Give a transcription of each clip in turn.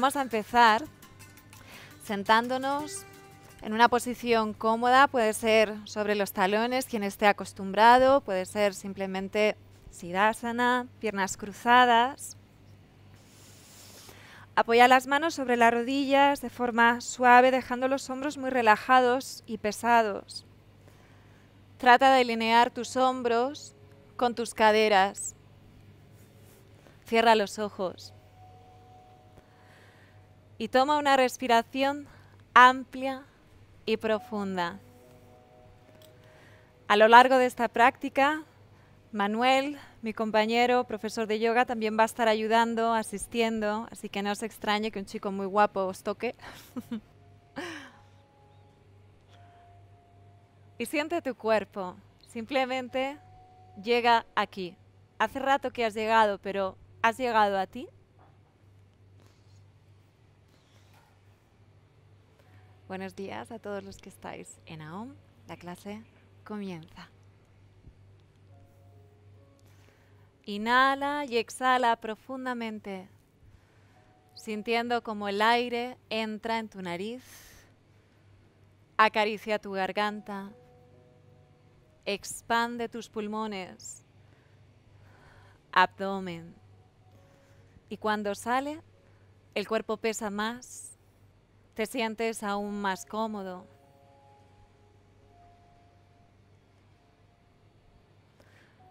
Vamos a empezar sentándonos en una posición cómoda, puede ser sobre los talones, quien esté acostumbrado, puede ser simplemente siddhasana, piernas cruzadas. Apoya las manos sobre las rodillas de forma suave, dejando los hombros muy relajados y pesados. Trata de alinear tus hombros con tus caderas. Cierra los ojos y toma una respiración amplia y profunda. A lo largo de esta práctica, Manuel, mi compañero, profesor de yoga, también va a estar ayudando, asistiendo, así que no os extrañe que un chico muy guapo os toque. y siente tu cuerpo, simplemente llega aquí. Hace rato que has llegado, pero ¿has llegado a ti? Buenos días a todos los que estáis en AOM. La clase comienza. Inhala y exhala profundamente, sintiendo como el aire entra en tu nariz, acaricia tu garganta, expande tus pulmones, abdomen. Y cuando sale, el cuerpo pesa más te sientes aún más cómodo.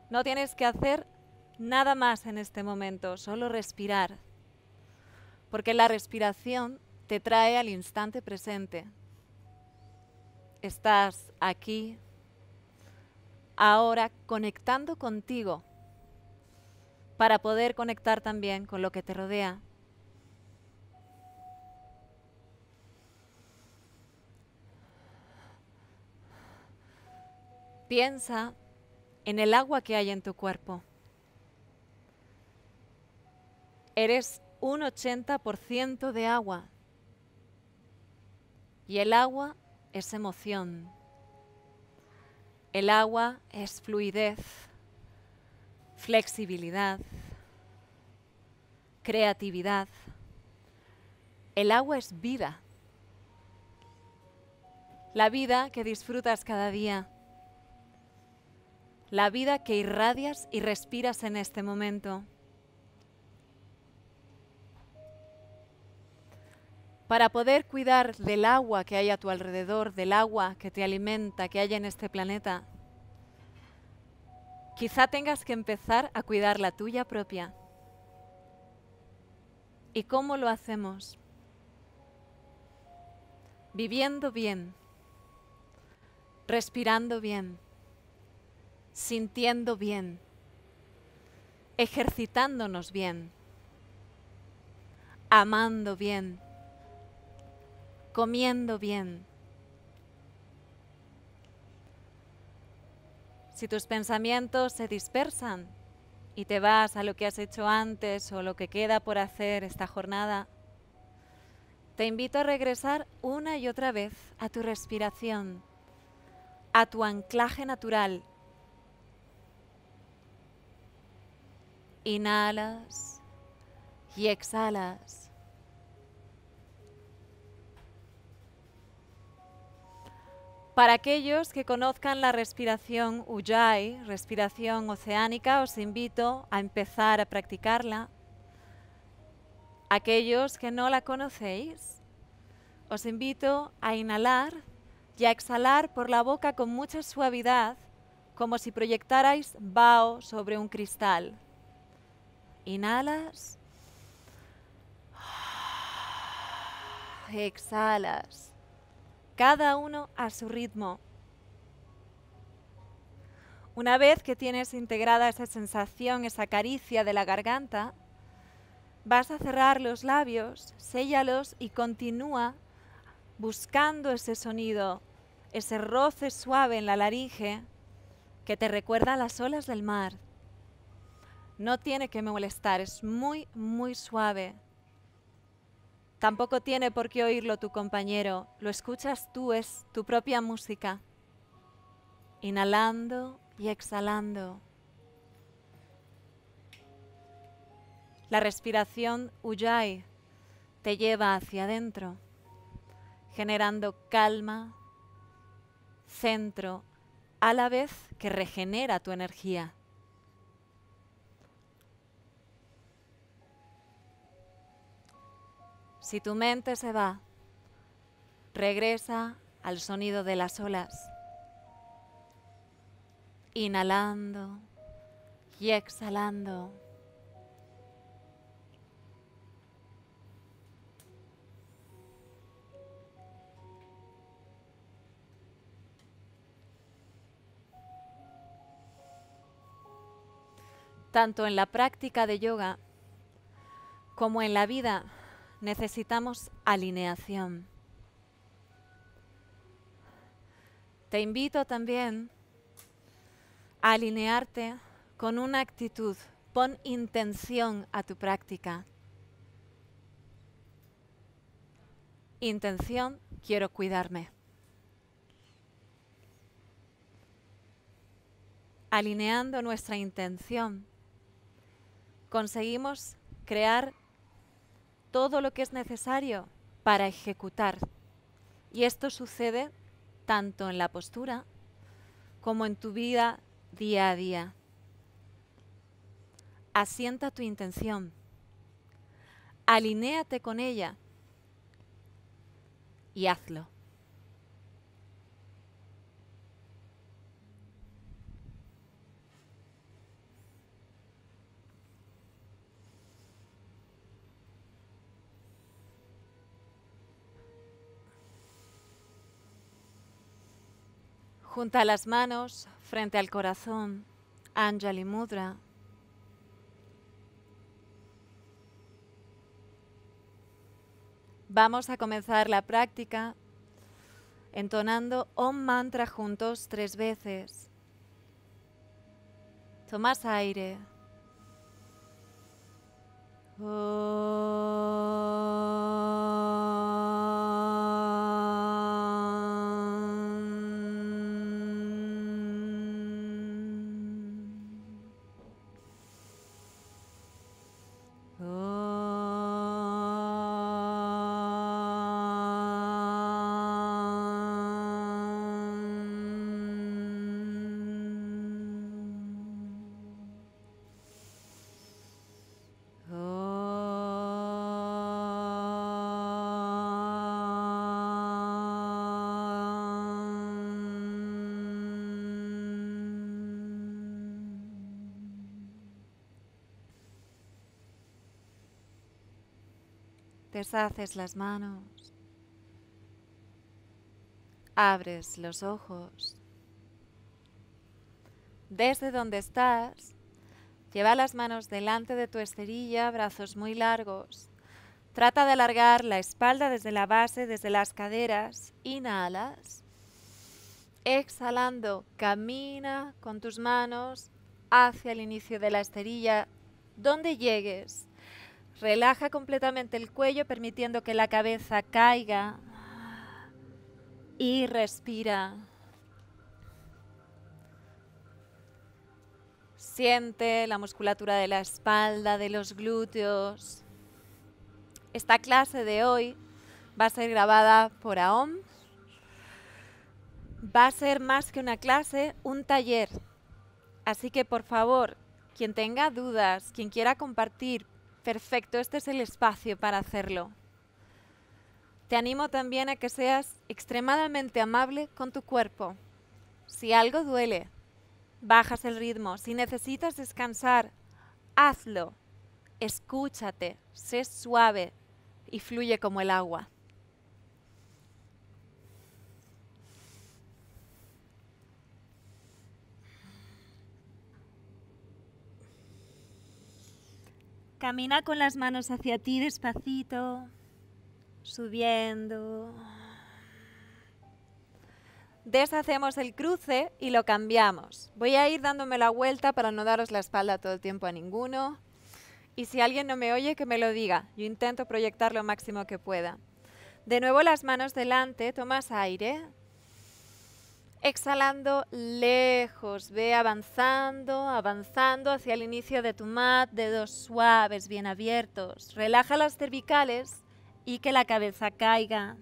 No tienes que hacer nada más en este momento, solo respirar. Porque la respiración te trae al instante presente. Estás aquí, ahora, conectando contigo para poder conectar también con lo que te rodea. Piensa en el agua que hay en tu cuerpo. Eres un 80% de agua. Y el agua es emoción. El agua es fluidez, flexibilidad, creatividad. El agua es vida. La vida que disfrutas cada día la vida que irradias y respiras en este momento. Para poder cuidar del agua que hay a tu alrededor, del agua que te alimenta, que hay en este planeta, quizá tengas que empezar a cuidar la tuya propia. ¿Y cómo lo hacemos? Viviendo bien, respirando bien sintiendo bien, ejercitándonos bien, amando bien, comiendo bien. Si tus pensamientos se dispersan y te vas a lo que has hecho antes o lo que queda por hacer esta jornada, te invito a regresar una y otra vez a tu respiración, a tu anclaje natural Inhalas y exhalas. Para aquellos que conozcan la respiración Ujjayi, respiración oceánica, os invito a empezar a practicarla. Aquellos que no la conocéis, os invito a inhalar y a exhalar por la boca con mucha suavidad, como si proyectarais vaho sobre un cristal. Inhalas. Exhalas. Cada uno a su ritmo. Una vez que tienes integrada esa sensación, esa caricia de la garganta, vas a cerrar los labios, séllalos y continúa buscando ese sonido, ese roce suave en la laringe que te recuerda a las olas del mar. No tiene que molestar, es muy, muy suave. Tampoco tiene por qué oírlo tu compañero, lo escuchas tú, es tu propia música. Inhalando y exhalando. La respiración Ujjayi te lleva hacia adentro, generando calma, centro, a la vez que regenera tu energía. Si tu mente se va, regresa al sonido de las olas, inhalando y exhalando. Tanto en la práctica de yoga como en la vida necesitamos alineación. Te invito también a alinearte con una actitud. Pon intención a tu práctica. Intención, quiero cuidarme. Alineando nuestra intención, conseguimos crear todo lo que es necesario para ejecutar. Y esto sucede tanto en la postura como en tu vida día a día. Asienta tu intención. Alinéate con ella y hazlo. Junta las manos frente al corazón, Anjali Mudra. Vamos a comenzar la práctica entonando un Mantra juntos tres veces. Tomas aire. Oh. Deshaces las manos. Abres los ojos. Desde donde estás, lleva las manos delante de tu esterilla, brazos muy largos. Trata de alargar la espalda desde la base, desde las caderas. Inhalas. Exhalando, camina con tus manos hacia el inicio de la esterilla, donde llegues Relaja completamente el cuello permitiendo que la cabeza caiga y respira. Siente la musculatura de la espalda, de los glúteos. Esta clase de hoy va a ser grabada por AOM. Va a ser más que una clase, un taller. Así que por favor, quien tenga dudas, quien quiera compartir, Perfecto, este es el espacio para hacerlo. Te animo también a que seas extremadamente amable con tu cuerpo. Si algo duele, bajas el ritmo. Si necesitas descansar, hazlo. Escúchate, sé suave y fluye como el agua. Camina con las manos hacia ti despacito, subiendo. Deshacemos el cruce y lo cambiamos. Voy a ir dándome la vuelta para no daros la espalda todo el tiempo a ninguno. Y si alguien no me oye, que me lo diga. Yo intento proyectar lo máximo que pueda. De nuevo las manos delante, tomas aire, Exhalando lejos, ve avanzando, avanzando hacia el inicio de tu mat, dedos suaves, bien abiertos. Relaja las cervicales y que la cabeza caiga.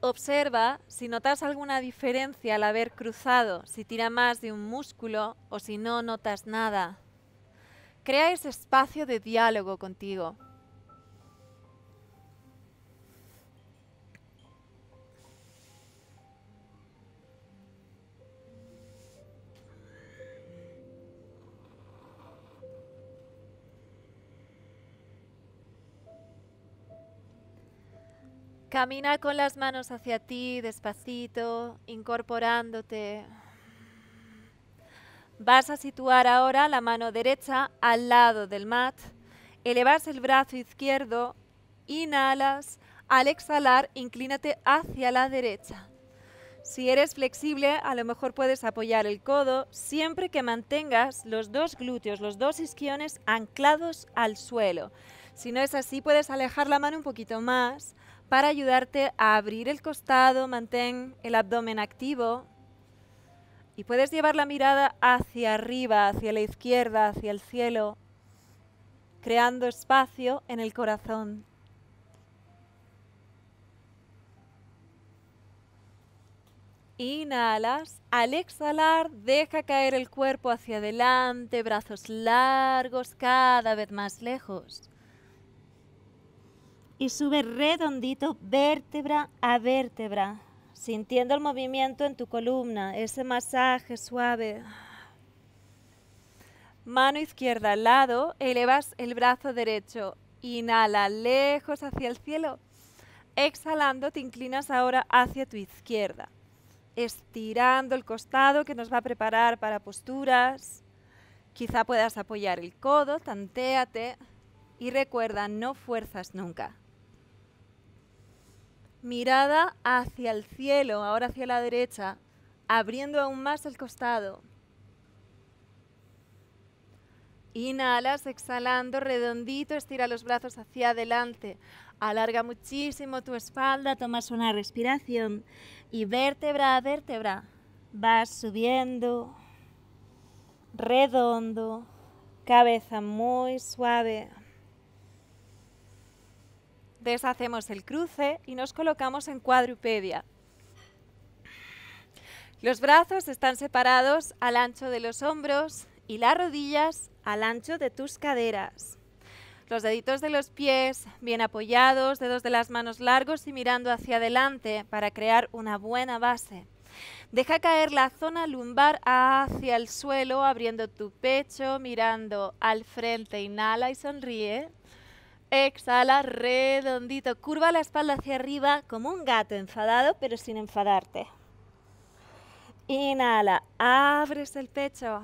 Observa si notas alguna diferencia al haber cruzado, si tira más de un músculo o si no notas nada. Crea ese espacio de diálogo contigo. Camina con las manos hacia ti despacito, incorporándote. Vas a situar ahora la mano derecha al lado del mat. Elevas el brazo izquierdo, inhalas, al exhalar inclínate hacia la derecha. Si eres flexible, a lo mejor puedes apoyar el codo siempre que mantengas los dos glúteos, los dos isquiones anclados al suelo. Si no es así, puedes alejar la mano un poquito más para ayudarte a abrir el costado, mantén el abdomen activo y puedes llevar la mirada hacia arriba, hacia la izquierda, hacia el cielo, creando espacio en el corazón. Inhalas, al exhalar deja caer el cuerpo hacia adelante, brazos largos cada vez más lejos y sube redondito vértebra a vértebra, sintiendo el movimiento en tu columna, ese masaje suave. Mano izquierda al lado, elevas el brazo derecho, inhala lejos hacia el cielo. Exhalando te inclinas ahora hacia tu izquierda, estirando el costado que nos va a preparar para posturas. Quizá puedas apoyar el codo, tanteate y recuerda, no fuerzas nunca mirada hacia el cielo, ahora hacia la derecha, abriendo aún más el costado. Inhalas, exhalando, redondito, estira los brazos hacia adelante. Alarga muchísimo tu espalda, tomas una respiración y vértebra a vértebra vas subiendo, redondo, cabeza muy suave deshacemos el cruce y nos colocamos en cuadrupedia. Los brazos están separados al ancho de los hombros y las rodillas al ancho de tus caderas. Los deditos de los pies bien apoyados, dedos de las manos largos y mirando hacia adelante para crear una buena base. Deja caer la zona lumbar hacia el suelo, abriendo tu pecho, mirando al frente. Inhala y sonríe. Exhala, redondito. Curva la espalda hacia arriba como un gato enfadado, pero sin enfadarte. Inhala, abres el pecho.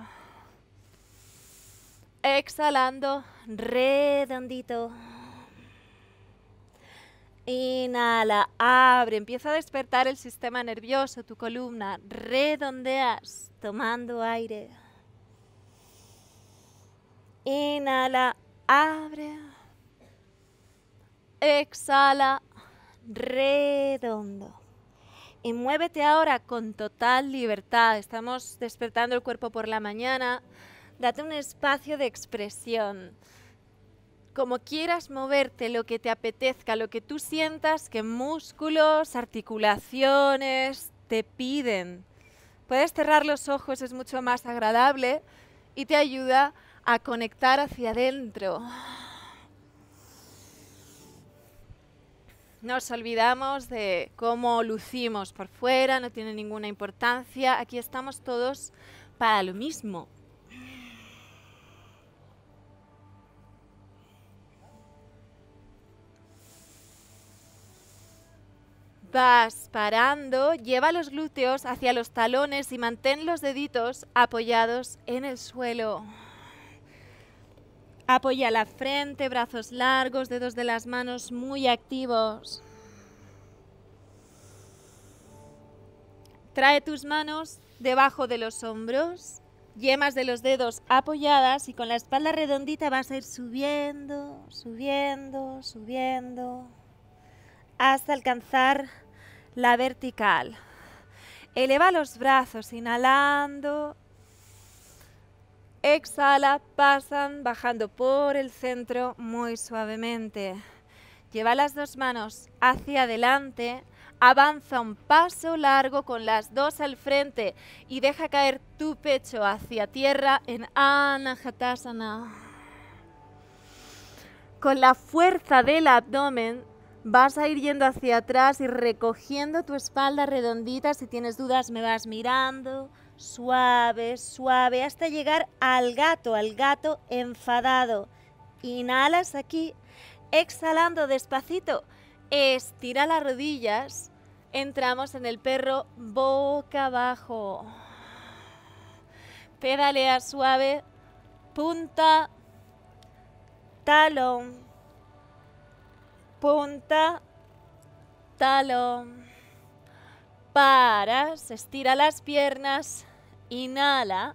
Exhalando, redondito. Inhala, abre, empieza a despertar el sistema nervioso, tu columna, redondeas, tomando aire. Inhala, abre exhala redondo. Y muévete ahora con total libertad. Estamos despertando el cuerpo por la mañana. Date un espacio de expresión. Como quieras moverte, lo que te apetezca, lo que tú sientas que músculos, articulaciones te piden. Puedes cerrar los ojos, es mucho más agradable y te ayuda a conectar hacia adentro. Nos olvidamos de cómo lucimos por fuera, no tiene ninguna importancia. Aquí estamos todos para lo mismo. Vas parando, lleva los glúteos hacia los talones y mantén los deditos apoyados en el suelo. Apoya la frente, brazos largos, dedos de las manos muy activos. Trae tus manos debajo de los hombros, yemas de los dedos apoyadas y con la espalda redondita vas a ir subiendo, subiendo, subiendo, hasta alcanzar la vertical. Eleva los brazos, inhalando Exhala, pasan bajando por el centro muy suavemente. Lleva las dos manos hacia adelante, avanza un paso largo con las dos al frente y deja caer tu pecho hacia tierra en Anahatasana. Con la fuerza del abdomen vas a ir yendo hacia atrás y recogiendo tu espalda redondita. Si tienes dudas me vas mirando, suave, suave, hasta llegar al gato, al gato enfadado. Inhalas aquí, exhalando despacito, estira las rodillas, entramos en el perro boca abajo. Pedalea suave, punta, talón, punta, talón. Paras, estira las piernas, inhala,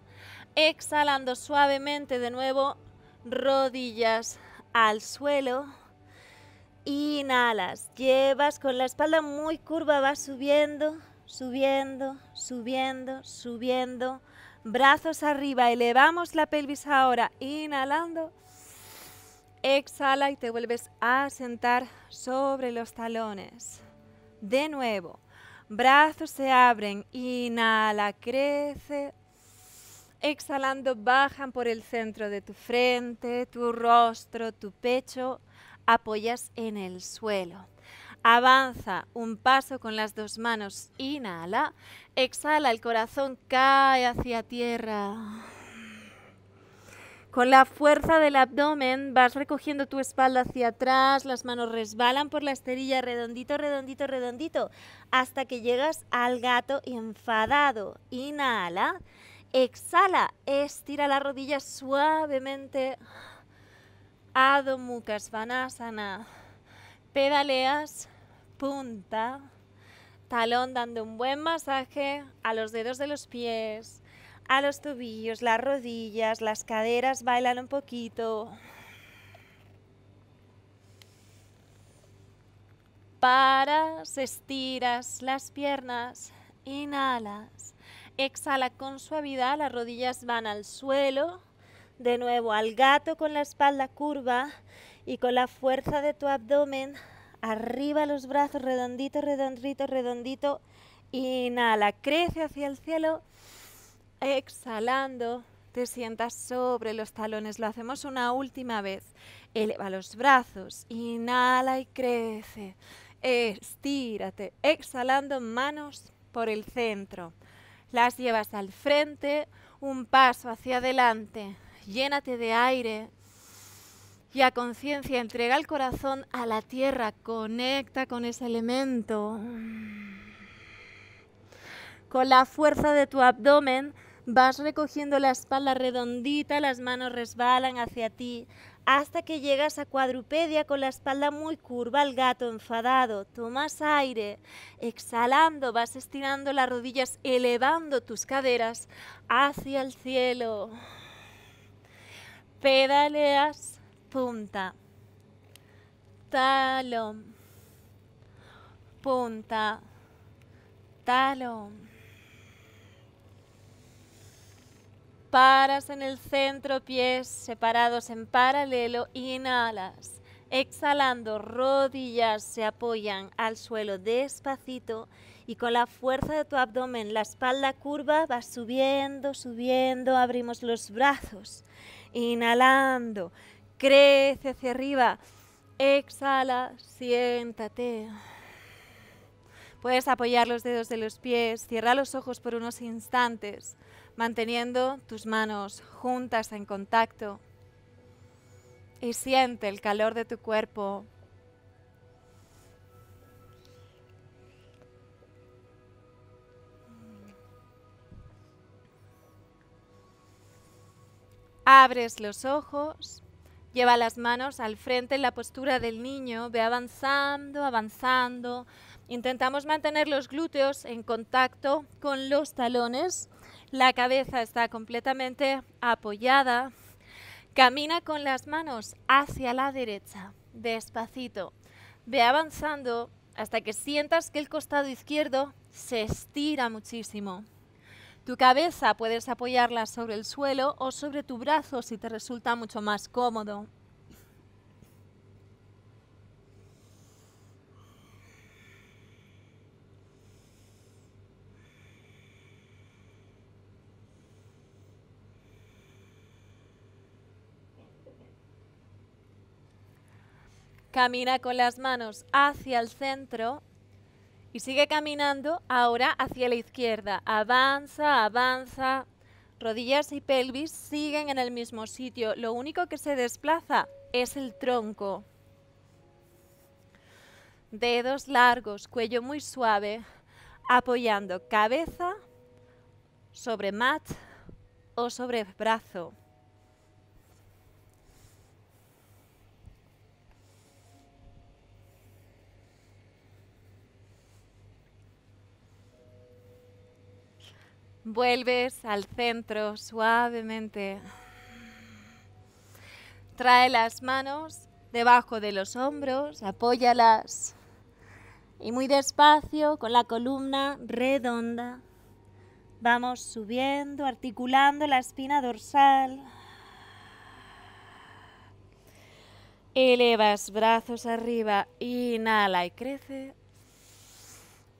exhalando suavemente de nuevo, rodillas al suelo. Inhalas, llevas con la espalda muy curva, vas subiendo, subiendo, subiendo, subiendo. Brazos arriba, elevamos la pelvis ahora, inhalando. Exhala y te vuelves a sentar sobre los talones. De nuevo, Brazos se abren, inhala, crece. Exhalando, bajan por el centro de tu frente, tu rostro, tu pecho. Apoyas en el suelo. Avanza un paso con las dos manos. Inhala. Exhala, el corazón cae hacia tierra. Con la fuerza del abdomen vas recogiendo tu espalda hacia atrás, las manos resbalan por la esterilla redondito, redondito, redondito, hasta que llegas al gato enfadado. Inhala, exhala, estira la rodilla suavemente. Adho Mukha Svanasana. Pedaleas, punta, talón dando un buen masaje a los dedos de los pies a los tobillos, las rodillas, las caderas bailan un poquito. Paras, estiras las piernas, inhalas, exhala con suavidad, las rodillas van al suelo, de nuevo al gato con la espalda curva y con la fuerza de tu abdomen, arriba los brazos redondito, redondito, redondito, inhala, crece hacia el cielo exhalando, te sientas sobre los talones. Lo hacemos una última vez. Eleva los brazos, inhala y crece. Estírate, exhalando manos por el centro. Las llevas al frente, un paso hacia adelante. Llénate de aire y a conciencia entrega el corazón a la tierra. Conecta con ese elemento. Con la fuerza de tu abdomen Vas recogiendo la espalda redondita, las manos resbalan hacia ti, hasta que llegas a cuadrupedia con la espalda muy curva al gato enfadado. Tomas aire, exhalando, vas estirando las rodillas, elevando tus caderas hacia el cielo. Pedaleas punta, talón, punta, talón Paras en el centro, pies separados en paralelo. Inhalas. Exhalando, rodillas se apoyan al suelo despacito y con la fuerza de tu abdomen, la espalda curva, vas subiendo, subiendo, abrimos los brazos. Inhalando, crece hacia arriba. Exhala, siéntate. Puedes apoyar los dedos de los pies, cierra los ojos por unos instantes manteniendo tus manos juntas en contacto y siente el calor de tu cuerpo. Abres los ojos, lleva las manos al frente en la postura del niño, ve avanzando, avanzando. Intentamos mantener los glúteos en contacto con los talones la cabeza está completamente apoyada. Camina con las manos hacia la derecha, despacito. Ve avanzando hasta que sientas que el costado izquierdo se estira muchísimo. Tu cabeza puedes apoyarla sobre el suelo o sobre tu brazo si te resulta mucho más cómodo. Camina con las manos hacia el centro y sigue caminando ahora hacia la izquierda. Avanza, avanza. Rodillas y pelvis siguen en el mismo sitio. Lo único que se desplaza es el tronco. Dedos largos, cuello muy suave, apoyando cabeza sobre mat o sobre brazo. Vuelves al centro suavemente. Trae las manos debajo de los hombros, apóyalas y muy despacio con la columna redonda. Vamos subiendo, articulando la espina dorsal. Elevas brazos arriba, inhala y crece.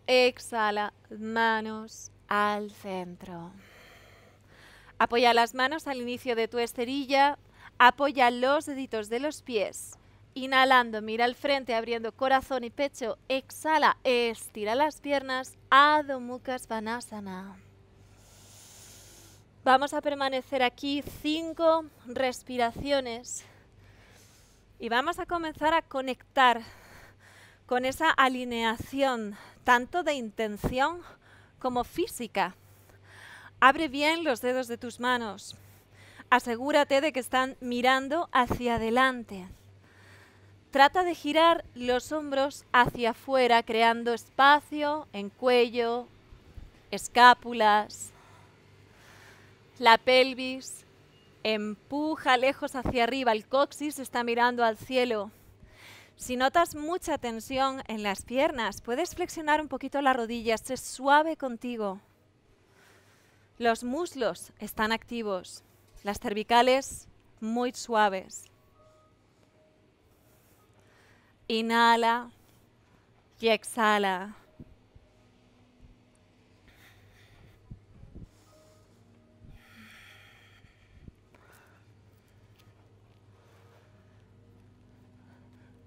Exhala, manos al centro. Apoya las manos al inicio de tu esterilla, apoya los deditos de los pies. Inhalando, mira al frente, abriendo corazón y pecho. Exhala, estira las piernas. Adho Mukha Svanasana. Vamos a permanecer aquí cinco respiraciones. Y vamos a comenzar a conectar con esa alineación, tanto de intención como física. Abre bien los dedos de tus manos. Asegúrate de que están mirando hacia adelante. Trata de girar los hombros hacia afuera, creando espacio en cuello, escápulas, la pelvis. Empuja lejos hacia arriba, el coxis está mirando al cielo. Si notas mucha tensión en las piernas, puedes flexionar un poquito las rodillas, es suave contigo. Los muslos están activos, las cervicales muy suaves. Inhala y exhala.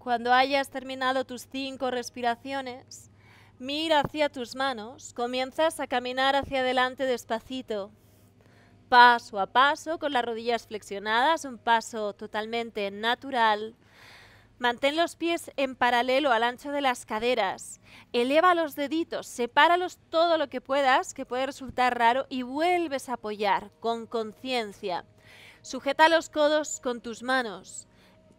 Cuando hayas terminado tus cinco respiraciones, mira hacia tus manos, comienzas a caminar hacia adelante despacito, paso a paso, con las rodillas flexionadas, un paso totalmente natural. Mantén los pies en paralelo al ancho de las caderas. Eleva los deditos, sepáralos todo lo que puedas, que puede resultar raro, y vuelves a apoyar con conciencia. Sujeta los codos con tus manos.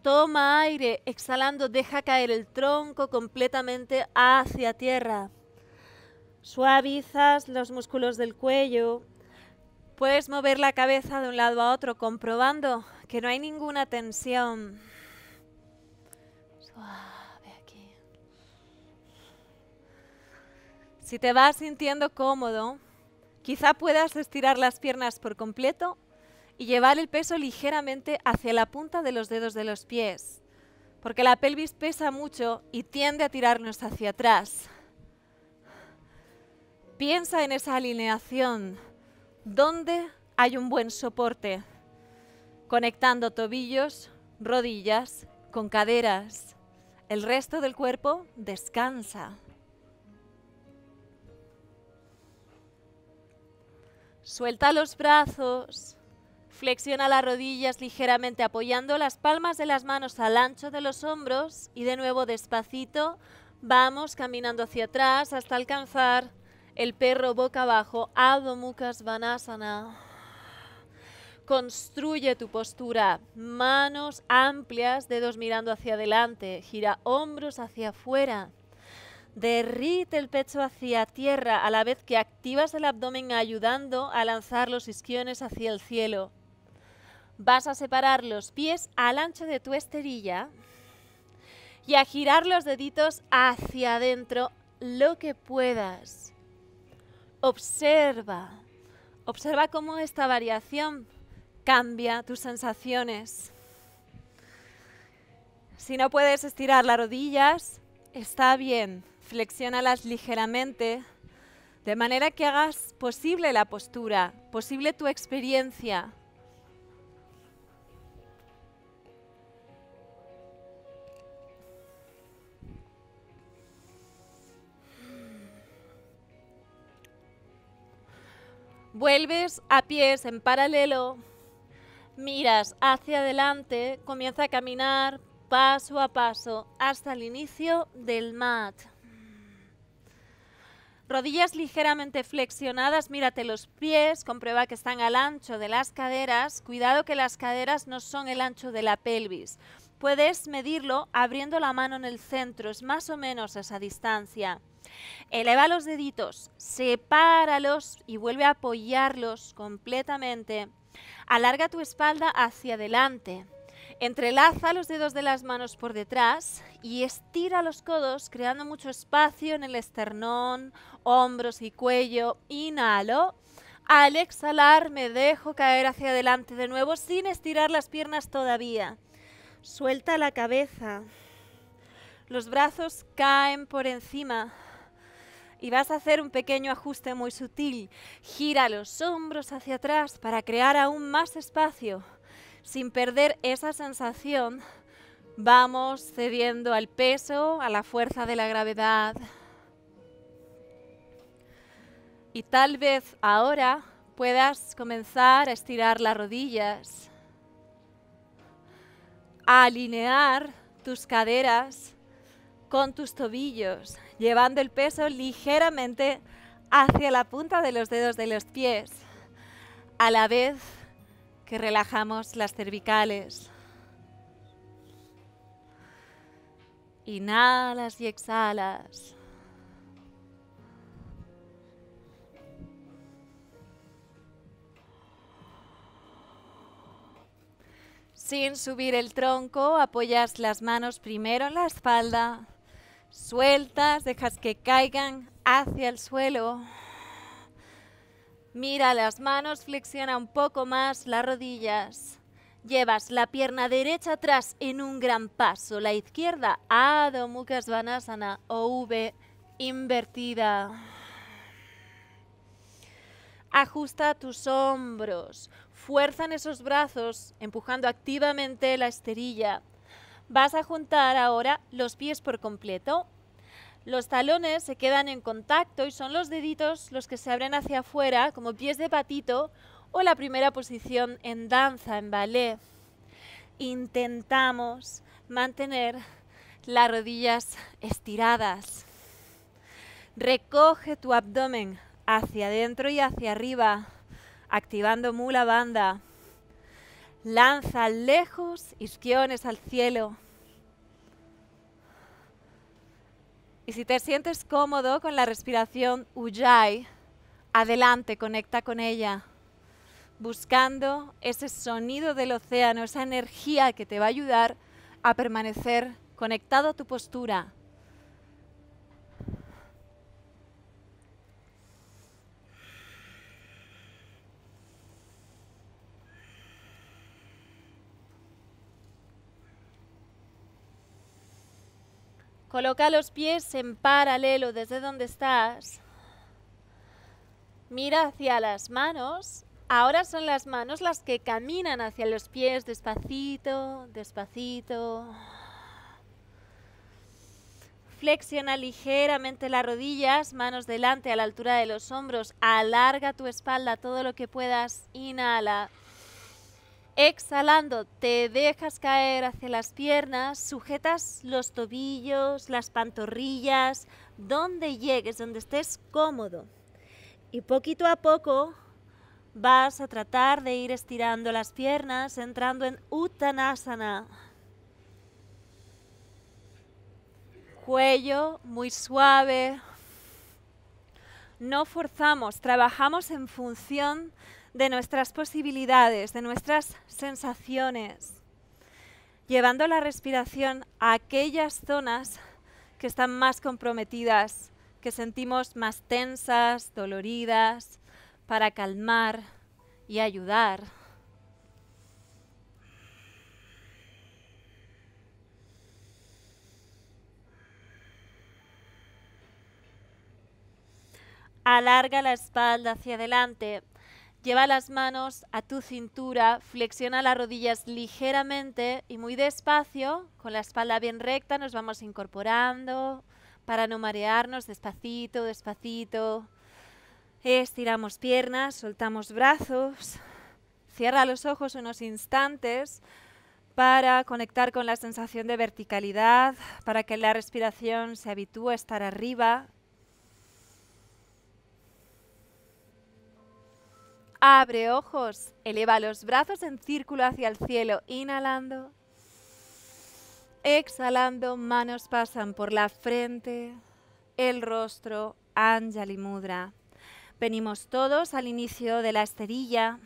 Toma aire, exhalando, deja caer el tronco completamente hacia tierra. Suavizas los músculos del cuello. Puedes mover la cabeza de un lado a otro comprobando que no hay ninguna tensión. Suave aquí. Si te vas sintiendo cómodo, quizá puedas estirar las piernas por completo y llevar el peso ligeramente hacia la punta de los dedos de los pies, porque la pelvis pesa mucho y tiende a tirarnos hacia atrás. Piensa en esa alineación, donde hay un buen soporte, conectando tobillos, rodillas con caderas. El resto del cuerpo descansa. Suelta los brazos, Flexiona las rodillas ligeramente apoyando las palmas de las manos al ancho de los hombros y de nuevo despacito vamos caminando hacia atrás hasta alcanzar el perro boca abajo, Adho Mukha Svanasana. Construye tu postura, manos amplias, dedos mirando hacia adelante, gira hombros hacia afuera. Derrite el pecho hacia tierra a la vez que activas el abdomen ayudando a lanzar los isquiones hacia el cielo. Vas a separar los pies al ancho de tu esterilla y a girar los deditos hacia adentro lo que puedas. Observa, observa cómo esta variación cambia tus sensaciones. Si no puedes estirar las rodillas, está bien, flexiónalas ligeramente, de manera que hagas posible la postura, posible tu experiencia. Vuelves a pies en paralelo, miras hacia adelante, comienza a caminar paso a paso hasta el inicio del mat. Rodillas ligeramente flexionadas, mírate los pies, comprueba que están al ancho de las caderas. Cuidado que las caderas no son el ancho de la pelvis. Puedes medirlo abriendo la mano en el centro, es más o menos esa distancia. Eleva eh, los deditos, sepáralos y vuelve a apoyarlos completamente. Alarga tu espalda hacia adelante. Entrelaza los dedos de las manos por detrás y estira los codos creando mucho espacio en el esternón, hombros y cuello. Inhalo. Al exhalar me dejo caer hacia adelante de nuevo sin estirar las piernas todavía. Suelta la cabeza. Los brazos caen por encima y vas a hacer un pequeño ajuste muy sutil. Gira los hombros hacia atrás para crear aún más espacio. Sin perder esa sensación, vamos cediendo al peso, a la fuerza de la gravedad. Y tal vez ahora puedas comenzar a estirar las rodillas, a alinear tus caderas con tus tobillos llevando el peso ligeramente hacia la punta de los dedos de los pies, a la vez que relajamos las cervicales. Inhalas y exhalas. Sin subir el tronco, apoyas las manos primero en la espalda Sueltas, dejas que caigan hacia el suelo. Mira las manos, flexiona un poco más las rodillas. Llevas la pierna derecha atrás en un gran paso, la izquierda Adho Mukha Svanasana o V invertida. Ajusta tus hombros, en esos brazos empujando activamente la esterilla Vas a juntar ahora los pies por completo. Los talones se quedan en contacto y son los deditos los que se abren hacia afuera como pies de patito o la primera posición en danza, en ballet. Intentamos mantener las rodillas estiradas. Recoge tu abdomen hacia adentro y hacia arriba, activando mula banda. Lanza lejos isquiones al cielo. Y si te sientes cómodo con la respiración Ujjayi, adelante, conecta con ella, buscando ese sonido del océano, esa energía que te va a ayudar a permanecer conectado a tu postura, Coloca los pies en paralelo desde donde estás. Mira hacia las manos. Ahora son las manos las que caminan hacia los pies despacito, despacito. Flexiona ligeramente las rodillas, manos delante a la altura de los hombros. Alarga tu espalda todo lo que puedas. Inhala. Exhalando, te dejas caer hacia las piernas, sujetas los tobillos, las pantorrillas, donde llegues, donde estés cómodo. Y poquito a poco vas a tratar de ir estirando las piernas, entrando en Uttanasana. Cuello muy suave. No forzamos, trabajamos en función de de nuestras posibilidades, de nuestras sensaciones, llevando la respiración a aquellas zonas que están más comprometidas, que sentimos más tensas, doloridas, para calmar y ayudar. Alarga la espalda hacia adelante Lleva las manos a tu cintura, flexiona las rodillas ligeramente y muy despacio, con la espalda bien recta, nos vamos incorporando para no marearnos, despacito, despacito. Estiramos piernas, soltamos brazos. Cierra los ojos unos instantes para conectar con la sensación de verticalidad, para que la respiración se habitúe a estar arriba Abre ojos, eleva los brazos en círculo hacia el cielo, inhalando. Exhalando, manos pasan por la frente, el rostro, Anjali Mudra. Venimos todos al inicio de la esterilla.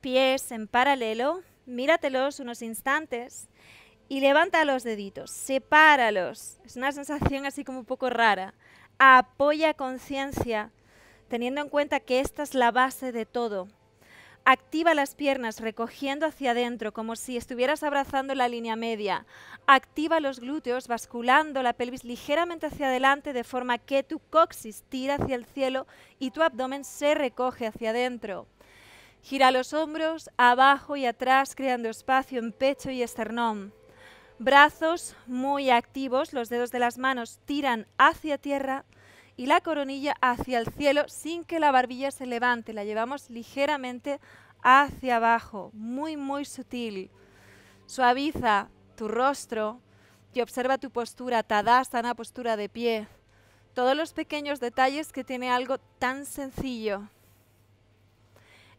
Pies en paralelo, míratelos unos instantes y levanta los deditos, sepáralos. Es una sensación así como un poco rara. Apoya conciencia teniendo en cuenta que esta es la base de todo. Activa las piernas recogiendo hacia adentro como si estuvieras abrazando la línea media. Activa los glúteos basculando la pelvis ligeramente hacia adelante de forma que tu coxis tira hacia el cielo y tu abdomen se recoge hacia adentro. Gira los hombros abajo y atrás creando espacio en pecho y esternón. Brazos muy activos, los dedos de las manos tiran hacia tierra y la coronilla hacia el cielo sin que la barbilla se levante. La llevamos ligeramente hacia abajo, muy, muy sutil. Suaviza tu rostro y observa tu postura, tadasana, postura de pie. Todos los pequeños detalles que tiene algo tan sencillo.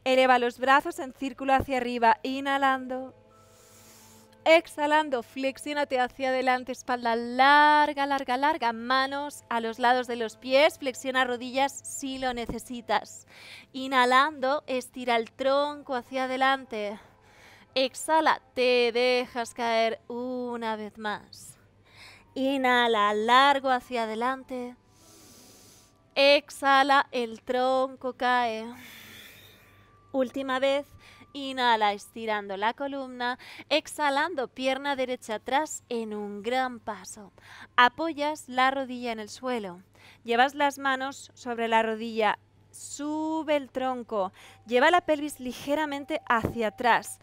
Eleva los brazos en círculo hacia arriba, inhalando Exhalando, flexiónate hacia adelante, espalda larga, larga, larga, manos a los lados de los pies, flexiona rodillas si lo necesitas. Inhalando, estira el tronco hacia adelante. Exhala, te dejas caer una vez más. Inhala, largo hacia adelante. Exhala, el tronco cae. Última vez. Inhala estirando la columna, exhalando pierna derecha atrás en un gran paso. Apoyas la rodilla en el suelo. Llevas las manos sobre la rodilla sube el tronco, lleva la pelvis ligeramente hacia atrás,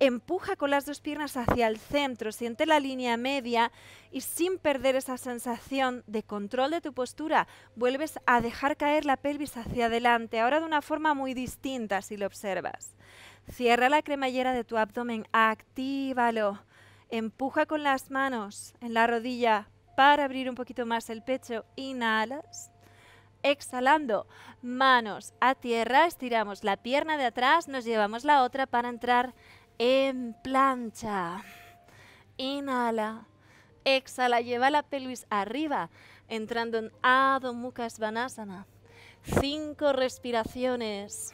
empuja con las dos piernas hacia el centro, siente la línea media y sin perder esa sensación de control de tu postura, vuelves a dejar caer la pelvis hacia adelante, ahora de una forma muy distinta si lo observas. Cierra la cremallera de tu abdomen, actívalo. Empuja con las manos en la rodilla para abrir un poquito más el pecho. Inhalas. Exhalando, manos a tierra, estiramos la pierna de atrás, nos llevamos la otra para entrar en plancha. Inhala, exhala, lleva la pelvis arriba, entrando en Adho Mukha Svanasana. Cinco respiraciones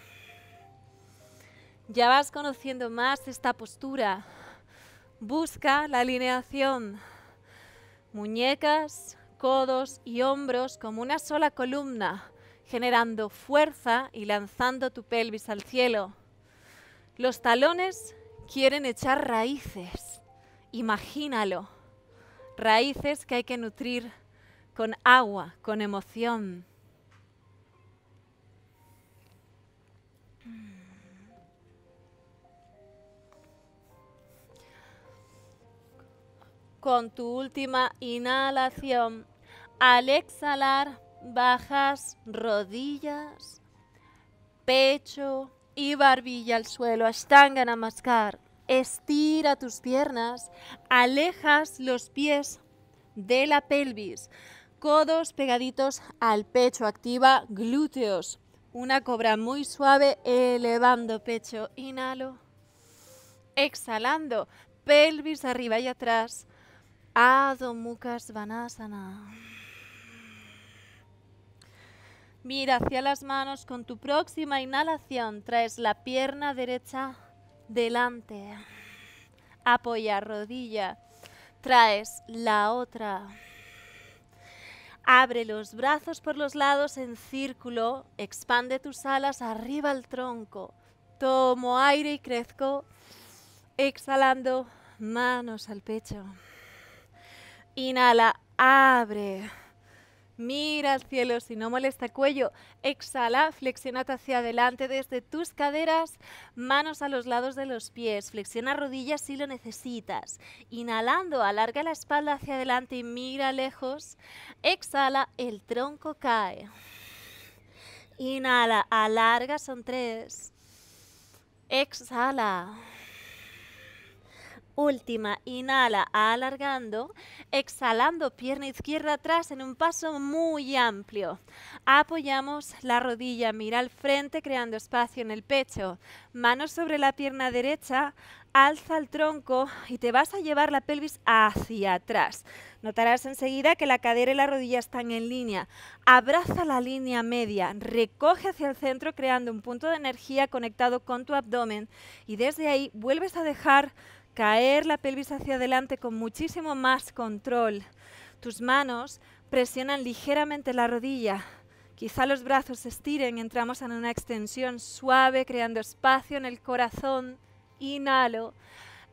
ya vas conociendo más esta postura. Busca la alineación. Muñecas, codos y hombros como una sola columna, generando fuerza y lanzando tu pelvis al cielo. Los talones quieren echar raíces. Imagínalo. Raíces que hay que nutrir con agua, con emoción. con tu última inhalación, al exhalar bajas rodillas, pecho y barbilla al suelo. Ashtanga Namaskar. Estira tus piernas, alejas los pies de la pelvis, codos pegaditos al pecho, activa glúteos. Una cobra muy suave, elevando pecho. Inhalo. Exhalando, pelvis arriba y atrás Adho Mukha Mira hacia las manos con tu próxima inhalación. Traes la pierna derecha delante. Apoya rodilla. Traes la otra. Abre los brazos por los lados en círculo. Expande tus alas arriba al tronco. Tomo aire y crezco. Exhalando, manos al pecho. Inhala, abre. Mira al cielo si no molesta el cuello. Exhala, flexiona hacia adelante desde tus caderas, manos a los lados de los pies. Flexiona rodillas si lo necesitas. Inhalando, alarga la espalda hacia adelante y mira lejos. Exhala, el tronco cae. Inhala, alarga, son tres. Exhala. Última, inhala alargando, exhalando pierna izquierda atrás en un paso muy amplio. Apoyamos la rodilla, mira al frente creando espacio en el pecho. Manos sobre la pierna derecha, alza el tronco y te vas a llevar la pelvis hacia atrás. Notarás enseguida que la cadera y la rodilla están en línea. Abraza la línea media, recoge hacia el centro creando un punto de energía conectado con tu abdomen y desde ahí vuelves a dejar caer la pelvis hacia adelante con muchísimo más control. Tus manos presionan ligeramente la rodilla. Quizá los brazos se estiren, entramos en una extensión suave, creando espacio en el corazón. Inhalo.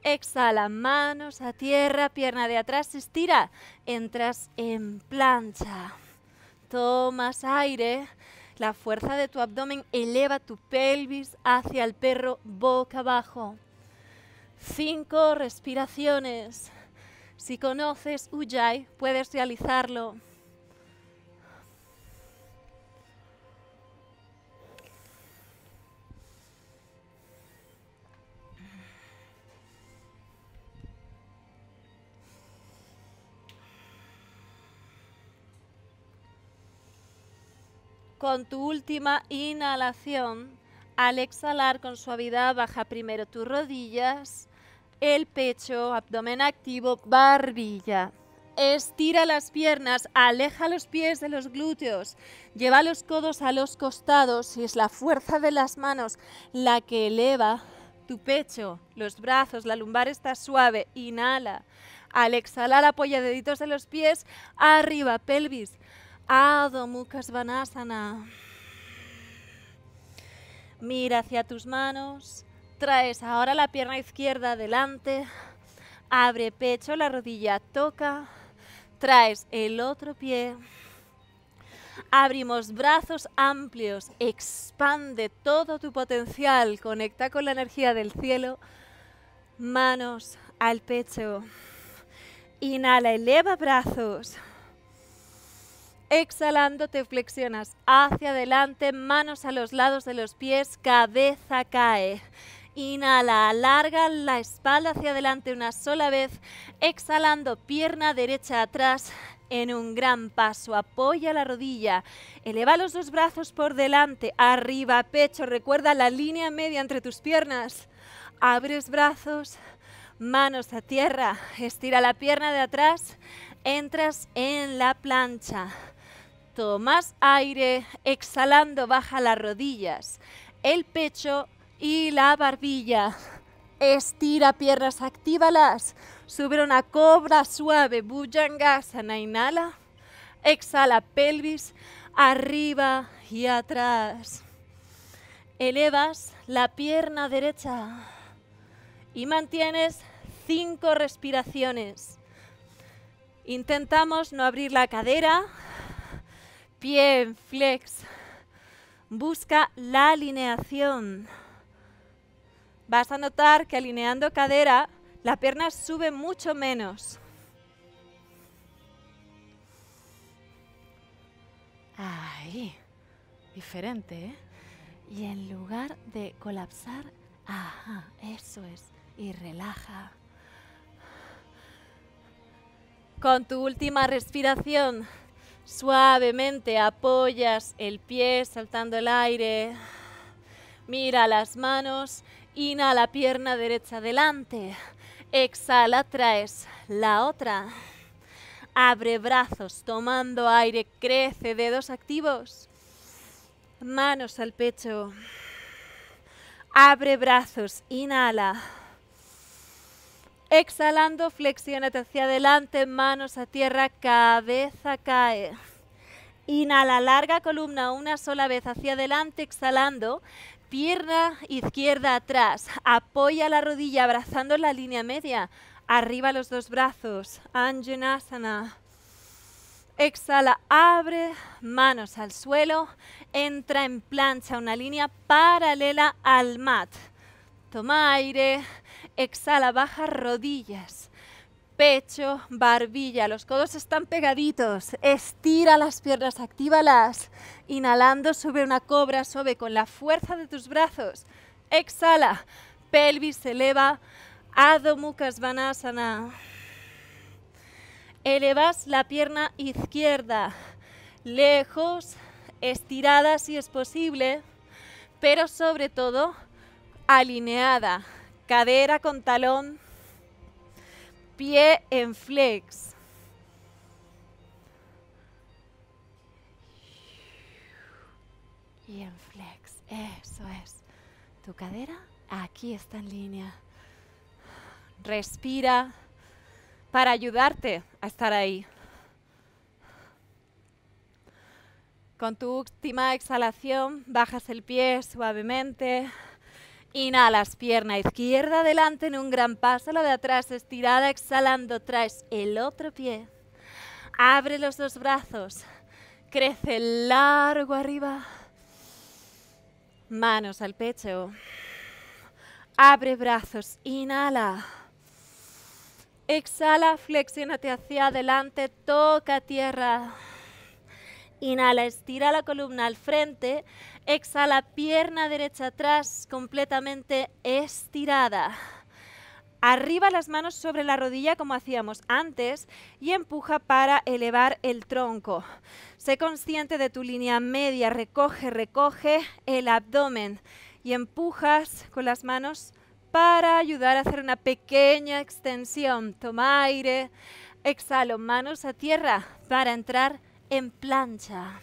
Exhala, manos a tierra, pierna de atrás, se estira. Entras en plancha. Tomas aire. La fuerza de tu abdomen eleva tu pelvis hacia el perro boca abajo. Cinco respiraciones. Si conoces Ujjayi, puedes realizarlo. Con tu última inhalación, al exhalar con suavidad baja primero tus rodillas el pecho, abdomen activo, barbilla. Estira las piernas, aleja los pies de los glúteos, lleva los codos a los costados y es la fuerza de las manos la que eleva tu pecho, los brazos, la lumbar está suave, inhala. Al exhalar apoya deditos de los pies arriba, pelvis. Adho Mukha Mira hacia tus manos. Traes ahora la pierna izquierda adelante, abre pecho, la rodilla toca, traes el otro pie. Abrimos brazos amplios, expande todo tu potencial, conecta con la energía del cielo, manos al pecho. Inhala, eleva brazos. Exhalando te flexionas hacia adelante, manos a los lados de los pies, cabeza cae. Inhala, alarga la espalda hacia adelante una sola vez, exhalando pierna derecha atrás en un gran paso. Apoya la rodilla, eleva los dos brazos por delante, arriba, pecho, recuerda la línea media entre tus piernas. Abres brazos, manos a tierra, estira la pierna de atrás, entras en la plancha. Tomas aire, exhalando baja las rodillas, el pecho y la barbilla. Estira piernas, actívalas. Sube una cobra suave, Bhujangasana, inhala. Exhala pelvis arriba y atrás. Elevas la pierna derecha y mantienes cinco respiraciones. Intentamos no abrir la cadera. Pie flex. Busca la alineación vas a notar que alineando cadera, la pierna sube mucho menos. Ahí, diferente, ¿eh? Y en lugar de colapsar, ajá, eso es, y relaja. Con tu última respiración, suavemente apoyas el pie saltando el aire, mira las manos Inhala, pierna derecha adelante. Exhala, traes la otra. Abre brazos, tomando aire, crece, dedos activos. Manos al pecho. Abre brazos, inhala. Exhalando, flexionate hacia adelante, manos a tierra, cabeza cae. Inhala, larga columna una sola vez hacia adelante, exhalando. Pierna izquierda atrás. Apoya la rodilla abrazando la línea media. Arriba los dos brazos. Anjanasana. Exhala, abre, manos al suelo. Entra en plancha, una línea paralela al mat. Toma aire. Exhala, baja rodillas pecho, barbilla, los codos están pegaditos, estira las piernas, actívalas, inhalando, sube una cobra, sube con la fuerza de tus brazos, exhala, pelvis se eleva, Adho Mukha Svanasana. Elevas la pierna izquierda, lejos, estirada si es posible, pero sobre todo alineada, cadera con talón, pie en flex. Y en flex, eso es. Tu cadera aquí está en línea. Respira para ayudarte a estar ahí. Con tu última exhalación bajas el pie suavemente. Inhalas, pierna izquierda adelante en un gran paso, la de atrás estirada, exhalando, traes el otro pie. Abre los dos brazos, crece largo arriba. Manos al pecho. Abre brazos, inhala. Exhala, Flexionate hacia adelante, toca tierra. Inhala, estira la columna al frente, Exhala, pierna derecha atrás, completamente estirada. Arriba las manos sobre la rodilla como hacíamos antes y empuja para elevar el tronco. Sé consciente de tu línea media, recoge, recoge el abdomen y empujas con las manos para ayudar a hacer una pequeña extensión. Toma aire, exhalo, manos a tierra para entrar en plancha.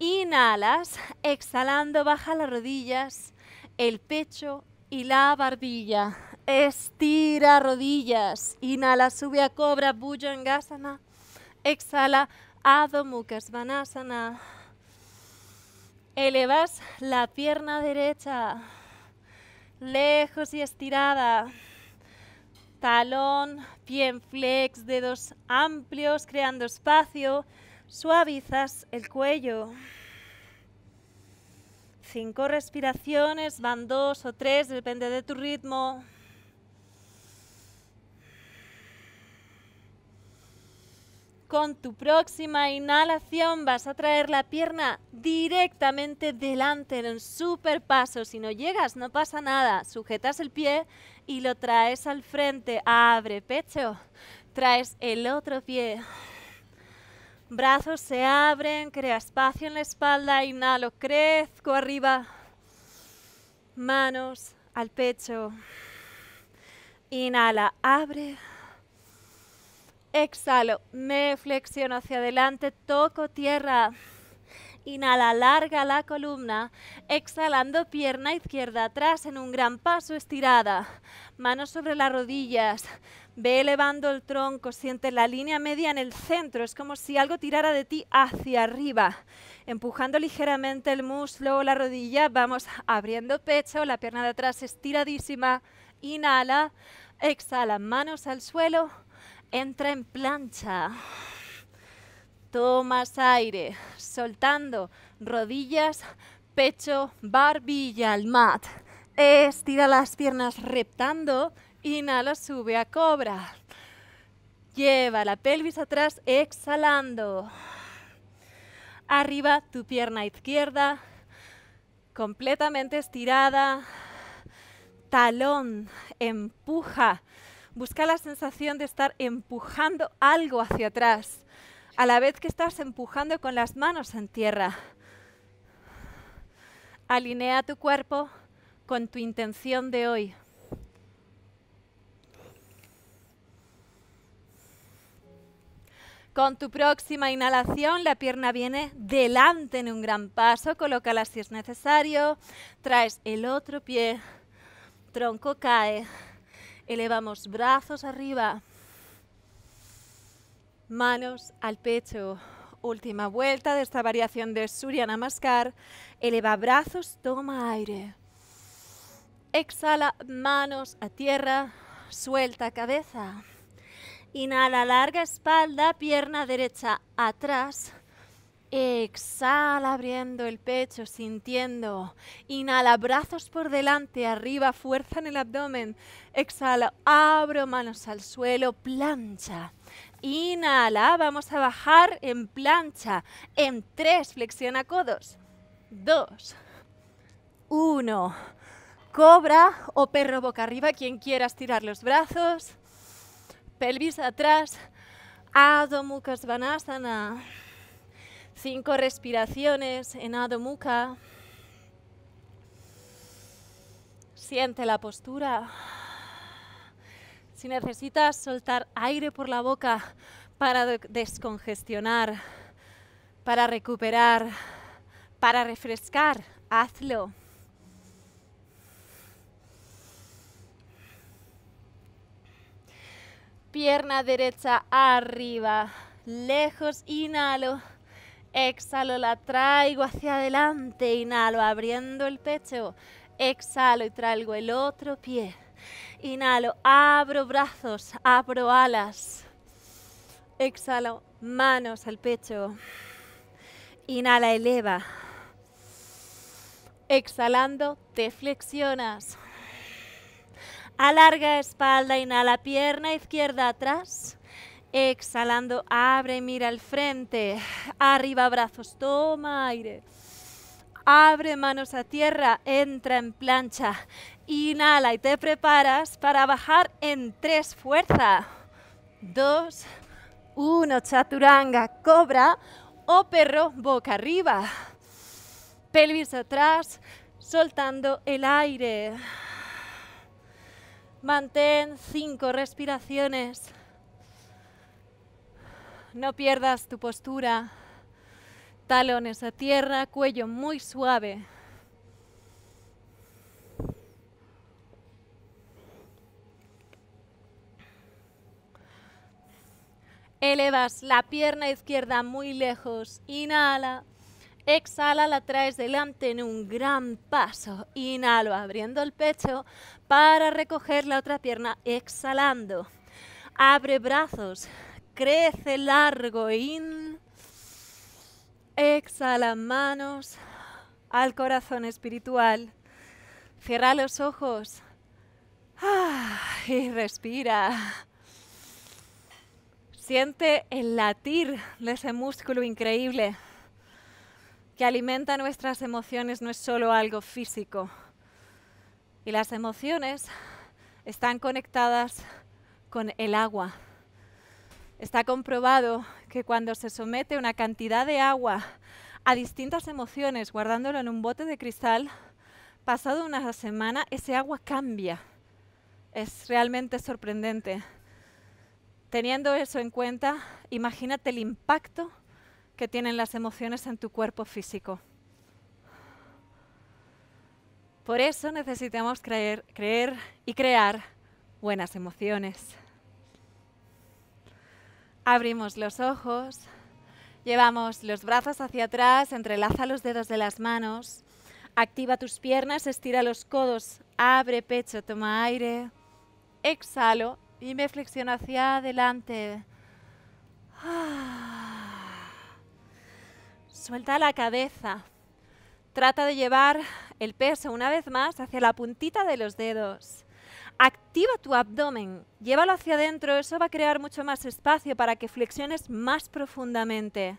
Inhalas, exhalando, baja las rodillas, el pecho y la barbilla. Estira rodillas. Inhala, sube a cobra, bhujangasana. Exhala, Adho Mukha Svanasana. Elevas la pierna derecha, lejos y estirada. Talón, pie en flex, dedos amplios, creando espacio. Suavizas el cuello. Cinco respiraciones, van dos o tres, depende de tu ritmo. Con tu próxima inhalación vas a traer la pierna directamente delante en un super paso. Si no llegas, no pasa nada. Sujetas el pie y lo traes al frente. Abre pecho. Traes el otro pie. Brazos se abren, crea espacio en la espalda, inhalo, crezco arriba. Manos al pecho. Inhala, abre. Exhalo, me flexiono hacia adelante, toco tierra. Inhala, larga la columna. Exhalando, pierna izquierda atrás en un gran paso estirada. Manos sobre las rodillas. Ve elevando el tronco, siente la línea media en el centro, es como si algo tirara de ti hacia arriba. Empujando ligeramente el muslo o la rodilla, vamos abriendo pecho, la pierna de atrás estiradísima, inhala, exhala, manos al suelo, entra en plancha. Tomas aire, soltando rodillas, pecho, barbilla al mat. Estira las piernas reptando Inhala, sube a cobra. Lleva la pelvis atrás, exhalando. Arriba tu pierna izquierda, completamente estirada. Talón, empuja. Busca la sensación de estar empujando algo hacia atrás, a la vez que estás empujando con las manos en tierra. Alinea tu cuerpo con tu intención de hoy. Con tu próxima inhalación, la pierna viene delante en un gran paso. Colócala si es necesario. Traes el otro pie. Tronco cae. Elevamos brazos arriba. Manos al pecho. Última vuelta de esta variación de Surya Namaskar. Eleva brazos, toma aire. Exhala, manos a tierra. Suelta cabeza. Inhala, larga espalda, pierna derecha atrás. Exhala abriendo el pecho, sintiendo. Inhala, brazos por delante, arriba, fuerza en el abdomen. Exhala, abro manos al suelo, plancha. Inhala, vamos a bajar en plancha. En tres, flexiona codos. Dos, uno. Cobra o perro boca arriba, quien quiera estirar los brazos pelvis atrás, Adho Mukha Svanasana. Cinco respiraciones en Adho Mukha. Siente la postura. Si necesitas soltar aire por la boca para descongestionar, para recuperar, para refrescar, hazlo. Pierna derecha arriba, lejos, inhalo. Exhalo, la traigo hacia adelante, inhalo, abriendo el pecho. Exhalo y traigo el otro pie. Inhalo, abro brazos, abro alas. Exhalo, manos al pecho. Inhala, eleva. Exhalando, te flexionas. Alarga espalda, inhala, pierna izquierda atrás. Exhalando, abre, mira al frente. Arriba, brazos, toma aire. Abre manos a tierra, entra en plancha. Inhala y te preparas para bajar en tres. Fuerza. Dos, uno. Chaturanga, cobra o perro, boca arriba. Pelvis atrás, soltando el aire. Mantén cinco respiraciones. No pierdas tu postura. Talones a tierra, cuello muy suave. Elevas la pierna izquierda muy lejos. Inhala. Exhala, la traes delante en un gran paso. Inhalo abriendo el pecho para recoger la otra pierna. Exhalando. Abre brazos. Crece largo. In. Exhala manos al corazón espiritual. Cierra los ojos. Ah, y respira. Siente el latir de ese músculo increíble que alimenta nuestras emociones no es solo algo físico. Y las emociones están conectadas con el agua. Está comprobado que cuando se somete una cantidad de agua a distintas emociones, guardándolo en un bote de cristal, pasado una semana ese agua cambia. Es realmente sorprendente. Teniendo eso en cuenta, imagínate el impacto que tienen las emociones en tu cuerpo físico. Por eso necesitamos creer, creer y crear buenas emociones. Abrimos los ojos, llevamos los brazos hacia atrás, entrelaza los dedos de las manos, activa tus piernas, estira los codos, abre pecho, toma aire, exhalo y me flexiono hacia adelante. Ah. Suelta la cabeza. Trata de llevar el peso una vez más hacia la puntita de los dedos. Activa tu abdomen, llévalo hacia adentro, eso va a crear mucho más espacio para que flexiones más profundamente.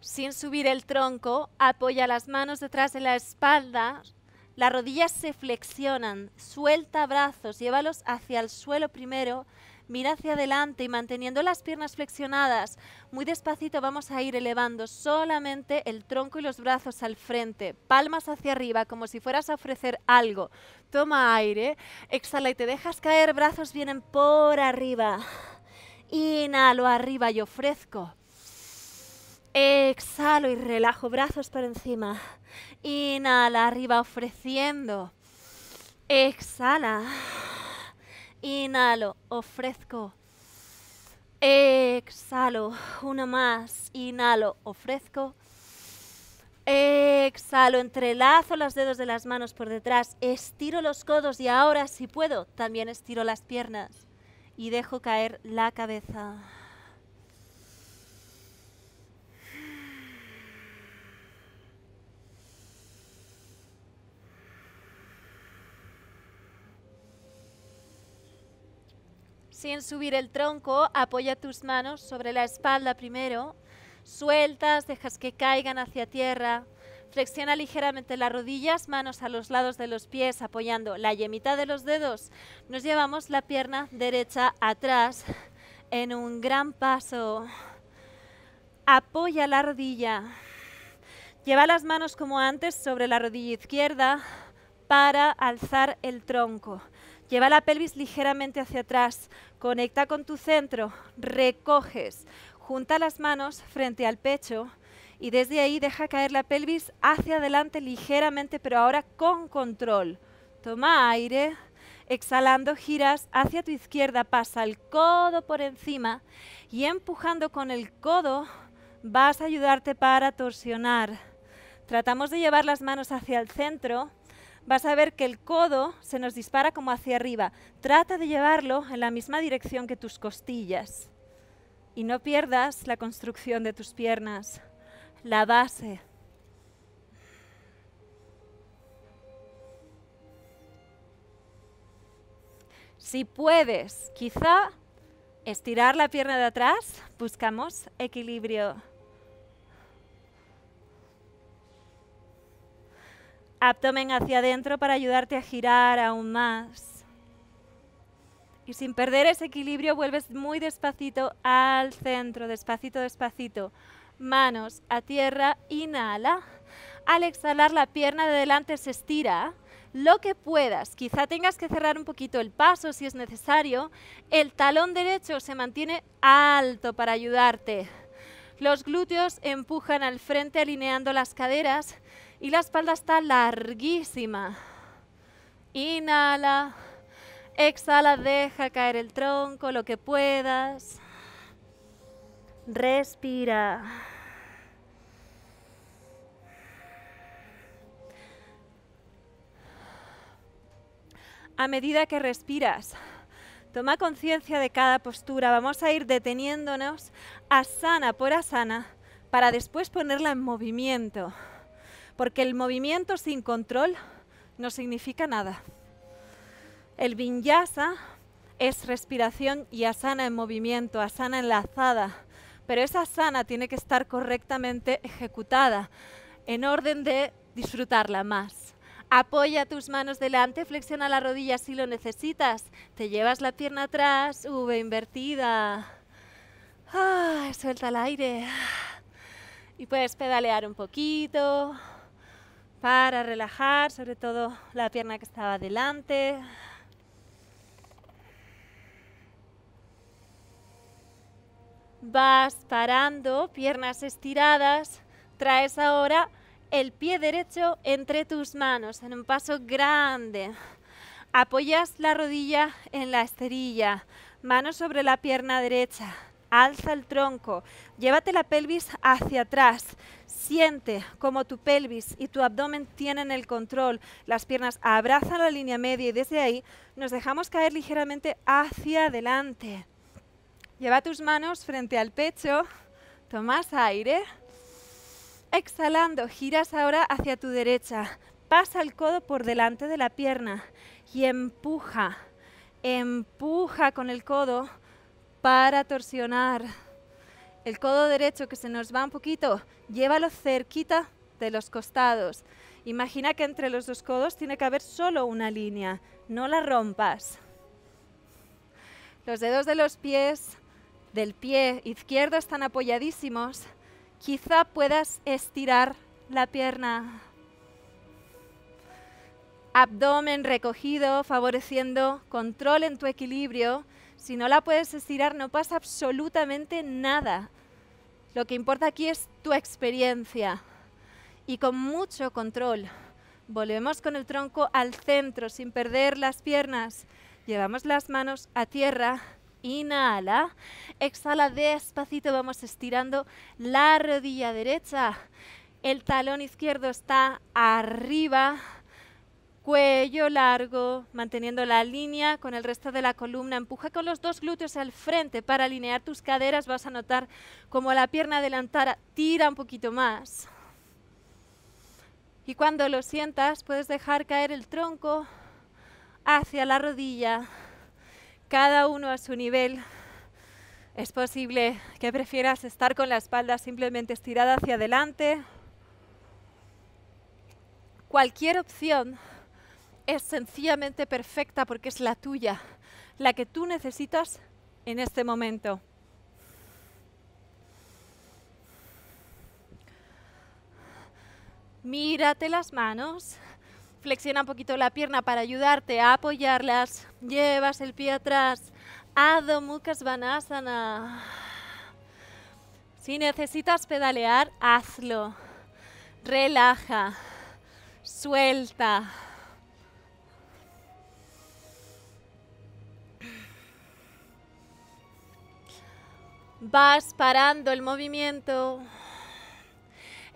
Sin subir el tronco, apoya las manos detrás de la espalda, las rodillas se flexionan, suelta brazos, llévalos hacia el suelo primero, mira hacia adelante y manteniendo las piernas flexionadas, muy despacito vamos a ir elevando solamente el tronco y los brazos al frente, palmas hacia arriba como si fueras a ofrecer algo. Toma aire, exhala y te dejas caer, brazos vienen por arriba. Inhalo arriba y ofrezco. Exhalo y relajo, brazos por encima. Inhala arriba ofreciendo. Exhala. Inhalo, ofrezco. Exhalo, una más. Inhalo, ofrezco. Exhalo, entrelazo los dedos de las manos por detrás, estiro los codos y ahora, si puedo, también estiro las piernas y dejo caer la cabeza. Sin subir el tronco, apoya tus manos sobre la espalda primero. Sueltas, dejas que caigan hacia tierra. Flexiona ligeramente las rodillas, manos a los lados de los pies, apoyando la yemita de los dedos. Nos llevamos la pierna derecha atrás en un gran paso. Apoya la rodilla. Lleva las manos como antes sobre la rodilla izquierda para alzar el tronco. Lleva la pelvis ligeramente hacia atrás, conecta con tu centro, recoges, junta las manos frente al pecho y desde ahí deja caer la pelvis hacia adelante ligeramente, pero ahora con control. Toma aire, exhalando giras hacia tu izquierda, pasa el codo por encima y empujando con el codo vas a ayudarte para torsionar. Tratamos de llevar las manos hacia el centro vas a ver que el codo se nos dispara como hacia arriba. Trata de llevarlo en la misma dirección que tus costillas. Y no pierdas la construcción de tus piernas, la base. Si puedes, quizá estirar la pierna de atrás, buscamos equilibrio Abdomen hacia adentro para ayudarte a girar aún más. Y sin perder ese equilibrio vuelves muy despacito al centro, despacito, despacito. Manos a tierra, inhala. Al exhalar la pierna de delante se estira lo que puedas. Quizá tengas que cerrar un poquito el paso si es necesario. El talón derecho se mantiene alto para ayudarte. Los glúteos empujan al frente alineando las caderas y la espalda está larguísima. Inhala, exhala, deja caer el tronco, lo que puedas. Respira. A medida que respiras, toma conciencia de cada postura. Vamos a ir deteniéndonos asana por asana para después ponerla en movimiento porque el movimiento sin control no significa nada. El vinyasa es respiración y asana en movimiento, asana enlazada, pero esa asana tiene que estar correctamente ejecutada en orden de disfrutarla más. Apoya tus manos delante, flexiona la rodilla si lo necesitas. Te llevas la pierna atrás, V invertida. Ah, suelta el aire. Y puedes pedalear un poquito para relajar sobre todo la pierna que estaba delante. Vas parando, piernas estiradas, traes ahora el pie derecho entre tus manos en un paso grande. Apoyas la rodilla en la esterilla, mano sobre la pierna derecha, alza el tronco, llévate la pelvis hacia atrás, Siente como tu pelvis y tu abdomen tienen el control. Las piernas abrazan la línea media y desde ahí nos dejamos caer ligeramente hacia adelante. Lleva tus manos frente al pecho, tomas aire. Exhalando, giras ahora hacia tu derecha. Pasa el codo por delante de la pierna y empuja. Empuja con el codo para torsionar el codo derecho que se nos va un poquito, llévalo cerquita de los costados. Imagina que entre los dos codos tiene que haber solo una línea, no la rompas. Los dedos de los pies, del pie izquierdo están apoyadísimos. Quizá puedas estirar la pierna. Abdomen recogido, favoreciendo control en tu equilibrio si no la puedes estirar, no pasa absolutamente nada. Lo que importa aquí es tu experiencia. Y con mucho control. Volvemos con el tronco al centro, sin perder las piernas. Llevamos las manos a tierra. Inhala. Exhala despacito. Vamos estirando la rodilla derecha. El talón izquierdo está arriba cuello largo, manteniendo la línea con el resto de la columna. Empuja con los dos glúteos al frente para alinear tus caderas. Vas a notar como la pierna adelantada tira un poquito más. Y cuando lo sientas, puedes dejar caer el tronco hacia la rodilla, cada uno a su nivel. Es posible que prefieras estar con la espalda simplemente estirada hacia adelante. Cualquier opción es sencillamente perfecta porque es la tuya, la que tú necesitas en este momento. Mírate las manos, flexiona un poquito la pierna para ayudarte a apoyarlas, llevas el pie atrás, Adho Mukha Svanasana. Si necesitas pedalear, hazlo. Relaja, suelta. Vas parando el movimiento.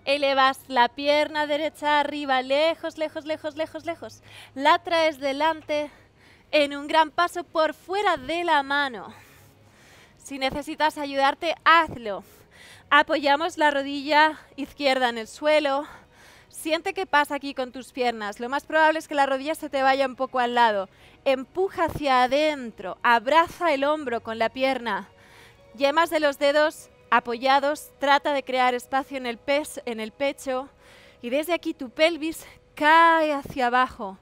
Elevas la pierna derecha arriba, lejos, lejos, lejos, lejos, lejos. La traes delante en un gran paso por fuera de la mano. Si necesitas ayudarte, hazlo. Apoyamos la rodilla izquierda en el suelo. Siente qué pasa aquí con tus piernas. Lo más probable es que la rodilla se te vaya un poco al lado. Empuja hacia adentro, abraza el hombro con la pierna. Yemas de los dedos apoyados, trata de crear espacio en el, pez, en el pecho y desde aquí tu pelvis cae hacia abajo.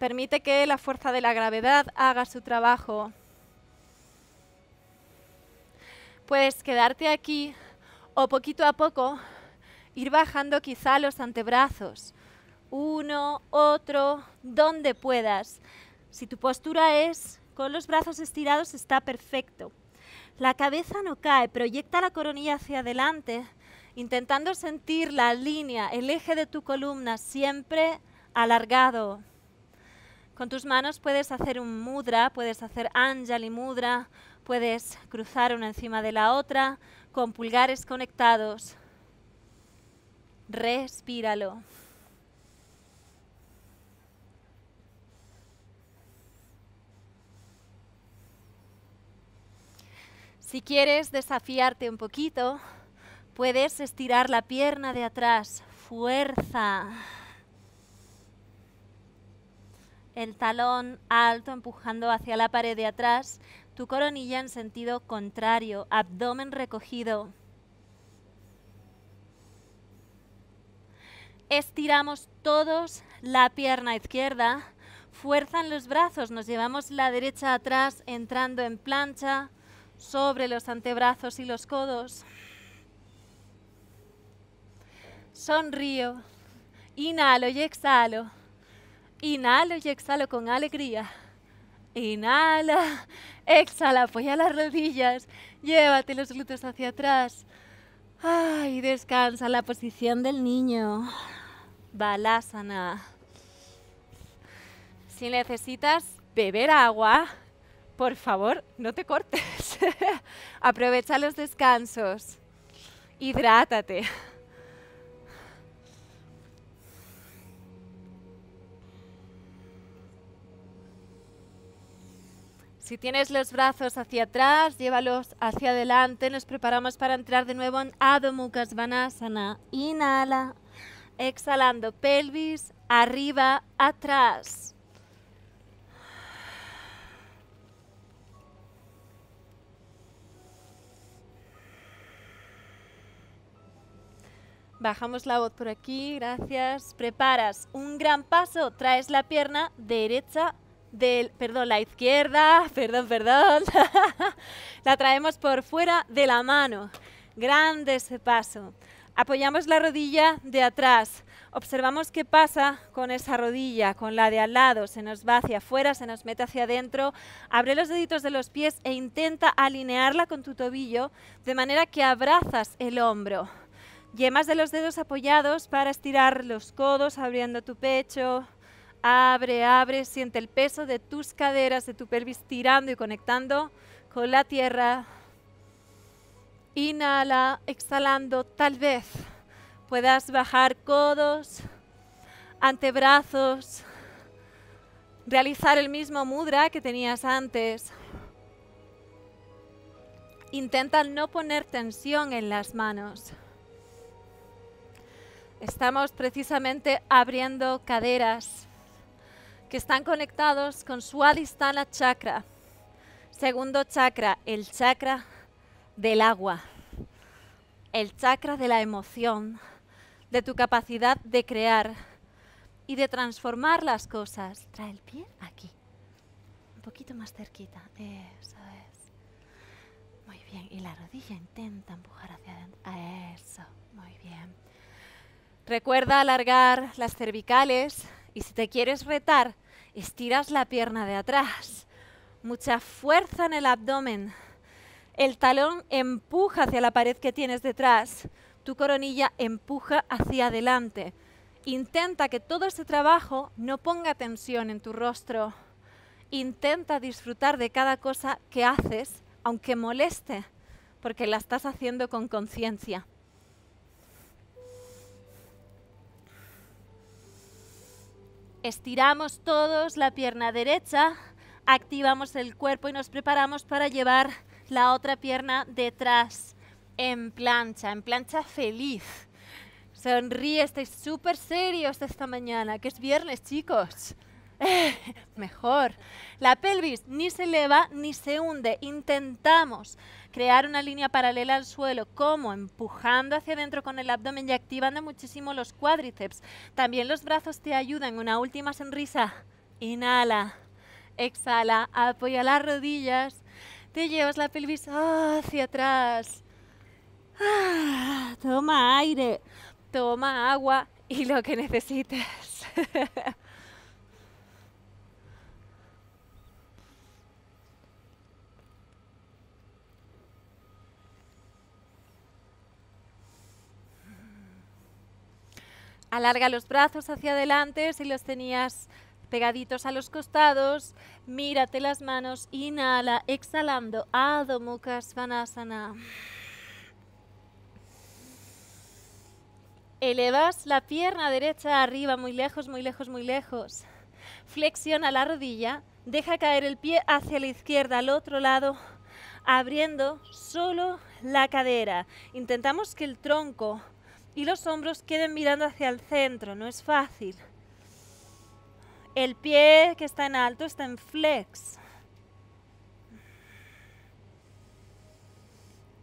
Permite que la fuerza de la gravedad haga su trabajo. Puedes quedarte aquí o poquito a poco ir bajando quizá los antebrazos. Uno, otro, donde puedas. Si tu postura es con los brazos estirados está perfecto. La cabeza no cae, proyecta la coronilla hacia adelante, intentando sentir la línea, el eje de tu columna siempre alargado. Con tus manos puedes hacer un mudra, puedes hacer anjali mudra, puedes cruzar una encima de la otra con pulgares conectados. Respíralo. Si quieres desafiarte un poquito, puedes estirar la pierna de atrás. Fuerza. El talón alto empujando hacia la pared de atrás. Tu coronilla en sentido contrario. Abdomen recogido. Estiramos todos la pierna izquierda. Fuerza en los brazos. Nos llevamos la derecha atrás entrando en plancha sobre los antebrazos y los codos. Sonrío. Inhalo y exhalo. Inhalo y exhalo con alegría. Inhala, exhala, apoya las rodillas, llévate los glúteos hacia atrás. Ay, descansa en la posición del niño. Balasana. Si necesitas beber agua, por favor, no te cortes. Aprovecha los descansos. Hidrátate. Si tienes los brazos hacia atrás, llévalos hacia adelante. Nos preparamos para entrar de nuevo en Adho Mukha Svanasana. Inhala, exhalando pelvis, arriba, atrás. Bajamos la voz por aquí, gracias. Preparas un gran paso, traes la pierna derecha del, perdón, la izquierda, perdón, perdón. la traemos por fuera de la mano. Grande ese paso. Apoyamos la rodilla de atrás. Observamos qué pasa con esa rodilla, con la de al lado. Se nos va hacia afuera, se nos mete hacia adentro. Abre los deditos de los pies e intenta alinearla con tu tobillo de manera que abrazas el hombro. Yemas de los dedos apoyados para estirar los codos, abriendo tu pecho. Abre, abre, siente el peso de tus caderas, de tu pelvis, tirando y conectando con la tierra. Inhala, exhalando, tal vez puedas bajar codos, antebrazos, realizar el mismo mudra que tenías antes. Intenta no poner tensión en las manos. Estamos precisamente abriendo caderas que están conectados con la Chakra. Segundo chakra, el chakra del agua, el chakra de la emoción, de tu capacidad de crear y de transformar las cosas. Trae el pie aquí, un poquito más cerquita, eso es. Muy bien, y la rodilla intenta empujar hacia adentro, eso, muy bien. Recuerda alargar las cervicales y si te quieres retar, estiras la pierna de atrás. Mucha fuerza en el abdomen. El talón empuja hacia la pared que tienes detrás. Tu coronilla empuja hacia adelante. Intenta que todo este trabajo no ponga tensión en tu rostro. Intenta disfrutar de cada cosa que haces, aunque moleste, porque la estás haciendo con conciencia. Estiramos todos la pierna derecha, activamos el cuerpo y nos preparamos para llevar la otra pierna detrás en plancha, en plancha feliz. Sonríe, estáis súper serios esta mañana, que es viernes, chicos. mejor. La pelvis ni se eleva ni se hunde. Intentamos crear una línea paralela al suelo, como empujando hacia adentro con el abdomen y activando muchísimo los cuádriceps. También los brazos te ayudan. Una última sonrisa. Inhala, exhala, apoya las rodillas, te llevas la pelvis hacia atrás. Ah, toma aire, toma agua y lo que necesites. Alarga los brazos hacia adelante si los tenías pegaditos a los costados. Mírate las manos. Inhala, exhalando. Adho Mukha Svanasana. Elevas la pierna derecha arriba, muy lejos, muy lejos, muy lejos. Flexiona la rodilla. Deja caer el pie hacia la izquierda, al otro lado, abriendo solo la cadera. Intentamos que el tronco y los hombros queden mirando hacia el centro. No es fácil. El pie que está en alto está en flex.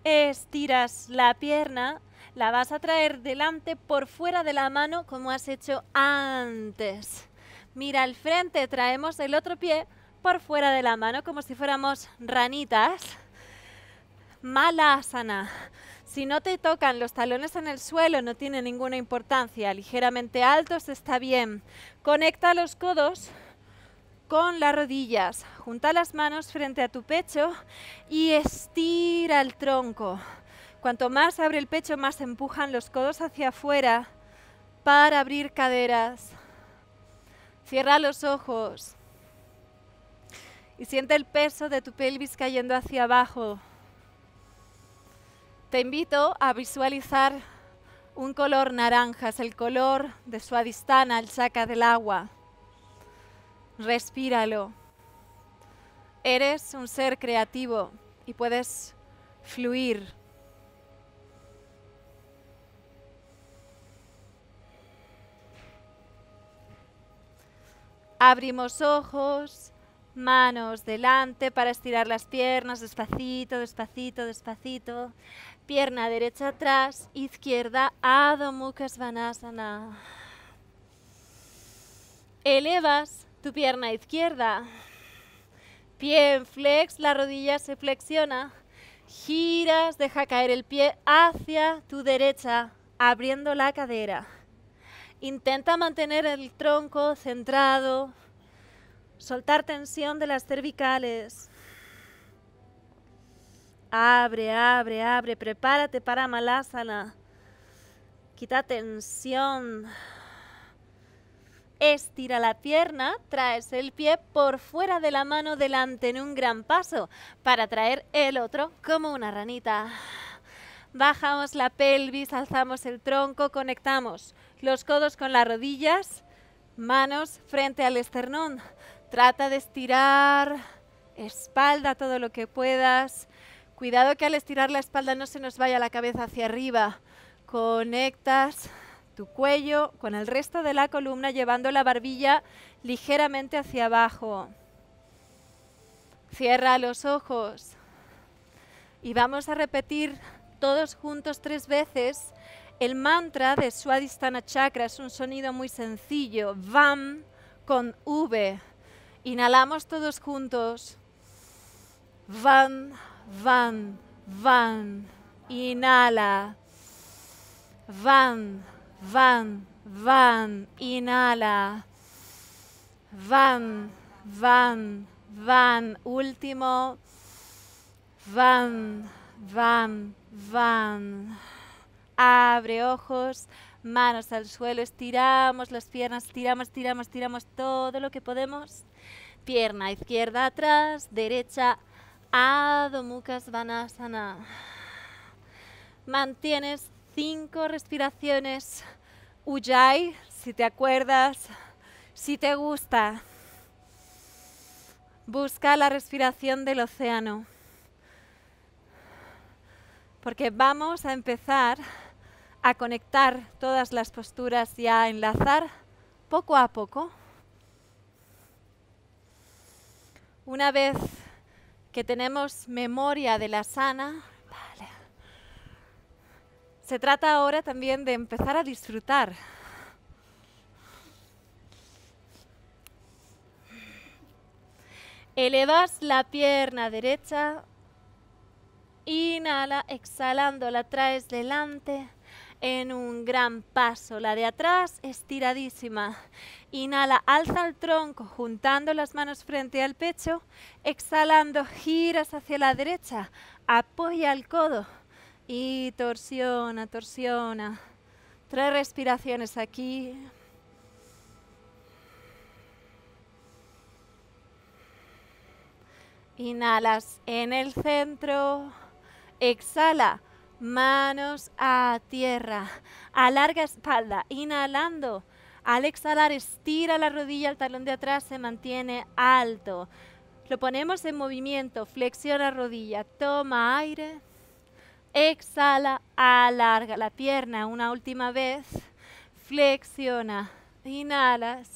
Estiras la pierna, la vas a traer delante por fuera de la mano como has hecho antes. Mira al frente, traemos el otro pie por fuera de la mano como si fuéramos ranitas. Malasana. Si no te tocan los talones en el suelo, no tiene ninguna importancia. Ligeramente altos está bien. Conecta los codos con las rodillas. Junta las manos frente a tu pecho y estira el tronco. Cuanto más abre el pecho, más empujan los codos hacia afuera para abrir caderas. Cierra los ojos y siente el peso de tu pelvis cayendo hacia abajo. Te invito a visualizar un color naranja, es el color de adistana, el saca del agua. Respíralo. Eres un ser creativo y puedes fluir. Abrimos ojos, manos delante para estirar las piernas despacito, despacito, despacito. Pierna derecha atrás, izquierda, Adho Mukha Svanasana. Elevas tu pierna izquierda. Pie en flex, la rodilla se flexiona. Giras, deja caer el pie hacia tu derecha, abriendo la cadera. Intenta mantener el tronco centrado, soltar tensión de las cervicales. Abre, abre, abre. Prepárate para Malasana. Quita tensión. Estira la pierna, traes el pie por fuera de la mano delante en un gran paso para traer el otro como una ranita. Bajamos la pelvis, alzamos el tronco, conectamos los codos con las rodillas, manos frente al esternón. Trata de estirar espalda todo lo que puedas, Cuidado que al estirar la espalda no se nos vaya la cabeza hacia arriba. Conectas tu cuello con el resto de la columna llevando la barbilla ligeramente hacia abajo. Cierra los ojos y vamos a repetir todos juntos tres veces el mantra de Swadhisthana Chakra. Es un sonido muy sencillo, VAM con V. Inhalamos todos juntos. VAM van, van. Inhala. Van, van, van. Inhala. Van, van, van. Último. Van, van, van. Abre ojos, manos al suelo, estiramos las piernas, tiramos, tiramos, tiramos todo lo que podemos. Pierna izquierda atrás, derecha atrás Adho Mukha Mantienes cinco respiraciones. Ujjayi, si te acuerdas, si te gusta. Busca la respiración del océano. Porque vamos a empezar a conectar todas las posturas y a enlazar poco a poco. Una vez que tenemos memoria de la sana, se trata ahora también de empezar a disfrutar. Elevas la pierna derecha, inhala, exhalando, la traes delante en un gran paso. La de atrás estiradísima. Inhala, alza el tronco juntando las manos frente al pecho. Exhalando, giras hacia la derecha. Apoya el codo y torsiona, torsiona. Tres respiraciones aquí. Inhalas en el centro. Exhala manos a tierra. Alarga espalda, inhalando. Al exhalar, estira la rodilla, el talón de atrás se mantiene alto. Lo ponemos en movimiento, flexiona rodilla, toma aire, exhala, alarga la pierna una última vez, flexiona, inhalas,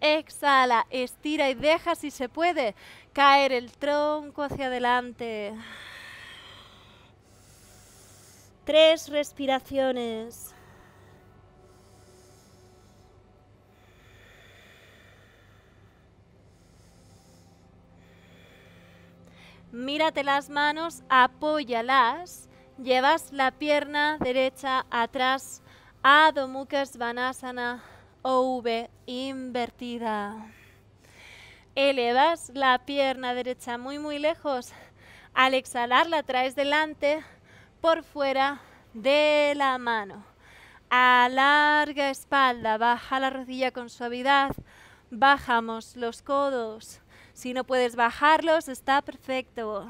exhala, estira y deja si se puede caer el tronco hacia adelante. Tres respiraciones. Mírate las manos, apóyalas. Llevas la pierna derecha atrás Adho Mukha Svanasana o V invertida. Elevas la pierna derecha muy muy lejos. Al exhalar la traes delante por fuera de la mano. Alarga espalda, baja la rodilla con suavidad, bajamos los codos. Si no puedes bajarlos, está perfecto.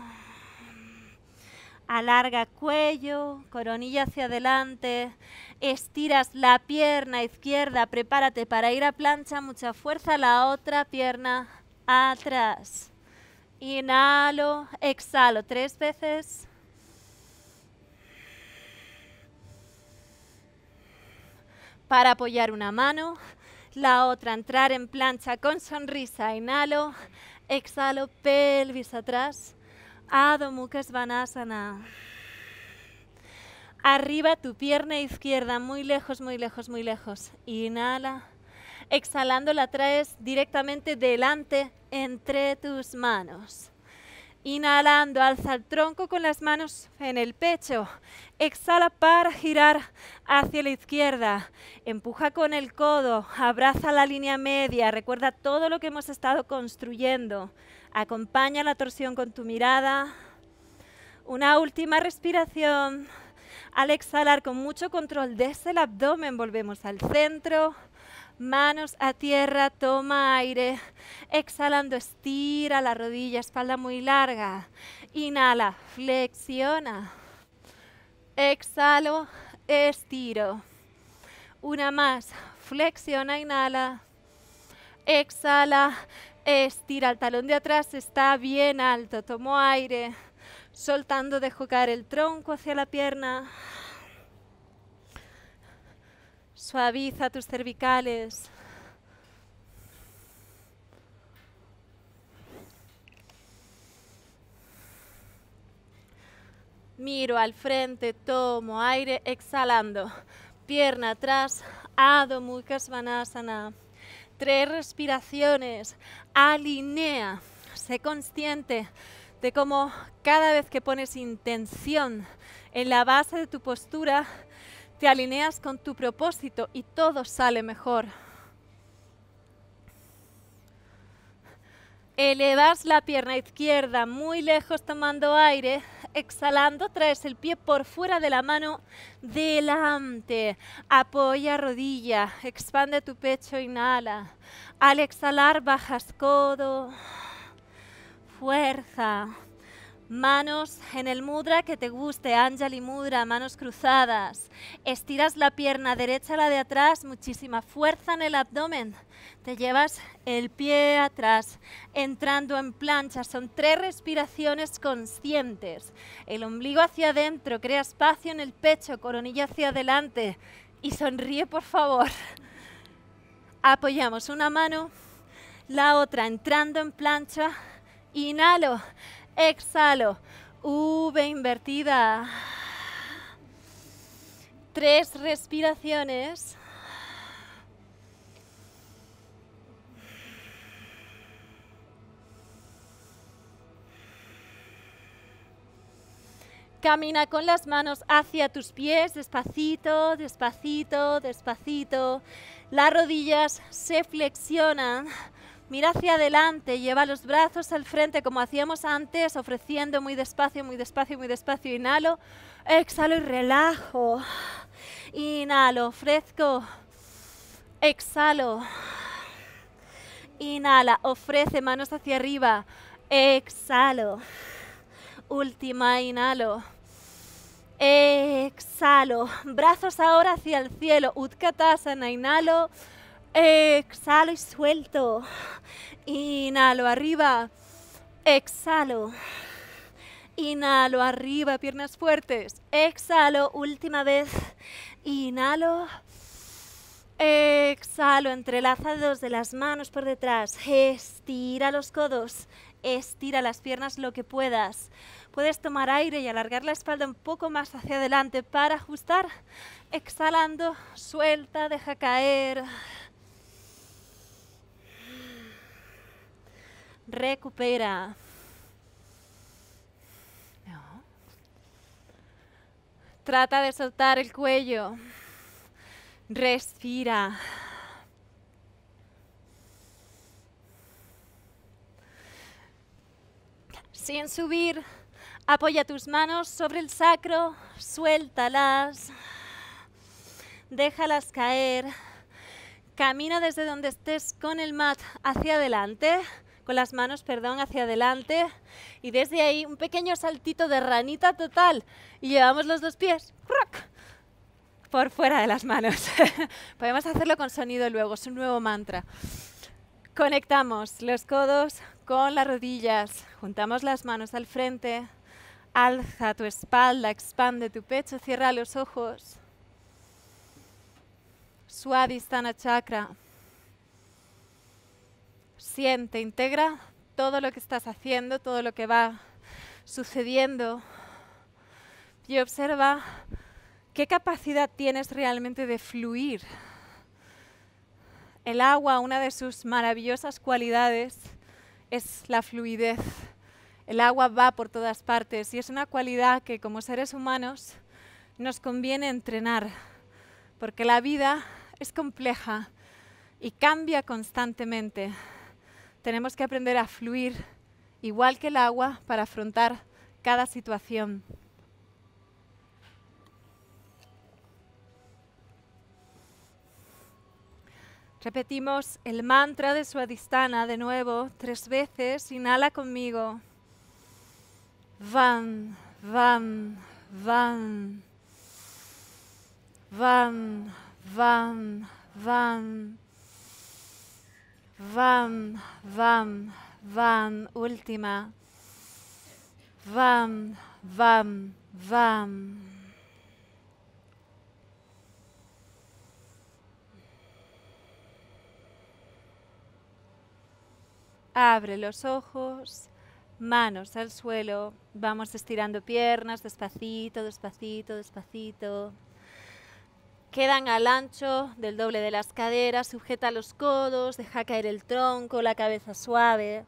Alarga cuello, coronilla hacia adelante, estiras la pierna izquierda, prepárate para ir a plancha, mucha fuerza, la otra pierna atrás. Inhalo, exhalo tres veces. para apoyar una mano, la otra entrar en plancha con sonrisa, inhalo, exhalo, pelvis atrás, Adho Mukha Svanasana. Arriba tu pierna izquierda, muy lejos, muy lejos, muy lejos. Inhala. Exhalando la traes directamente delante entre tus manos. Inhalando, alza el tronco con las manos en el pecho. Exhala para girar hacia la izquierda. Empuja con el codo, abraza la línea media. Recuerda todo lo que hemos estado construyendo. Acompaña la torsión con tu mirada. Una última respiración. Al exhalar con mucho control desde el abdomen, volvemos al centro manos a tierra, toma aire, exhalando estira la rodilla, espalda muy larga, inhala, flexiona, exhalo, estiro, una más, flexiona, inhala, exhala, estira, el talón de atrás está bien alto, tomo aire, soltando de jugar el tronco hacia la pierna, Suaviza tus cervicales. Miro al frente, tomo aire, exhalando. Pierna atrás, Adho Mukha Svanasana. Tres respiraciones, alinea, sé consciente de cómo cada vez que pones intención en la base de tu postura, te alineas con tu propósito y todo sale mejor. Elevas la pierna izquierda muy lejos tomando aire. Exhalando, traes el pie por fuera de la mano delante. Apoya rodilla, expande tu pecho, inhala. Al exhalar bajas codo. Fuerza. Manos en el mudra que te guste, y Mudra, manos cruzadas. Estiras la pierna derecha a la de atrás, muchísima fuerza en el abdomen. Te llevas el pie atrás, entrando en plancha. Son tres respiraciones conscientes. El ombligo hacia adentro, crea espacio en el pecho, coronilla hacia adelante. Y sonríe, por favor. Apoyamos una mano, la otra entrando en plancha. Inhalo. Exhalo. V invertida. Tres respiraciones. Camina con las manos hacia tus pies, despacito, despacito, despacito. Las rodillas se flexionan Mira hacia adelante, lleva los brazos al frente como hacíamos antes, ofreciendo muy despacio, muy despacio, muy despacio. Inhalo, exhalo y relajo. Inhalo, ofrezco. Exhalo. Inhala, ofrece manos hacia arriba. Exhalo. Última, inhalo. Exhalo. Brazos ahora hacia el cielo. Utkatasana, inhalo. Exhalo y suelto. Inhalo arriba. Exhalo. Inhalo arriba, piernas fuertes. Exhalo, última vez. Inhalo. Exhalo, entrelaza dos de las manos por detrás. Estira los codos. Estira las piernas lo que puedas. Puedes tomar aire y alargar la espalda un poco más hacia adelante para ajustar. Exhalando, suelta, deja caer. Recupera. Trata de soltar el cuello. Respira. Sin subir, apoya tus manos sobre el sacro, suéltalas, déjalas caer. Camina desde donde estés con el mat hacia adelante con las manos, perdón, hacia adelante y desde ahí un pequeño saltito de ranita total y llevamos los dos pies por fuera de las manos. Podemos hacerlo con sonido luego, es un nuevo mantra. Conectamos los codos con las rodillas, juntamos las manos al frente, alza tu espalda, expande tu pecho, cierra los ojos. Suadhisthana Chakra siente, integra todo lo que estás haciendo, todo lo que va sucediendo y observa qué capacidad tienes realmente de fluir. El agua, una de sus maravillosas cualidades es la fluidez. El agua va por todas partes y es una cualidad que como seres humanos nos conviene entrenar, porque la vida es compleja y cambia constantemente tenemos que aprender a fluir, igual que el agua, para afrontar cada situación. Repetimos el mantra de Suadistana de nuevo, tres veces. Inhala conmigo. Van, van, van. Van, van, van. Vam, vam, vam, última. Vam, vam, vam. Abre los ojos, manos al suelo, vamos estirando piernas despacito, despacito, despacito. Quedan al ancho del doble de las caderas, sujeta los codos, deja caer el tronco, la cabeza suave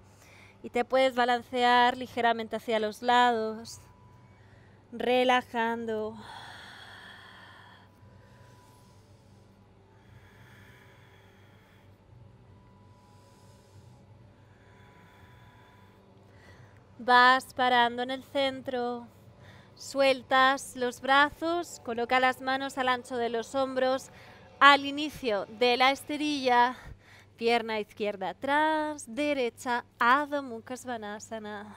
y te puedes balancear ligeramente hacia los lados, relajando. Vas parando en el centro, Sueltas los brazos, coloca las manos al ancho de los hombros, al inicio de la esterilla, pierna izquierda atrás, derecha, Adho Mukha Svanasana.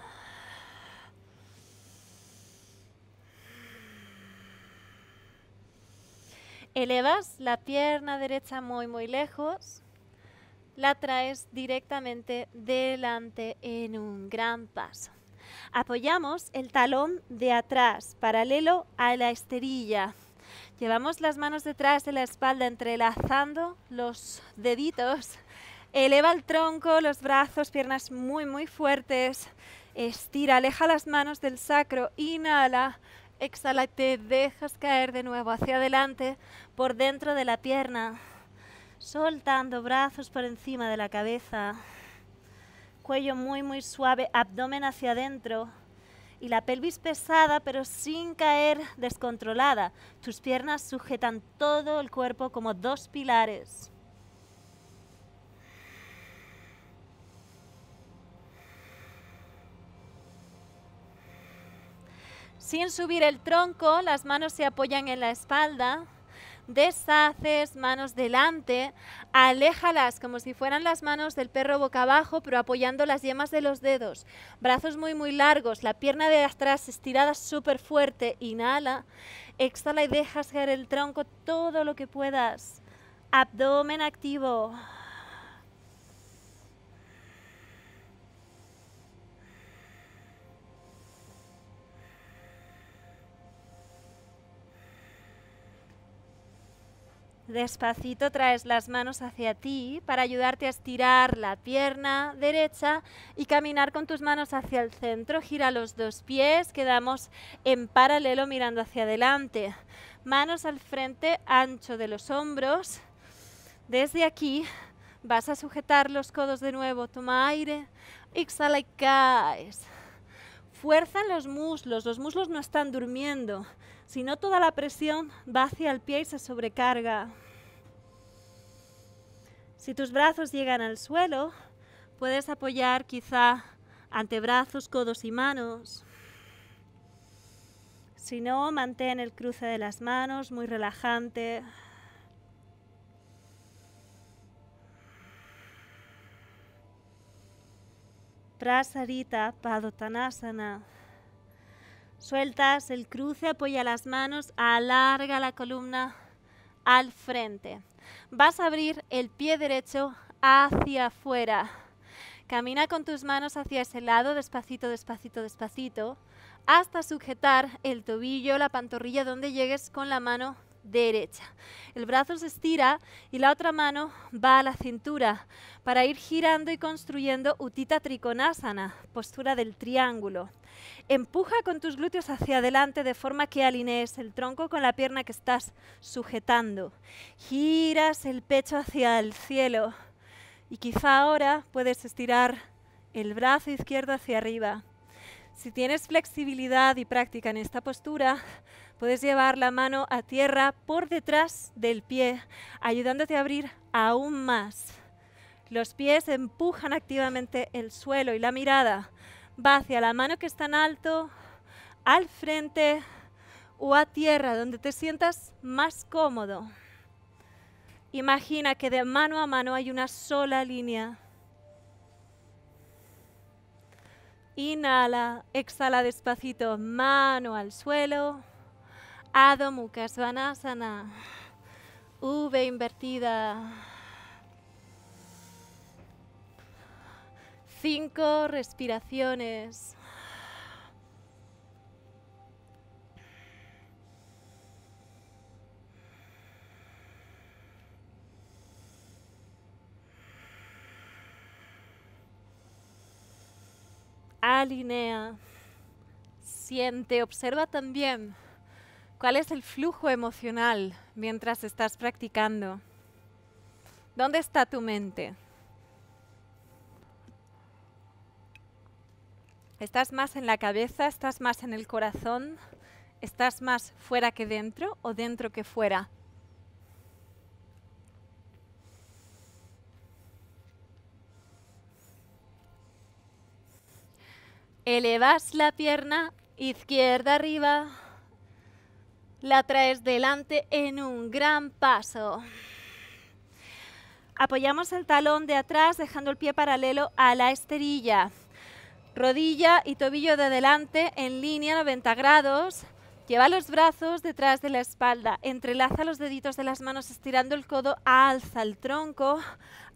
Elevas la pierna derecha muy muy lejos, la traes directamente delante en un gran paso. Apoyamos el talón de atrás, paralelo a la esterilla. Llevamos las manos detrás de la espalda, entrelazando los deditos. Eleva el tronco, los brazos, piernas muy, muy fuertes. Estira, aleja las manos del sacro, inhala, exhala y te dejas caer de nuevo hacia adelante por dentro de la pierna, soltando brazos por encima de la cabeza cuello muy, muy suave, abdomen hacia adentro y la pelvis pesada pero sin caer descontrolada. Tus piernas sujetan todo el cuerpo como dos pilares. Sin subir el tronco, las manos se apoyan en la espalda, deshaces, manos delante, aléjalas como si fueran las manos del perro boca abajo, pero apoyando las yemas de los dedos, brazos muy muy largos, la pierna de atrás estirada súper fuerte, inhala, exhala y dejas caer el tronco todo lo que puedas, abdomen activo. Despacito traes las manos hacia ti para ayudarte a estirar la pierna derecha y caminar con tus manos hacia el centro. Gira los dos pies, quedamos en paralelo mirando hacia adelante. Manos al frente, ancho de los hombros. Desde aquí vas a sujetar los codos de nuevo. Toma aire, exhala y caes. fuerza en los muslos, los muslos no están durmiendo. Si no, toda la presión va hacia el pie y se sobrecarga. Si tus brazos llegan al suelo, puedes apoyar quizá antebrazos, codos y manos. Si no, mantén el cruce de las manos muy relajante. Prasarita Padotanasana. Sueltas el cruce, apoya las manos, alarga la columna al frente. Vas a abrir el pie derecho hacia afuera. Camina con tus manos hacia ese lado, despacito, despacito, despacito, hasta sujetar el tobillo, la pantorrilla donde llegues con la mano derecha. El brazo se estira y la otra mano va a la cintura para ir girando y construyendo Utita Trikonasana, postura del triángulo. Empuja con tus glúteos hacia adelante de forma que alinees el tronco con la pierna que estás sujetando. Giras el pecho hacia el cielo. Y quizá ahora puedes estirar el brazo izquierdo hacia arriba. Si tienes flexibilidad y práctica en esta postura, puedes llevar la mano a tierra por detrás del pie, ayudándote a abrir aún más. Los pies empujan activamente el suelo y la mirada va hacia la mano que está en alto, al frente o a tierra, donde te sientas más cómodo. Imagina que de mano a mano hay una sola línea. Inhala, exhala despacito, mano al suelo. Adho Mukha Svanasana. V invertida. Cinco respiraciones. Alinea, siente, observa también cuál es el flujo emocional mientras estás practicando. ¿Dónde está tu mente? ¿Estás más en la cabeza? ¿Estás más en el corazón? ¿Estás más fuera que dentro o dentro que fuera? Elevas la pierna izquierda arriba, la traes delante en un gran paso. Apoyamos el talón de atrás dejando el pie paralelo a la esterilla. Rodilla y tobillo de adelante en línea 90 grados. Lleva los brazos detrás de la espalda, entrelaza los deditos de las manos estirando el codo, alza el tronco,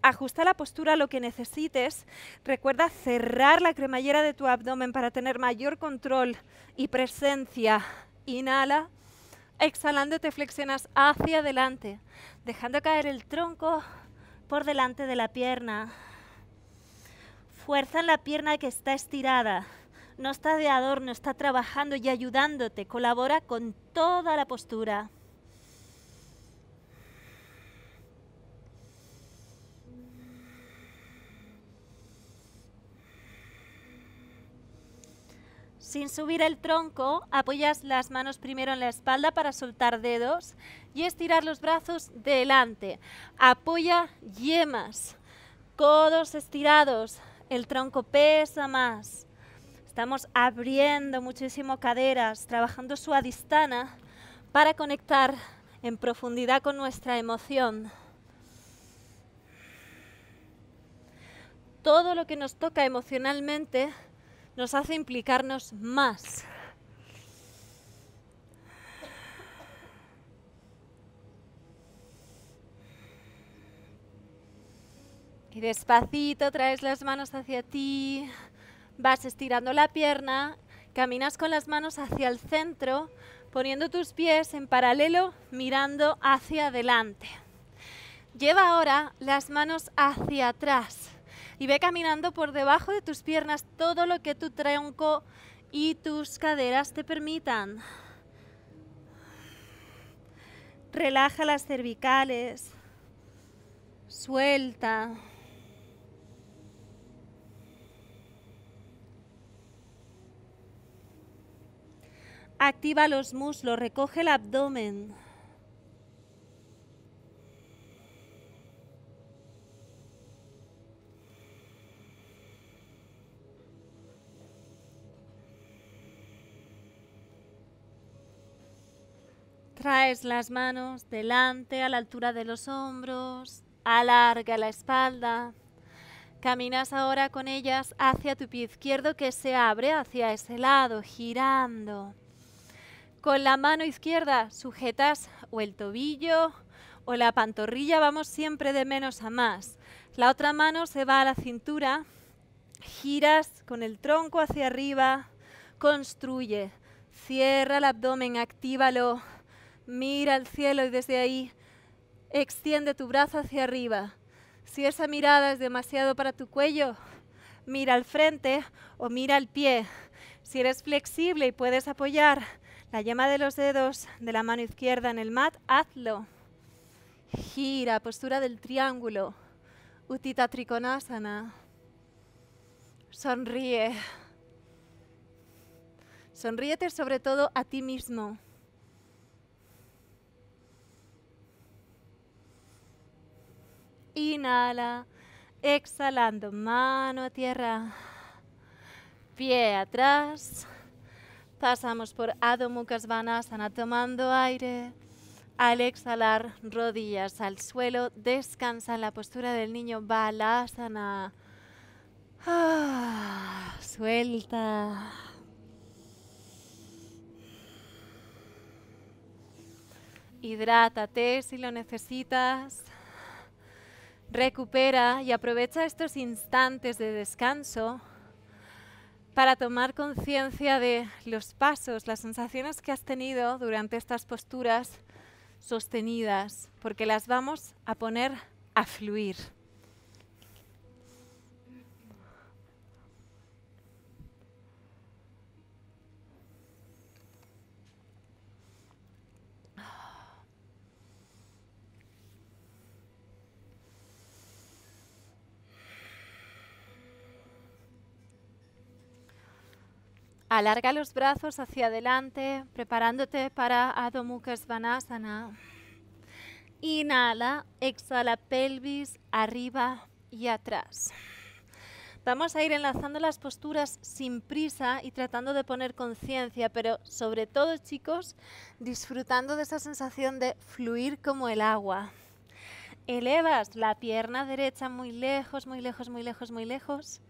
ajusta la postura a lo que necesites. Recuerda cerrar la cremallera de tu abdomen para tener mayor control y presencia. Inhala, exhalando te flexionas hacia adelante, dejando caer el tronco por delante de la pierna. Fuerza en la pierna que está estirada. No está de adorno, está trabajando y ayudándote. Colabora con toda la postura. Sin subir el tronco, apoyas las manos primero en la espalda para soltar dedos y estirar los brazos delante. Apoya yemas, codos estirados, el tronco pesa más. Estamos abriendo muchísimo caderas, trabajando su adistana para conectar en profundidad con nuestra emoción. Todo lo que nos toca emocionalmente nos hace implicarnos más. Y despacito traes las manos hacia ti, vas estirando la pierna, caminas con las manos hacia el centro, poniendo tus pies en paralelo, mirando hacia adelante. Lleva ahora las manos hacia atrás y ve caminando por debajo de tus piernas todo lo que tu tronco y tus caderas te permitan. Relaja las cervicales. Suelta. Activa los muslos, recoge el abdomen. Traes las manos delante a la altura de los hombros, alarga la espalda. Caminas ahora con ellas hacia tu pie izquierdo que se abre hacia ese lado, girando. Con la mano izquierda sujetas o el tobillo o la pantorrilla, vamos siempre de menos a más. La otra mano se va a la cintura, giras con el tronco hacia arriba, construye, cierra el abdomen, actívalo, mira al cielo y desde ahí extiende tu brazo hacia arriba. Si esa mirada es demasiado para tu cuello, mira al frente o mira al pie. Si eres flexible y puedes apoyar la yema de los dedos de la mano izquierda en el mat, hazlo. Gira, postura del triángulo. Utita Trikonasana. Sonríe. Sonríete sobre todo a ti mismo. Inhala, exhalando, mano a tierra, pie atrás. Pasamos por Adho tomando aire. Al exhalar, rodillas al suelo, descansa en la postura del niño Balasana. Ah, suelta. Hidrátate si lo necesitas. Recupera y aprovecha estos instantes de descanso para tomar conciencia de los pasos, las sensaciones que has tenido durante estas posturas sostenidas, porque las vamos a poner a fluir. Alarga los brazos hacia adelante, preparándote para Adho Mukha Svanasana. Inhala, exhala pelvis arriba y atrás. Vamos a ir enlazando las posturas sin prisa y tratando de poner conciencia, pero sobre todo chicos, disfrutando de esa sensación de fluir como el agua. Elevas la pierna derecha muy lejos, muy lejos, muy lejos, muy lejos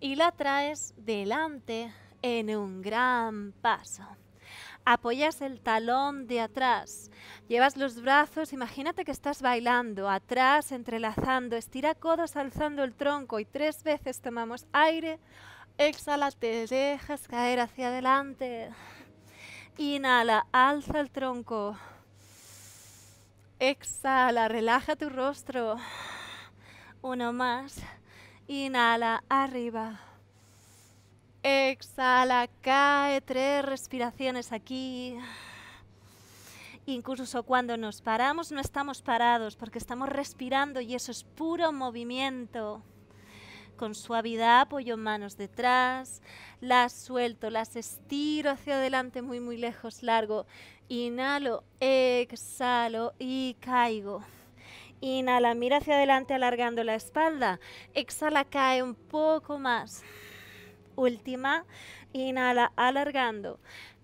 y la traes delante en un gran paso. Apoyas el talón de atrás, llevas los brazos, imagínate que estás bailando, atrás, entrelazando, estira codos alzando el tronco y tres veces tomamos aire, exhala, te dejas caer hacia adelante, inhala, alza el tronco, exhala, relaja tu rostro, uno más, inhala, arriba Exhala, cae tres respiraciones aquí. Incluso cuando nos paramos no estamos parados porque estamos respirando y eso es puro movimiento. Con suavidad apoyo manos detrás, las suelto, las estiro hacia adelante muy muy lejos, largo. Inhalo, exhalo y caigo. Inhala, mira hacia adelante alargando la espalda. Exhala, cae un poco más última. Inhala, alargando.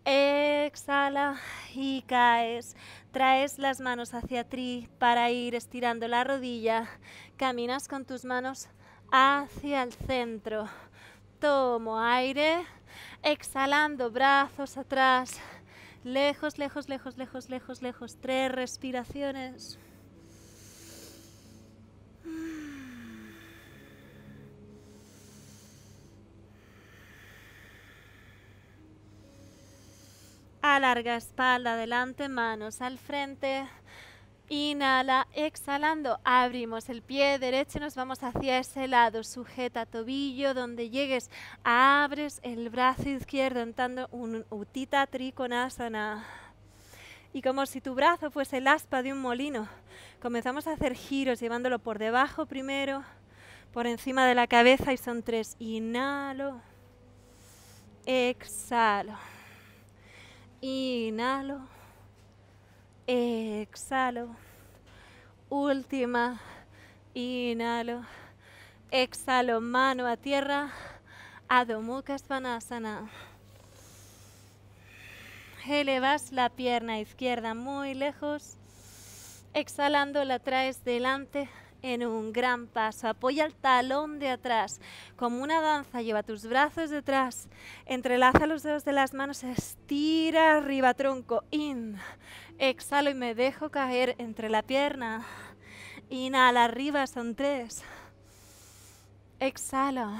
Exhala y caes. Traes las manos hacia ti para ir estirando la rodilla. Caminas con tus manos hacia el centro. Tomo aire. Exhalando, brazos atrás. Lejos, lejos, lejos, lejos, lejos, lejos. Tres respiraciones. Alarga espalda adelante, manos al frente. Inhala, exhalando, abrimos el pie derecho, nos vamos hacia ese lado, sujeta tobillo, donde llegues, abres el brazo izquierdo, entrando un Utita Trikonasana. Y como si tu brazo fuese el aspa de un molino, comenzamos a hacer giros llevándolo por debajo primero, por encima de la cabeza y son tres. Inhalo, exhalo. Inhalo. Exhalo. Última. Inhalo. Exhalo. Mano a tierra. Adho Mukha Elevas la pierna izquierda muy lejos. Exhalando la traes delante en un gran paso. Apoya el talón de atrás. Como una danza, lleva tus brazos detrás. Entrelaza los dedos de las manos. Estira arriba, tronco. In. Exhalo y me dejo caer entre la pierna. Inhala arriba, son tres. Exhalo.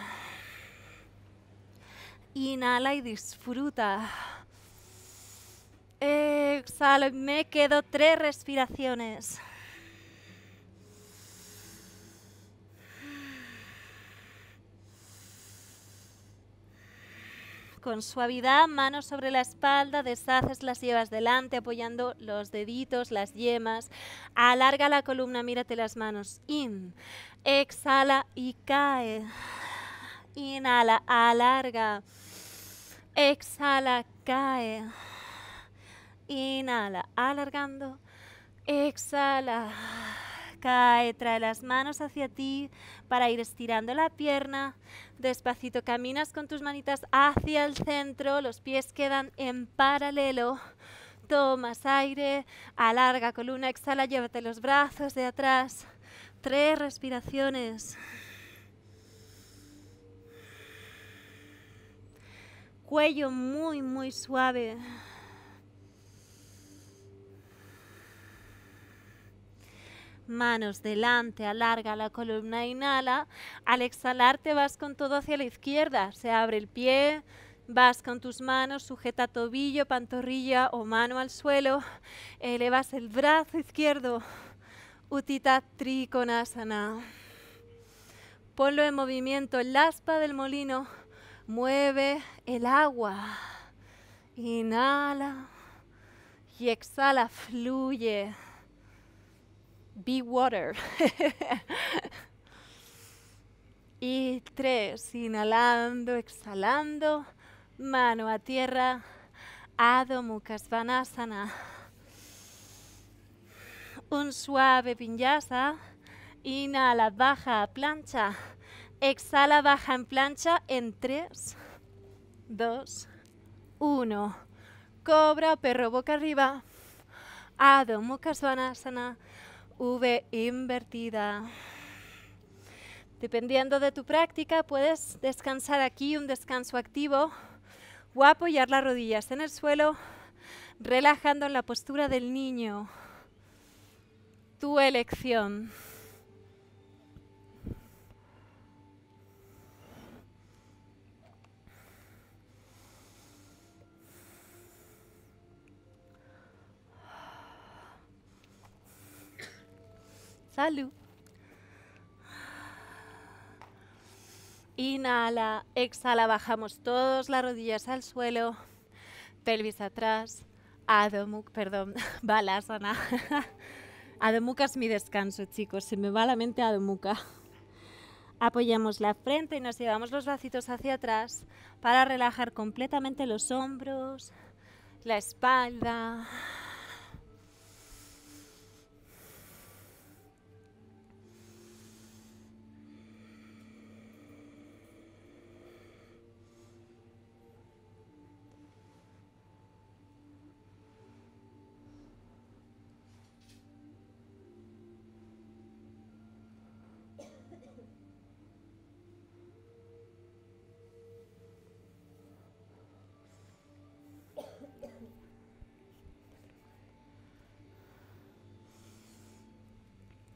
Inhala y disfruta. Exhalo y me quedo tres respiraciones. con suavidad, manos sobre la espalda, deshaces, las llevas delante apoyando los deditos, las yemas. Alarga la columna, mírate las manos. In. Exhala y cae. Inhala, alarga. Exhala, cae. Inhala, alargando. Exhala, cae. Trae las manos hacia ti para ir estirando la pierna. Despacito caminas con tus manitas hacia el centro, los pies quedan en paralelo. Tomas aire, alarga columna, exhala, llévate los brazos de atrás. Tres respiraciones. Cuello muy, muy suave. manos delante, alarga la columna, inhala. Al exhalar te vas con todo hacia la izquierda, se abre el pie, vas con tus manos, sujeta tobillo, pantorrilla o mano al suelo, elevas el brazo izquierdo, Utita Trikonasana. Ponlo en movimiento, el aspa del molino mueve el agua. Inhala y exhala, fluye be water. y tres, inhalando, exhalando, mano a tierra, Adho Mukha Svanasana. Un suave pinyasa, inhala, baja a plancha, exhala, baja en plancha en tres, dos, uno. Cobra o perro boca arriba. Adho Mukha Svanasana. V invertida. Dependiendo de tu práctica, puedes descansar aquí, un descanso activo, o apoyar las rodillas en el suelo, relajando en la postura del niño. Tu elección. Inhala, exhala, bajamos todas las rodillas al suelo, pelvis atrás, Adomuk, perdón, Balasana. Adhomuka es mi descanso, chicos, se me va la mente Adhomuka. Apoyamos la frente y nos llevamos los bracitos hacia atrás para relajar completamente los hombros, la espalda,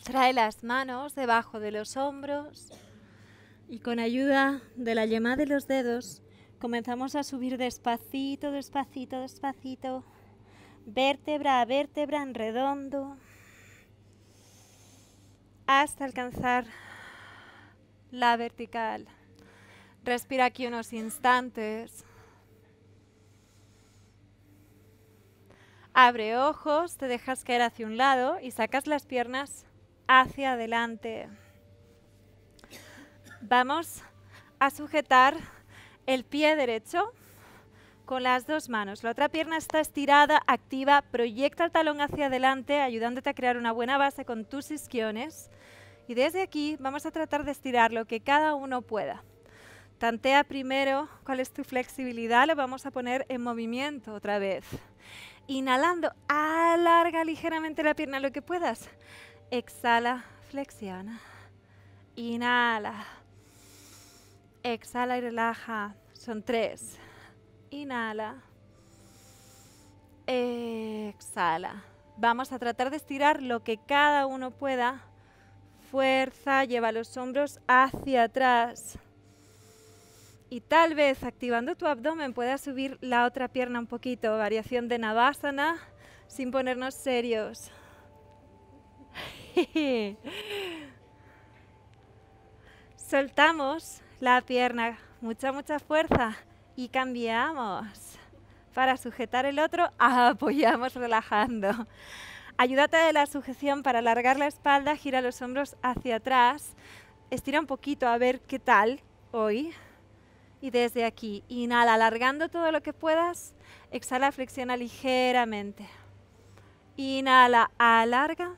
Trae las manos debajo de los hombros y con ayuda de la yema de los dedos comenzamos a subir despacito, despacito, despacito, vértebra a vértebra en redondo, hasta alcanzar la vertical. Respira aquí unos instantes. Abre ojos, te dejas caer hacia un lado y sacas las piernas hacia adelante. Vamos a sujetar el pie derecho con las dos manos. La otra pierna está estirada, activa, proyecta el talón hacia adelante, ayudándote a crear una buena base con tus isquiones. Y desde aquí vamos a tratar de estirar lo que cada uno pueda. Tantea primero cuál es tu flexibilidad, lo vamos a poner en movimiento otra vez. Inhalando, alarga ligeramente la pierna lo que puedas. Exhala, flexiona. Inhala. Exhala y relaja. Son tres. Inhala. Exhala. Vamos a tratar de estirar lo que cada uno pueda. Fuerza, lleva los hombros hacia atrás. Y tal vez activando tu abdomen puedas subir la otra pierna un poquito. Variación de Navasana sin ponernos serios. Soltamos la pierna, mucha, mucha fuerza y cambiamos. Para sujetar el otro, apoyamos relajando. Ayúdate de la sujeción para alargar la espalda, gira los hombros hacia atrás, estira un poquito a ver qué tal hoy. Y desde aquí, inhala, alargando todo lo que puedas, exhala, flexiona ligeramente. Inhala, alarga.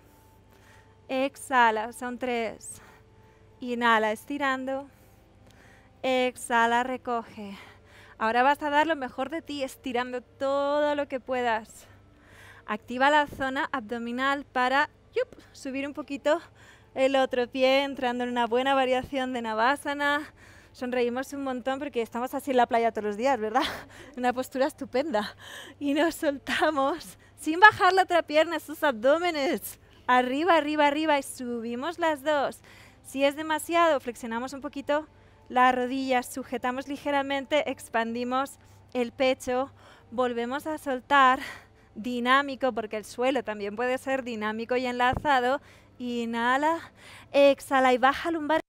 Exhala, son tres. Inhala, estirando. Exhala, recoge. Ahora vas a dar lo mejor de ti estirando todo lo que puedas. Activa la zona abdominal para subir un poquito el otro pie, entrando en una buena variación de Navasana. Sonreímos un montón porque estamos así en la playa todos los días, ¿verdad? Una postura estupenda. Y nos soltamos sin bajar la otra pierna, sus abdómenes. Arriba, arriba, arriba y subimos las dos. Si es demasiado, flexionamos un poquito las rodillas, sujetamos ligeramente, expandimos el pecho, volvemos a soltar dinámico, porque el suelo también puede ser dinámico y enlazado. Inhala, exhala y baja lumbar.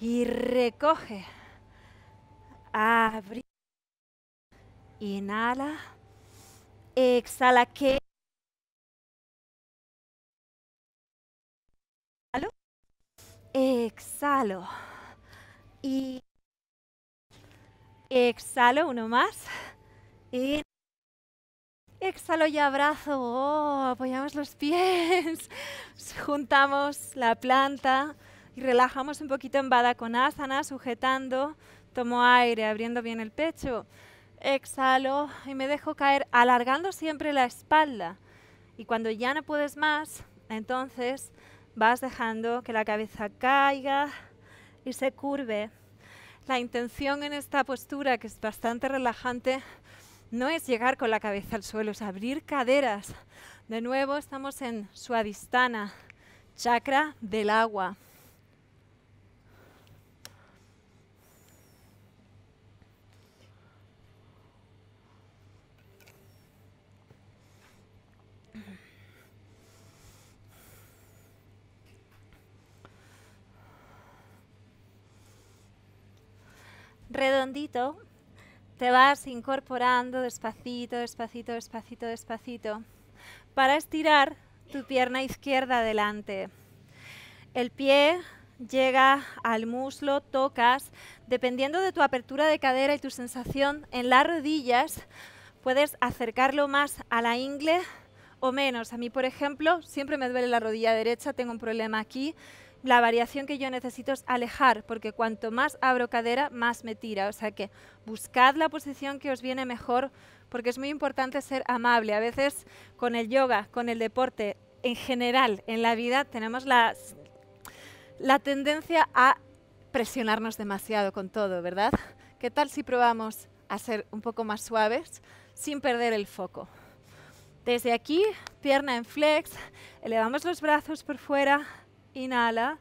Y recoge. Abre. Inhala. Exhala. Que exhalo. Y exhalo, uno más. Y exhalo y abrazo. Oh, apoyamos los pies. Juntamos la planta y relajamos un poquito en bada con asana, sujetando. Tomo aire, abriendo bien el pecho. Exhalo y me dejo caer, alargando siempre la espalda. Y cuando ya no puedes más, entonces Vas dejando que la cabeza caiga y se curve. La intención en esta postura, que es bastante relajante, no es llegar con la cabeza al suelo, es abrir caderas. De nuevo estamos en suadistana, chakra del agua. redondito, te vas incorporando despacito, despacito, despacito, despacito, para estirar tu pierna izquierda adelante. El pie llega al muslo, tocas, dependiendo de tu apertura de cadera y tu sensación en las rodillas, puedes acercarlo más a la ingle o menos. A mí, por ejemplo, siempre me duele la rodilla derecha, tengo un problema aquí, la variación que yo necesito es alejar, porque cuanto más abro cadera, más me tira. O sea que buscad la posición que os viene mejor, porque es muy importante ser amable. A veces con el yoga, con el deporte, en general, en la vida, tenemos la, la tendencia a presionarnos demasiado con todo, ¿verdad? ¿Qué tal si probamos a ser un poco más suaves sin perder el foco? Desde aquí, pierna en flex, elevamos los brazos por fuera, Inhala.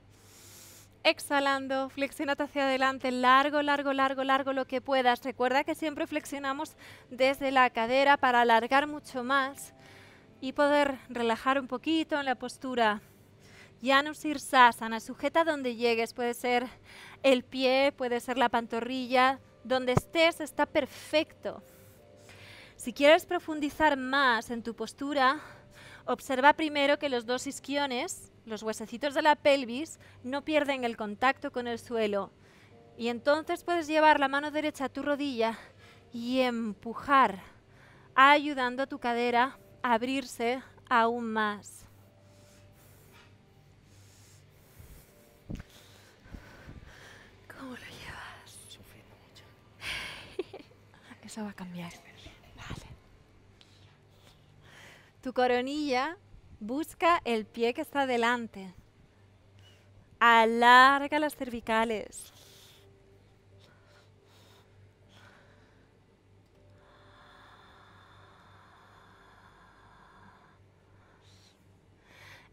Exhalando, flexionate hacia adelante, largo, largo, largo, largo lo que puedas. Recuerda que siempre flexionamos desde la cadera para alargar mucho más y poder relajar un poquito en la postura. Yanus Sirsasana, sujeta donde llegues, puede ser el pie, puede ser la pantorrilla, donde estés está perfecto. Si quieres profundizar más en tu postura, Observa primero que los dos isquiones, los huesecitos de la pelvis, no pierden el contacto con el suelo. Y entonces puedes llevar la mano derecha a tu rodilla y empujar, ayudando a tu cadera a abrirse aún más. ¿Cómo lo llevas? Sufriendo mucho. Eso va a cambiar. Tu coronilla busca el pie que está delante. Alarga las cervicales.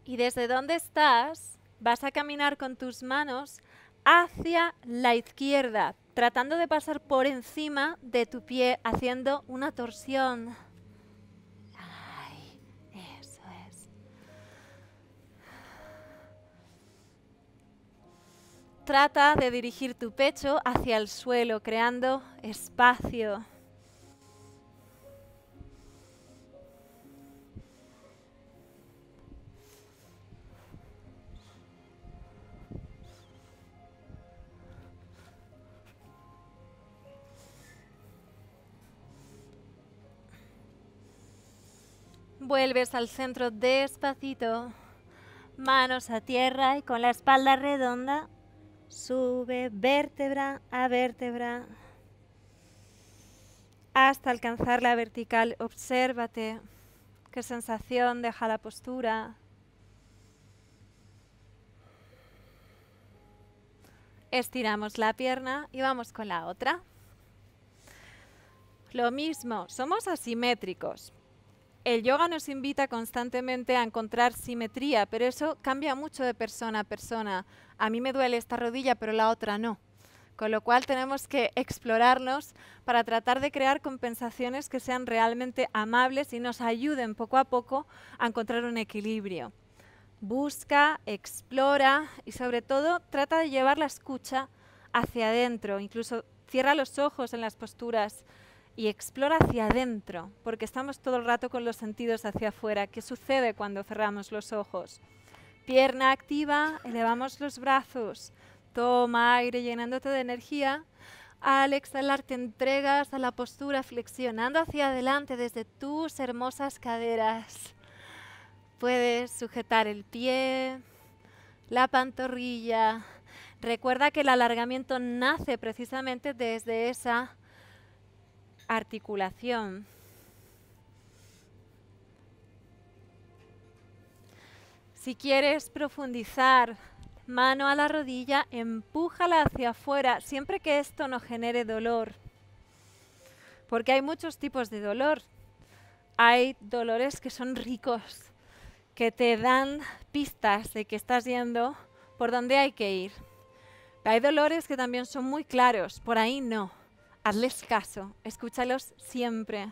Y desde donde estás, vas a caminar con tus manos hacia la izquierda, tratando de pasar por encima de tu pie, haciendo una torsión. trata de dirigir tu pecho hacia el suelo, creando espacio. Vuelves al centro despacito, manos a tierra y con la espalda redonda Sube vértebra a vértebra hasta alcanzar la vertical. Obsérvate qué sensación deja la postura. Estiramos la pierna y vamos con la otra. Lo mismo, somos asimétricos el yoga nos invita constantemente a encontrar simetría, pero eso cambia mucho de persona a persona. A mí me duele esta rodilla, pero la otra no. Con lo cual tenemos que explorarnos para tratar de crear compensaciones que sean realmente amables y nos ayuden poco a poco a encontrar un equilibrio. Busca, explora y sobre todo trata de llevar la escucha hacia adentro. Incluso cierra los ojos en las posturas y explora hacia adentro, porque estamos todo el rato con los sentidos hacia afuera. ¿Qué sucede cuando cerramos los ojos? Pierna activa, elevamos los brazos, toma aire llenándote de energía. Al exhalar te entregas a la postura flexionando hacia adelante desde tus hermosas caderas. Puedes sujetar el pie, la pantorrilla. Recuerda que el alargamiento nace precisamente desde esa articulación Si quieres profundizar, mano a la rodilla, empújala hacia afuera, siempre que esto no genere dolor. Porque hay muchos tipos de dolor. Hay dolores que son ricos, que te dan pistas de que estás yendo por donde hay que ir. Hay dolores que también son muy claros, por ahí no. Hazles caso, escúchalos siempre.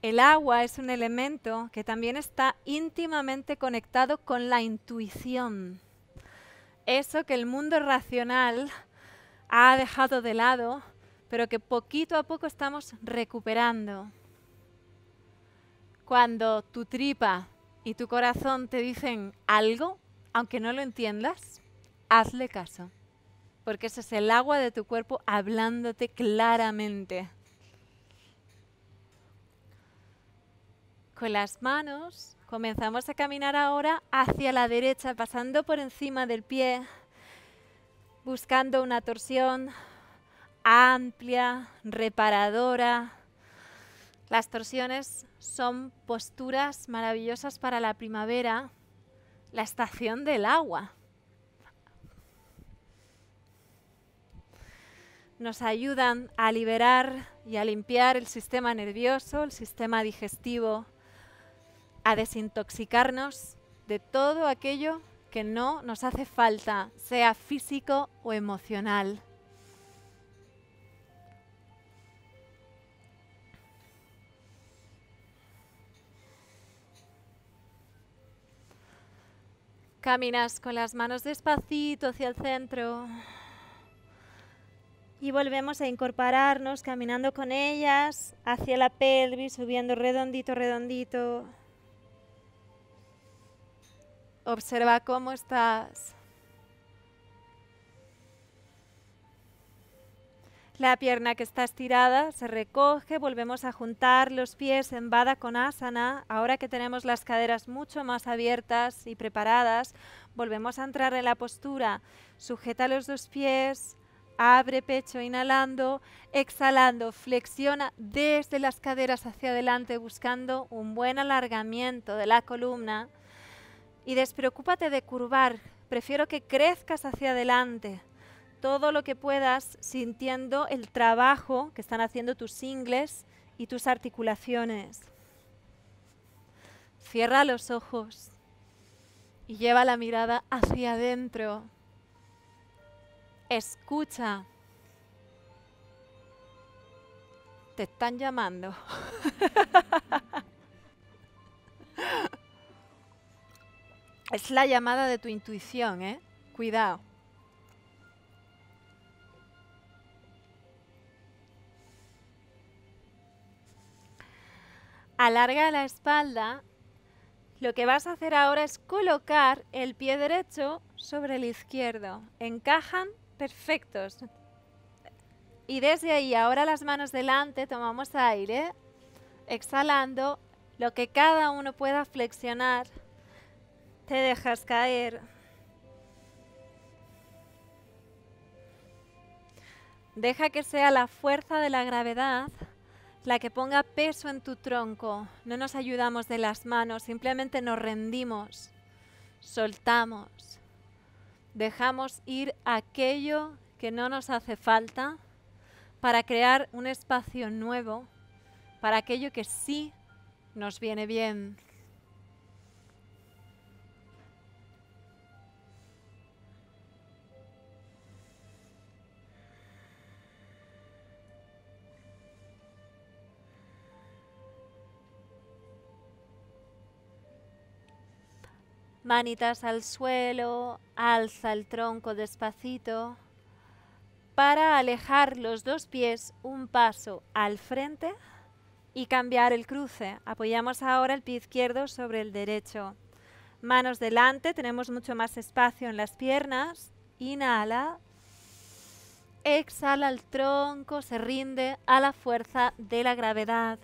El agua es un elemento que también está íntimamente conectado con la intuición. Eso que el mundo racional ha dejado de lado, pero que poquito a poco estamos recuperando. Cuando tu tripa y tu corazón te dicen algo, aunque no lo entiendas, hazle caso porque ese es el agua de tu cuerpo hablándote claramente. Con las manos comenzamos a caminar ahora hacia la derecha, pasando por encima del pie, buscando una torsión amplia, reparadora. Las torsiones son posturas maravillosas para la primavera, la estación del agua. nos ayudan a liberar y a limpiar el sistema nervioso, el sistema digestivo, a desintoxicarnos de todo aquello que no nos hace falta, sea físico o emocional. Caminas con las manos despacito hacia el centro y volvemos a incorporarnos caminando con ellas hacia la pelvis, subiendo redondito, redondito. Observa cómo estás. La pierna que está estirada se recoge, volvemos a juntar los pies en con Konasana. Ahora que tenemos las caderas mucho más abiertas y preparadas, volvemos a entrar en la postura. Sujeta los dos pies, Abre pecho, inhalando, exhalando, flexiona desde las caderas hacia adelante buscando un buen alargamiento de la columna y despreocúpate de curvar. Prefiero que crezcas hacia adelante todo lo que puedas sintiendo el trabajo que están haciendo tus ingles y tus articulaciones. Cierra los ojos y lleva la mirada hacia adentro Escucha. Te están llamando. es la llamada de tu intuición, ¿eh? Cuidado. Alarga la espalda. Lo que vas a hacer ahora es colocar el pie derecho sobre el izquierdo. Encajan Perfectos. Y desde ahí, ahora las manos delante, tomamos aire, exhalando, lo que cada uno pueda flexionar, te dejas caer. Deja que sea la fuerza de la gravedad la que ponga peso en tu tronco. No nos ayudamos de las manos, simplemente nos rendimos, soltamos dejamos ir aquello que no nos hace falta para crear un espacio nuevo para aquello que sí nos viene bien. Manitas al suelo, alza el tronco despacito para alejar los dos pies un paso al frente y cambiar el cruce. Apoyamos ahora el pie izquierdo sobre el derecho. Manos delante, tenemos mucho más espacio en las piernas. Inhala. Exhala el tronco, se rinde a la fuerza de la gravedad.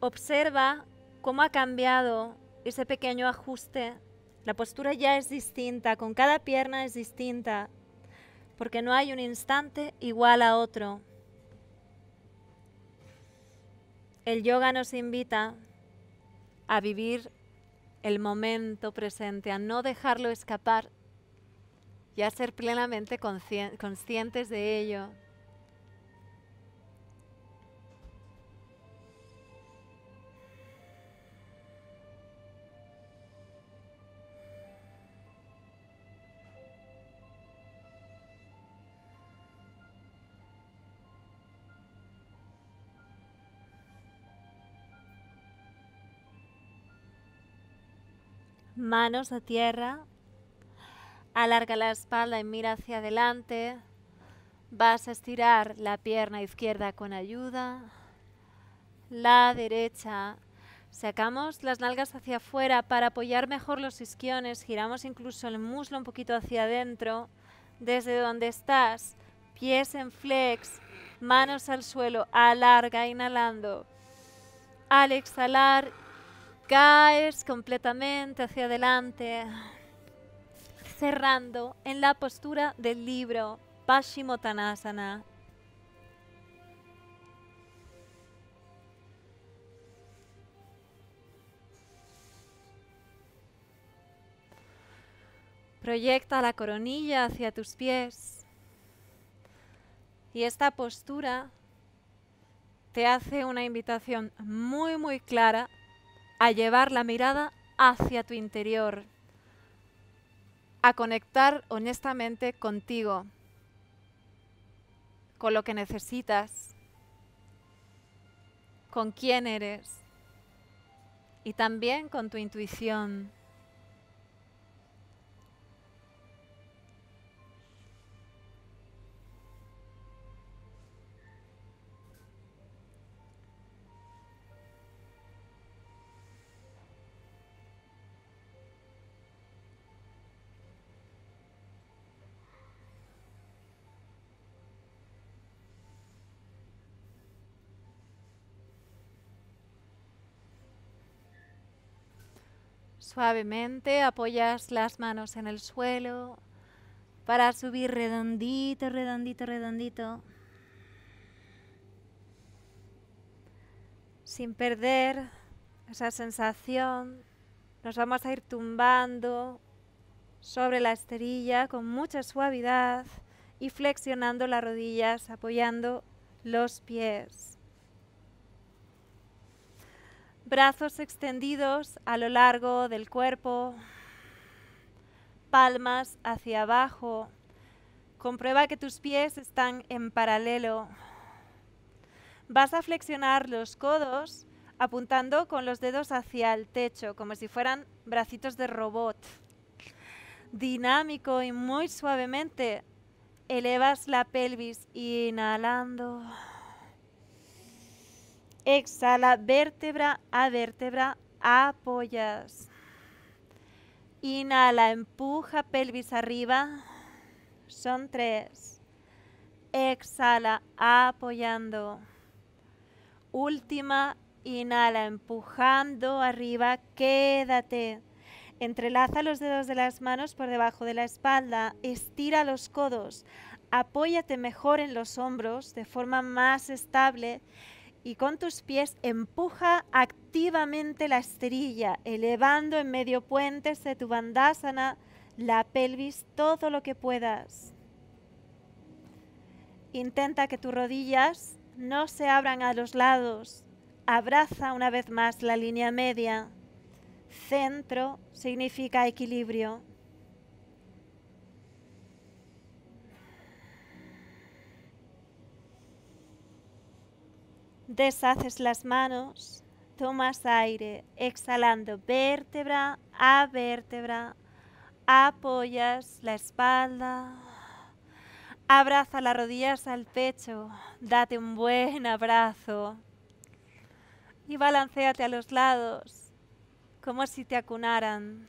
observa cómo ha cambiado ese pequeño ajuste. La postura ya es distinta, con cada pierna es distinta, porque no hay un instante igual a otro. El yoga nos invita a vivir el momento presente, a no dejarlo escapar y a ser plenamente conscientes de ello. manos a tierra, alarga la espalda y mira hacia adelante. Vas a estirar la pierna izquierda con ayuda, la derecha. Sacamos las nalgas hacia afuera para apoyar mejor los isquiones, giramos incluso el muslo un poquito hacia adentro. Desde donde estás, pies en flex, manos al suelo, alarga inhalando. Al exhalar, Caes completamente hacia adelante, cerrando en la postura del libro Paschimottanasana. Proyecta la coronilla hacia tus pies y esta postura te hace una invitación muy muy clara a llevar la mirada hacia tu interior, a conectar honestamente contigo, con lo que necesitas, con quién eres y también con tu intuición. suavemente, apoyas las manos en el suelo para subir redondito, redondito, redondito. Sin perder esa sensación, nos vamos a ir tumbando sobre la esterilla con mucha suavidad y flexionando las rodillas, apoyando los pies brazos extendidos a lo largo del cuerpo, palmas hacia abajo. Comprueba que tus pies están en paralelo. Vas a flexionar los codos apuntando con los dedos hacia el techo, como si fueran bracitos de robot. Dinámico y muy suavemente elevas la pelvis, inhalando. Exhala vértebra a vértebra, apoyas. Inhala, empuja pelvis arriba. Son tres. Exhala, apoyando. Última, inhala, empujando arriba, quédate. Entrelaza los dedos de las manos por debajo de la espalda, estira los codos, apóyate mejor en los hombros de forma más estable y con tus pies empuja activamente la esterilla, elevando en medio puente de tu bandásana la pelvis todo lo que puedas. Intenta que tus rodillas no se abran a los lados. Abraza una vez más la línea media. Centro significa equilibrio. Deshaces las manos, tomas aire, exhalando vértebra a vértebra, apoyas la espalda, abraza las rodillas al pecho, date un buen abrazo y balanceate a los lados como si te acunaran.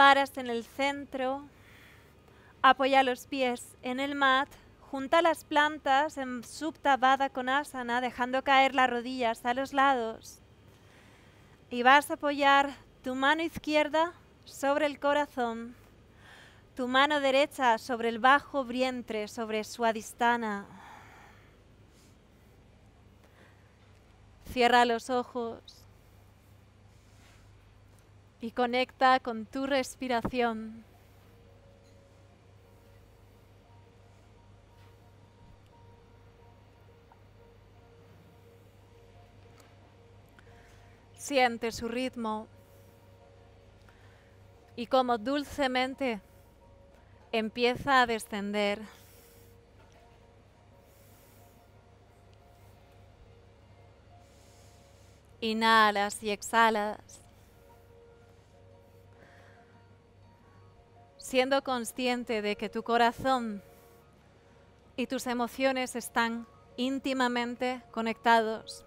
Paras en el centro, apoya los pies en el mat, junta las plantas en Supta con asana, dejando caer las rodillas a los lados. Y vas a apoyar tu mano izquierda sobre el corazón, tu mano derecha sobre el bajo vientre, sobre su adistana. Cierra los ojos y conecta con tu respiración. Siente su ritmo y como dulcemente empieza a descender. Inhalas y exhalas. siendo consciente de que tu corazón y tus emociones están íntimamente conectados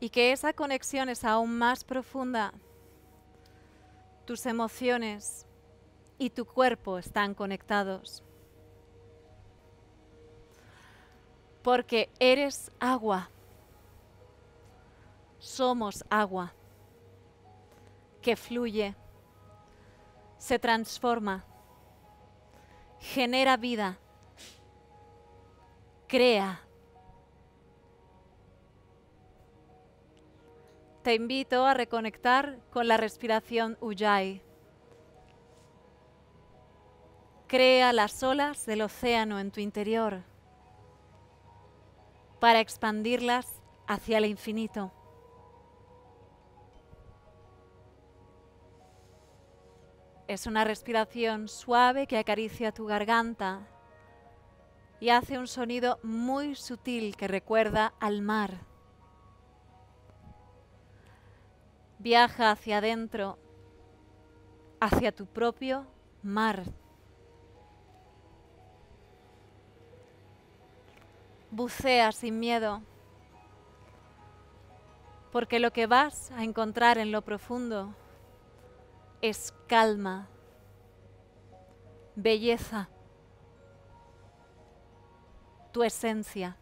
y que esa conexión es aún más profunda. Tus emociones y tu cuerpo están conectados. Porque eres agua. Somos agua que fluye se transforma, genera vida, crea. Te invito a reconectar con la respiración Ujjayi. Crea las olas del océano en tu interior para expandirlas hacia el infinito. Es una respiración suave que acaricia tu garganta y hace un sonido muy sutil que recuerda al mar. Viaja hacia adentro, hacia tu propio mar. Bucea sin miedo, porque lo que vas a encontrar en lo profundo es calma, belleza, tu esencia.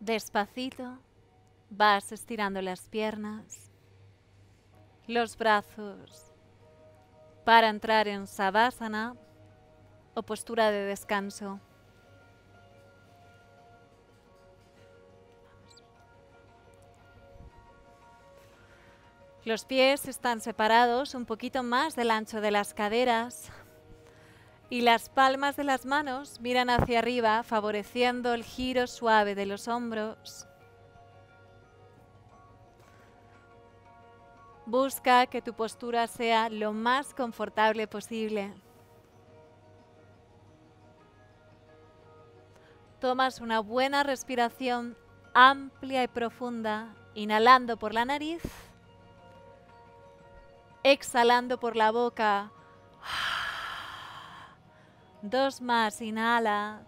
Despacito vas estirando las piernas, los brazos, para entrar en Savasana o postura de descanso. Los pies están separados un poquito más del ancho de las caderas y las palmas de las manos miran hacia arriba favoreciendo el giro suave de los hombros. Busca que tu postura sea lo más confortable posible. Tomas una buena respiración amplia y profunda, inhalando por la nariz, exhalando por la boca. Dos más, inhala.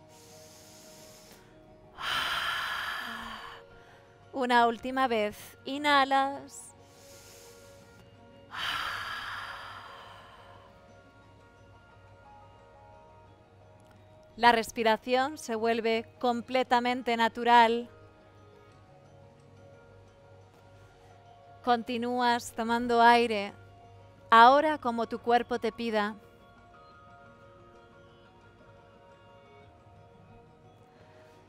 Una última vez, inhalas. La respiración se vuelve completamente natural. Continúas tomando aire, ahora como tu cuerpo te pida.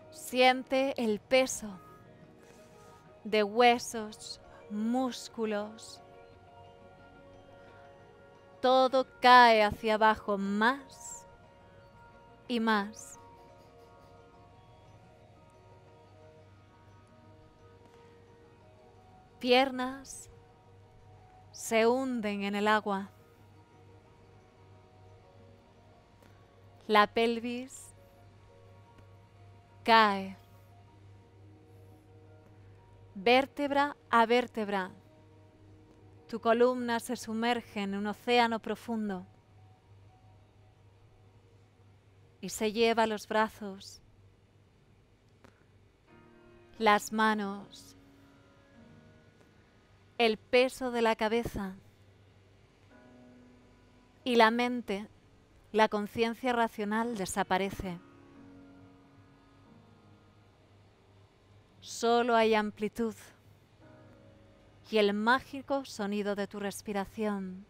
Siente el peso de huesos, músculos. Todo cae hacia abajo más y más. Piernas se hunden en el agua. La pelvis cae. Vértebra a vértebra. Tu columna se sumerge en un océano profundo. y se lleva los brazos, las manos, el peso de la cabeza y la mente, la conciencia racional desaparece. Solo hay amplitud y el mágico sonido de tu respiración,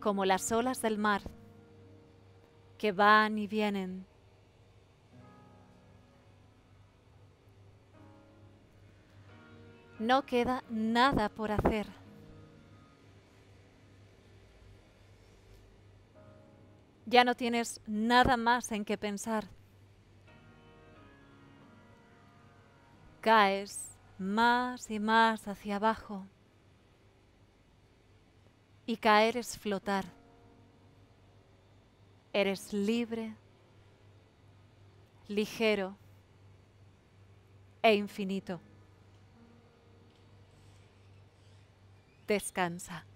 como las olas del mar que van y vienen. No queda nada por hacer. Ya no tienes nada más en que pensar. Caes más y más hacia abajo. Y caer es flotar. Eres libre, ligero e infinito. Descansa.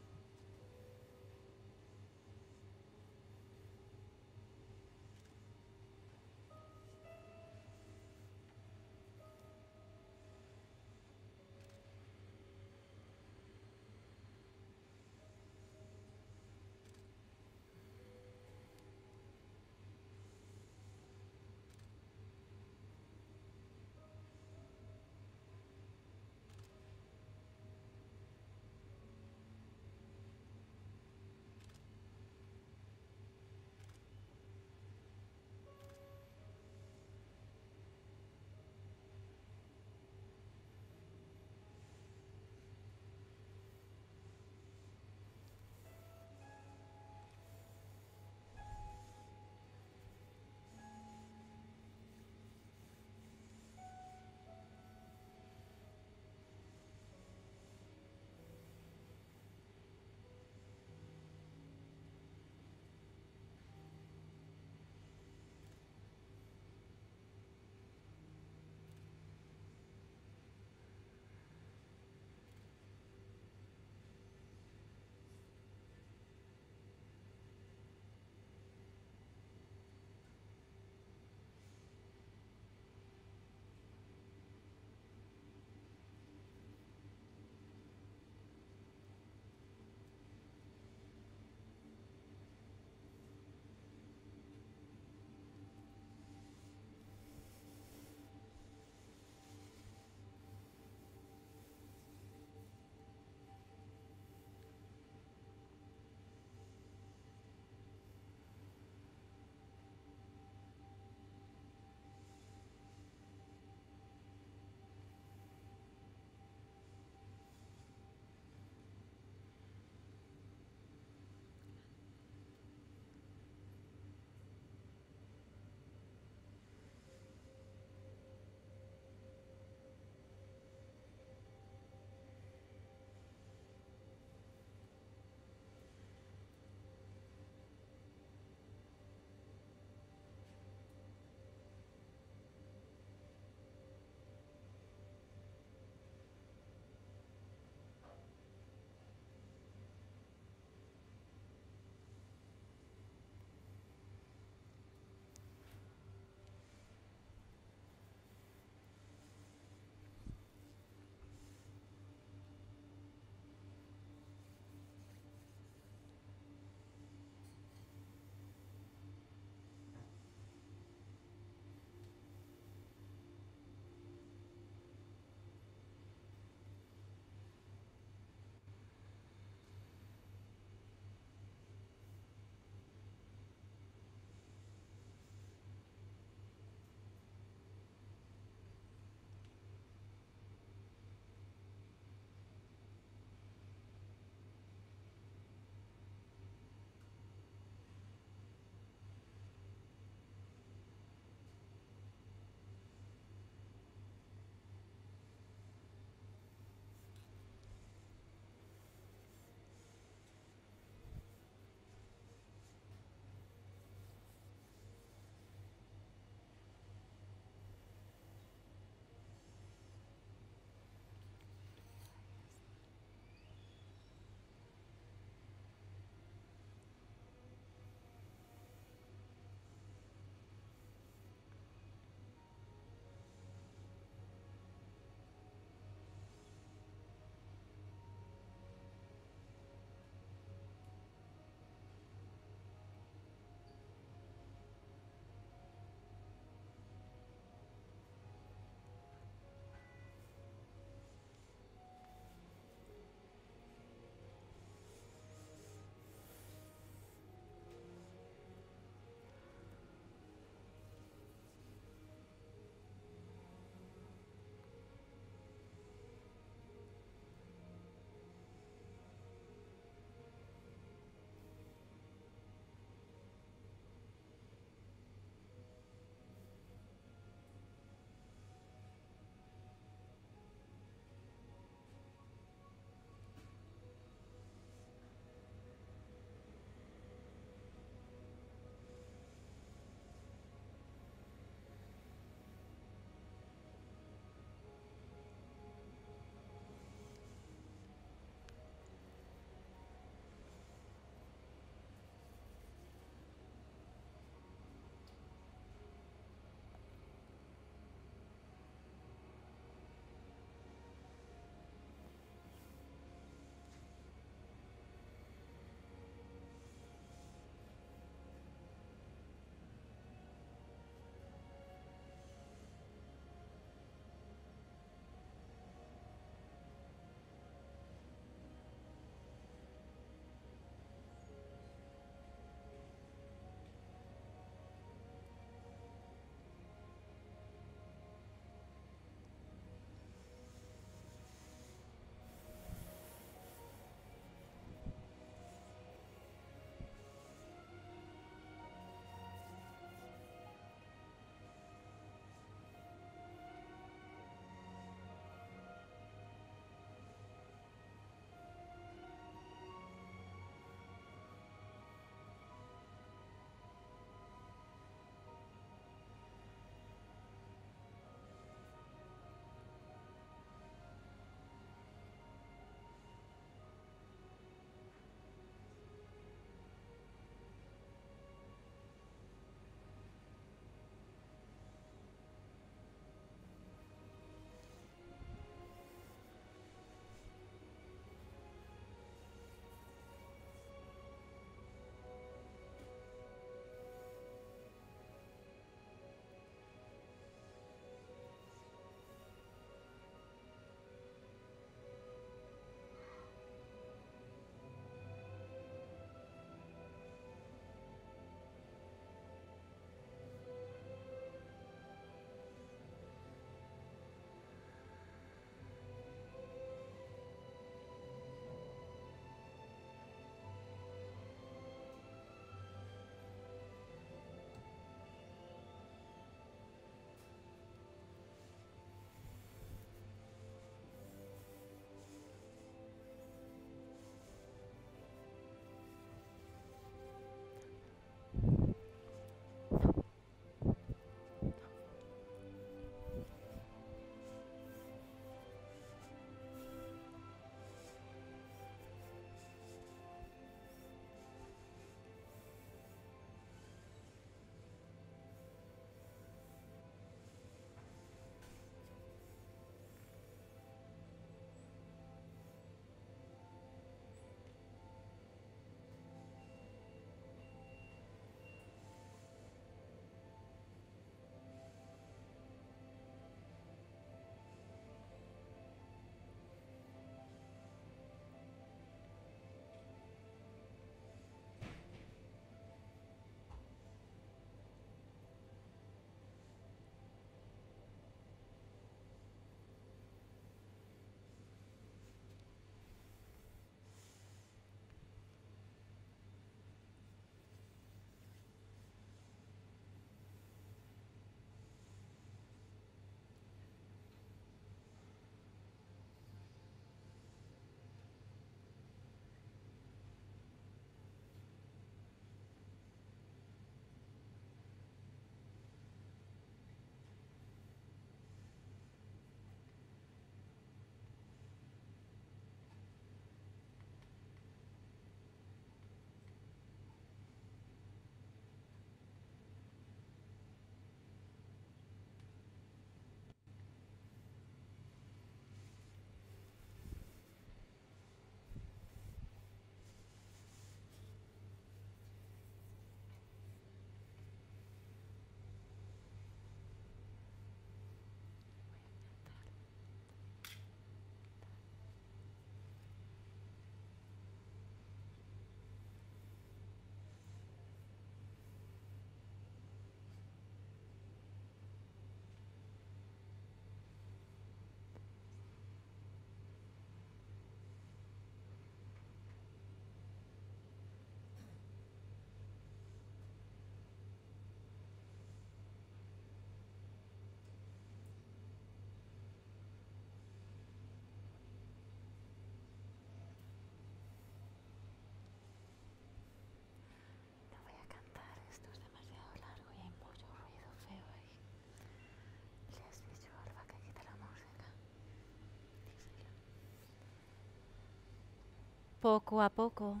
Poco a poco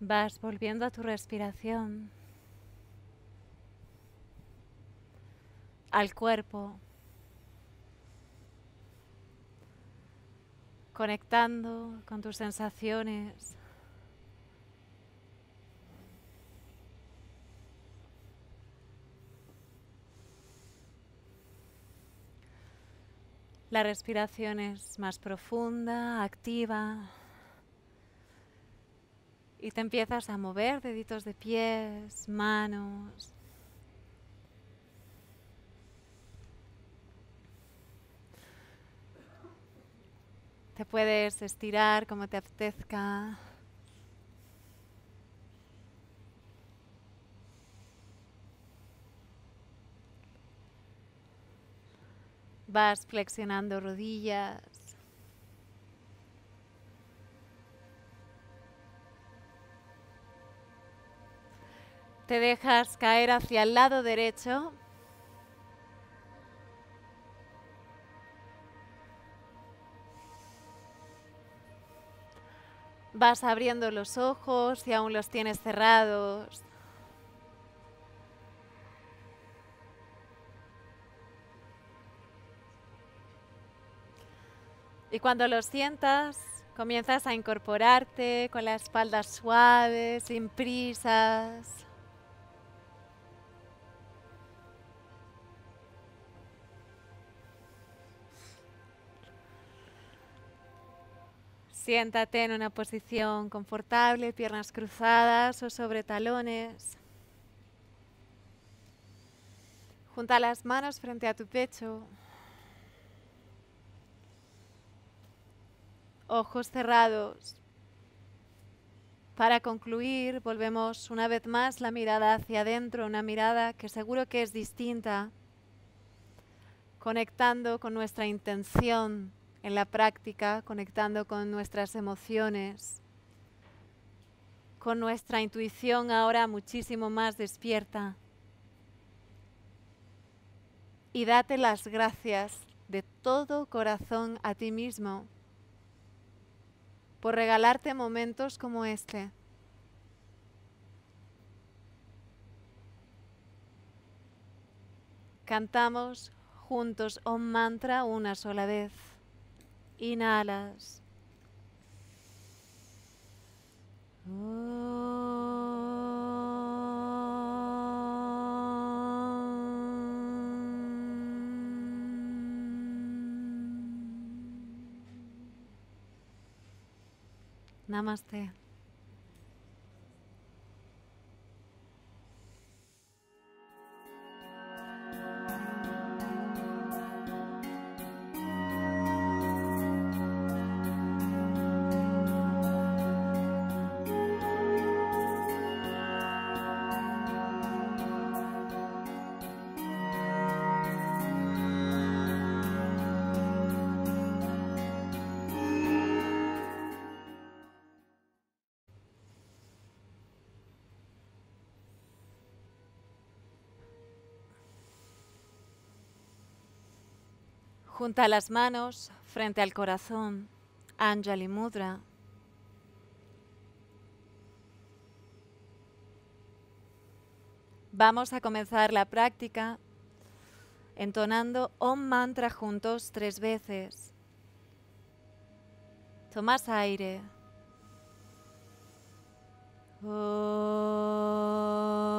vas volviendo a tu respiración, al cuerpo, conectando con tus sensaciones. La respiración es más profunda, activa y te empiezas a mover deditos de pies, manos. Te puedes estirar como te apetezca. Vas flexionando rodillas. Te dejas caer hacia el lado derecho. Vas abriendo los ojos y aún los tienes cerrados. Y cuando los sientas, comienzas a incorporarte con la espalda suave, sin prisas. Siéntate en una posición confortable, piernas cruzadas o sobre talones. Junta las manos frente a tu pecho. Ojos cerrados. Para concluir, volvemos una vez más la mirada hacia adentro, una mirada que seguro que es distinta, conectando con nuestra intención en la práctica, conectando con nuestras emociones, con nuestra intuición ahora muchísimo más despierta. Y date las gracias de todo corazón a ti mismo por regalarte momentos como este. Cantamos juntos un mantra una sola vez. Inhalas. Namaste. Junta las manos frente al corazón, Anjali Mudra. Vamos a comenzar la práctica entonando un Mantra juntos tres veces. Tomas aire. Oh.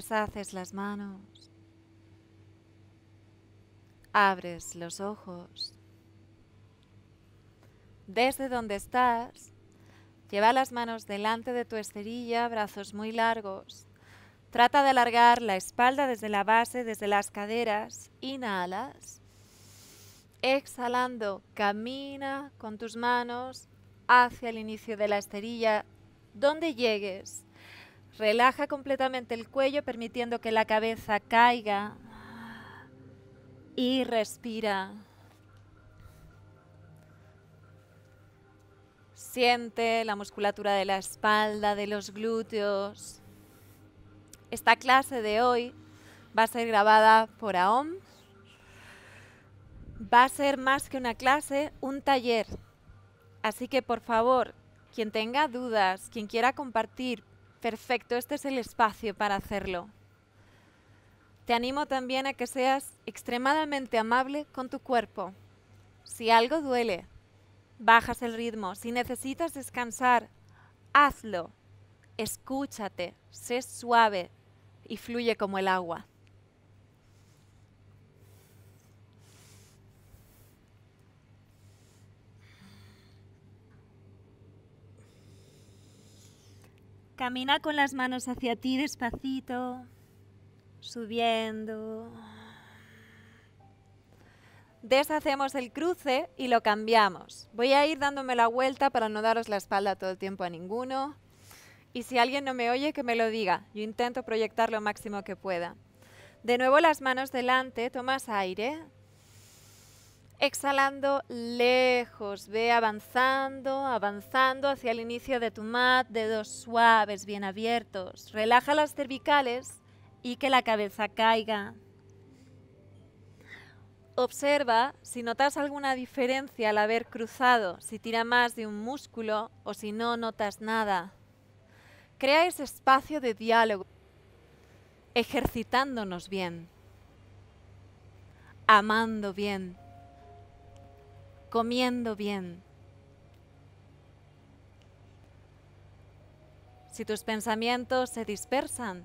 deshaces las manos, abres los ojos. Desde donde estás, lleva las manos delante de tu esterilla, brazos muy largos. Trata de alargar la espalda desde la base, desde las caderas. Inhalas. Exhalando, camina con tus manos hacia el inicio de la esterilla, donde llegues Relaja completamente el cuello permitiendo que la cabeza caiga y respira. Siente la musculatura de la espalda, de los glúteos. Esta clase de hoy va a ser grabada por AOM. Va a ser más que una clase, un taller. Así que por favor, quien tenga dudas, quien quiera compartir, Perfecto, este es el espacio para hacerlo. Te animo también a que seas extremadamente amable con tu cuerpo. Si algo duele, bajas el ritmo. Si necesitas descansar, hazlo. Escúchate, sé suave y fluye como el agua. Camina con las manos hacia ti despacito, subiendo. Deshacemos el cruce y lo cambiamos. Voy a ir dándome la vuelta para no daros la espalda todo el tiempo a ninguno. Y si alguien no me oye, que me lo diga. Yo intento proyectar lo máximo que pueda. De nuevo las manos delante, tomas aire, Exhalando lejos, ve avanzando, avanzando hacia el inicio de tu mat, dedos suaves, bien abiertos. Relaja las cervicales y que la cabeza caiga. Observa si notas alguna diferencia al haber cruzado, si tira más de un músculo o si no notas nada. Crea ese espacio de diálogo, ejercitándonos bien, amando bien comiendo bien. Si tus pensamientos se dispersan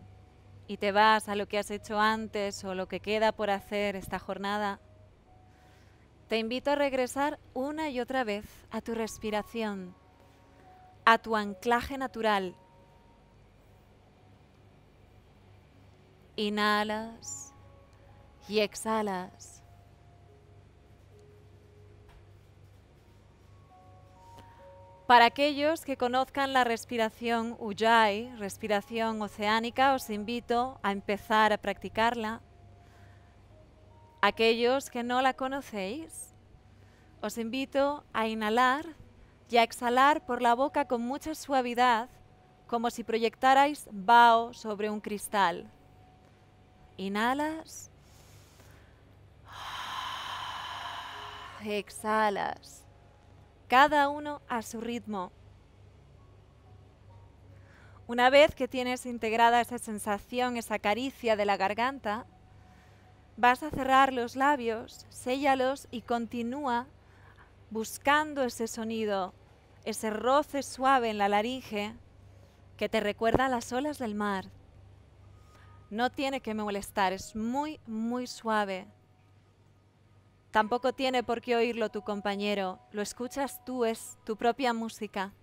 y te vas a lo que has hecho antes o lo que queda por hacer esta jornada, te invito a regresar una y otra vez a tu respiración, a tu anclaje natural. Inhalas y exhalas. Para aquellos que conozcan la respiración Ujjayi, respiración oceánica, os invito a empezar a practicarla. Aquellos que no la conocéis, os invito a inhalar y a exhalar por la boca con mucha suavidad, como si proyectarais vaho sobre un cristal. Inhalas, exhalas cada uno a su ritmo. Una vez que tienes integrada esa sensación, esa caricia de la garganta, vas a cerrar los labios, séllalos y continúa buscando ese sonido, ese roce suave en la laringe que te recuerda a las olas del mar. No tiene que molestar, es muy, muy suave. Tampoco tiene por qué oírlo tu compañero, lo escuchas tú, es tu propia música.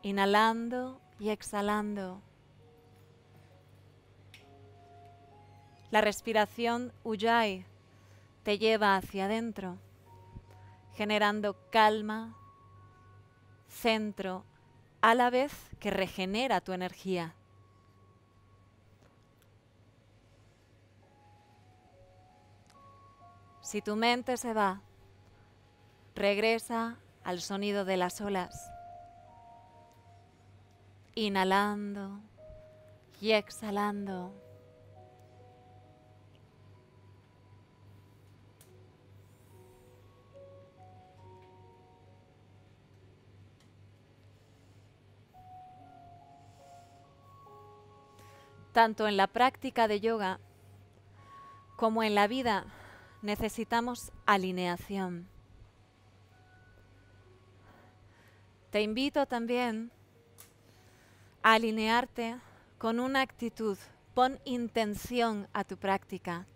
Inhalando y exhalando. La respiración Ujjayi te lleva hacia adentro, generando calma, centro, a la vez que regenera tu energía. Si tu mente se va, regresa al sonido de las olas. Inhalando y exhalando. Tanto en la práctica de yoga como en la vida necesitamos alineación. Te invito también a alinearte con una actitud. Pon intención a tu práctica.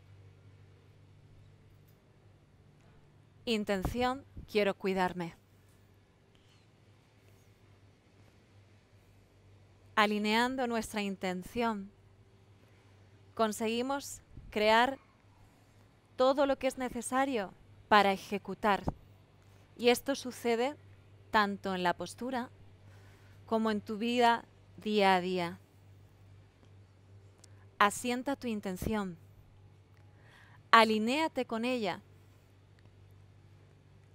Intención, quiero cuidarme. Alineando nuestra intención, conseguimos crear todo lo que es necesario para ejecutar. Y esto sucede tanto en la postura como en tu vida día a día. Asienta tu intención. Alinéate con ella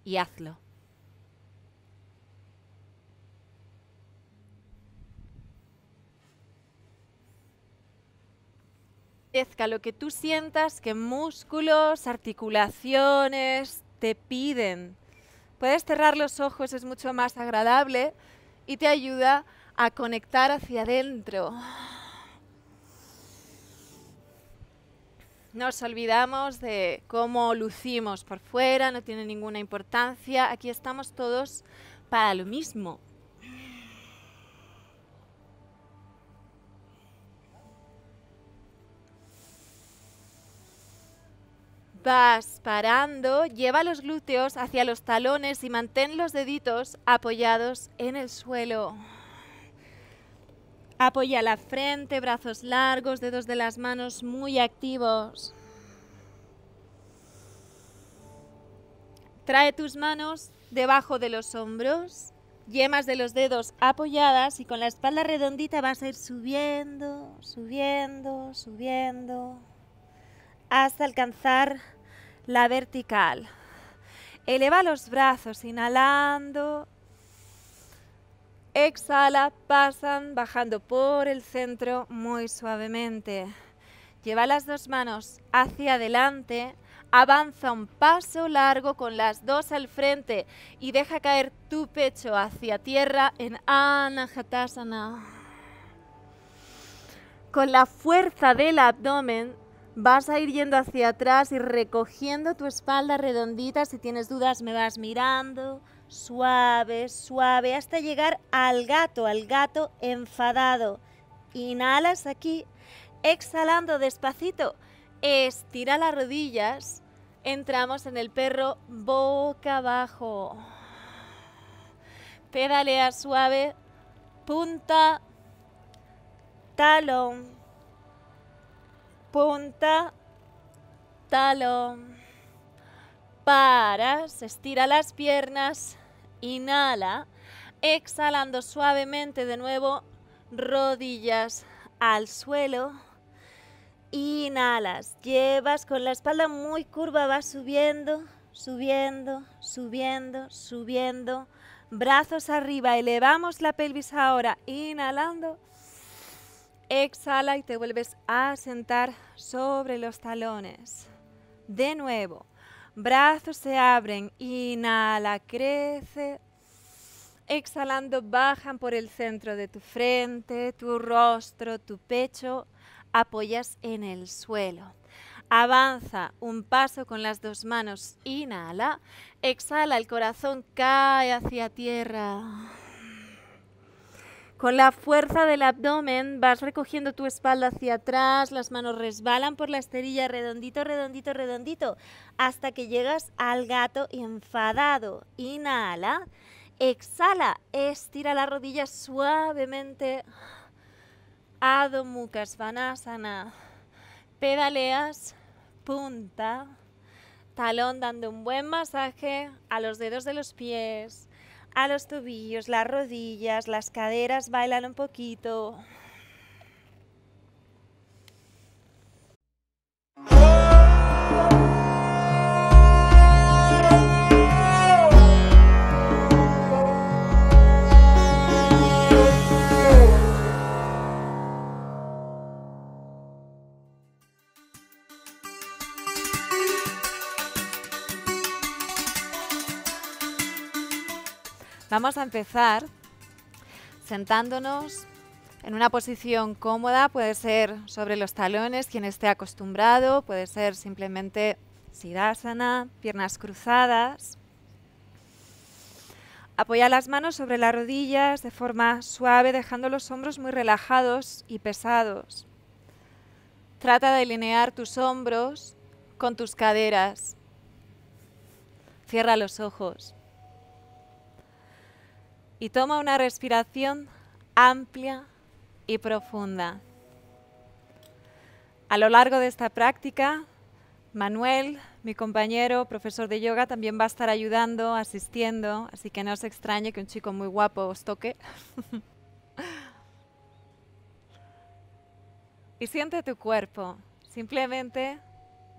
y hazlo. lo que tú sientas que músculos, articulaciones te piden. Puedes cerrar los ojos, es mucho más agradable y te ayuda a conectar hacia adentro. Nos olvidamos de cómo lucimos por fuera, no tiene ninguna importancia. Aquí estamos todos para lo mismo, Vas parando, lleva los glúteos hacia los talones y mantén los deditos apoyados en el suelo. Apoya la frente, brazos largos, dedos de las manos muy activos. Trae tus manos debajo de los hombros, yemas de los dedos apoyadas y con la espalda redondita vas a ir subiendo, subiendo, subiendo hasta alcanzar la vertical. Eleva los brazos, inhalando. Exhala, pasan, bajando por el centro muy suavemente. Lleva las dos manos hacia adelante, avanza un paso largo con las dos al frente y deja caer tu pecho hacia tierra en Anahatasana. Con la fuerza del abdomen, Vas a ir yendo hacia atrás y recogiendo tu espalda redondita. Si tienes dudas, me vas mirando. Suave, suave, hasta llegar al gato, al gato enfadado. Inhalas aquí, exhalando despacito. Estira las rodillas. Entramos en el perro boca abajo. Pedalea suave, punta, talón punta, talón. Paras, estira las piernas, inhala, exhalando suavemente de nuevo, rodillas al suelo. Inhalas, llevas con la espalda muy curva, vas subiendo, subiendo, subiendo, subiendo. Brazos arriba, elevamos la pelvis ahora, inhalando Exhala y te vuelves a sentar sobre los talones. De nuevo, brazos se abren, inhala, crece. Exhalando, bajan por el centro de tu frente, tu rostro, tu pecho. Apoyas en el suelo. Avanza un paso con las dos manos. Inhala. Exhala, el corazón cae hacia tierra. Con la fuerza del abdomen vas recogiendo tu espalda hacia atrás, las manos resbalan por la esterilla redondito, redondito, redondito, hasta que llegas al gato enfadado. Inhala, exhala, estira la rodilla suavemente. Adho Mukha Svanasana. Pedaleas, punta, talón dando un buen masaje a los dedos de los pies a los tobillos, las rodillas, las caderas bailan un poquito. Vamos a empezar sentándonos en una posición cómoda, puede ser sobre los talones, quien esté acostumbrado, puede ser simplemente siddhasana, piernas cruzadas. Apoya las manos sobre las rodillas de forma suave, dejando los hombros muy relajados y pesados. Trata de alinear tus hombros con tus caderas. Cierra los ojos y toma una respiración amplia y profunda. A lo largo de esta práctica, Manuel, mi compañero, profesor de yoga, también va a estar ayudando, asistiendo, así que no os extrañe que un chico muy guapo os toque. y siente tu cuerpo, simplemente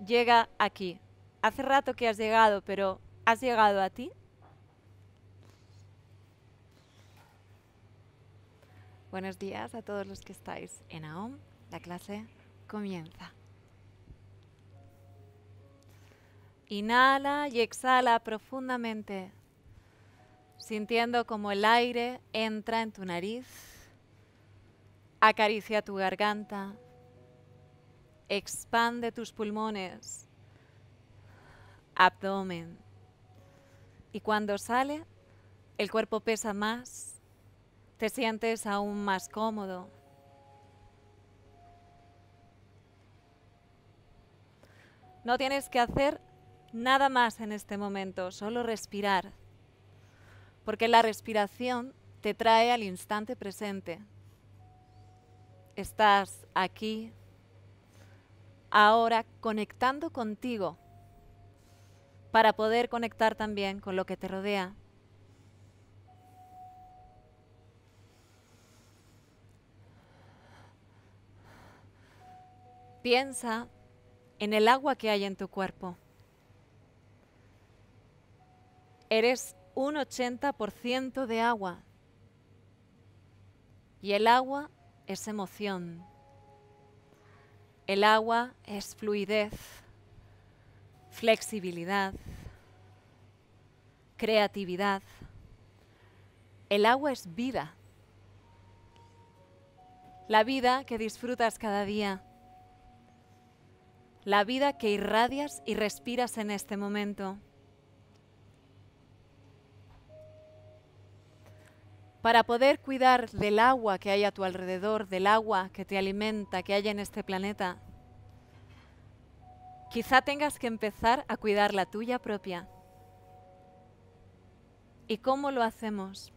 llega aquí. Hace rato que has llegado, pero ¿has llegado a ti? Buenos días a todos los que estáis en AOM. La clase comienza. Inhala y exhala profundamente, sintiendo como el aire entra en tu nariz, acaricia tu garganta, expande tus pulmones, abdomen. Y cuando sale, el cuerpo pesa más te sientes aún más cómodo. No tienes que hacer nada más en este momento, solo respirar. Porque la respiración te trae al instante presente. Estás aquí, ahora, conectando contigo para poder conectar también con lo que te rodea. Piensa en el agua que hay en tu cuerpo. Eres un 80% de agua. Y el agua es emoción. El agua es fluidez, flexibilidad, creatividad. El agua es vida. La vida que disfrutas cada día la vida que irradias y respiras en este momento. Para poder cuidar del agua que hay a tu alrededor, del agua que te alimenta, que hay en este planeta, quizá tengas que empezar a cuidar la tuya propia. ¿Y cómo lo hacemos?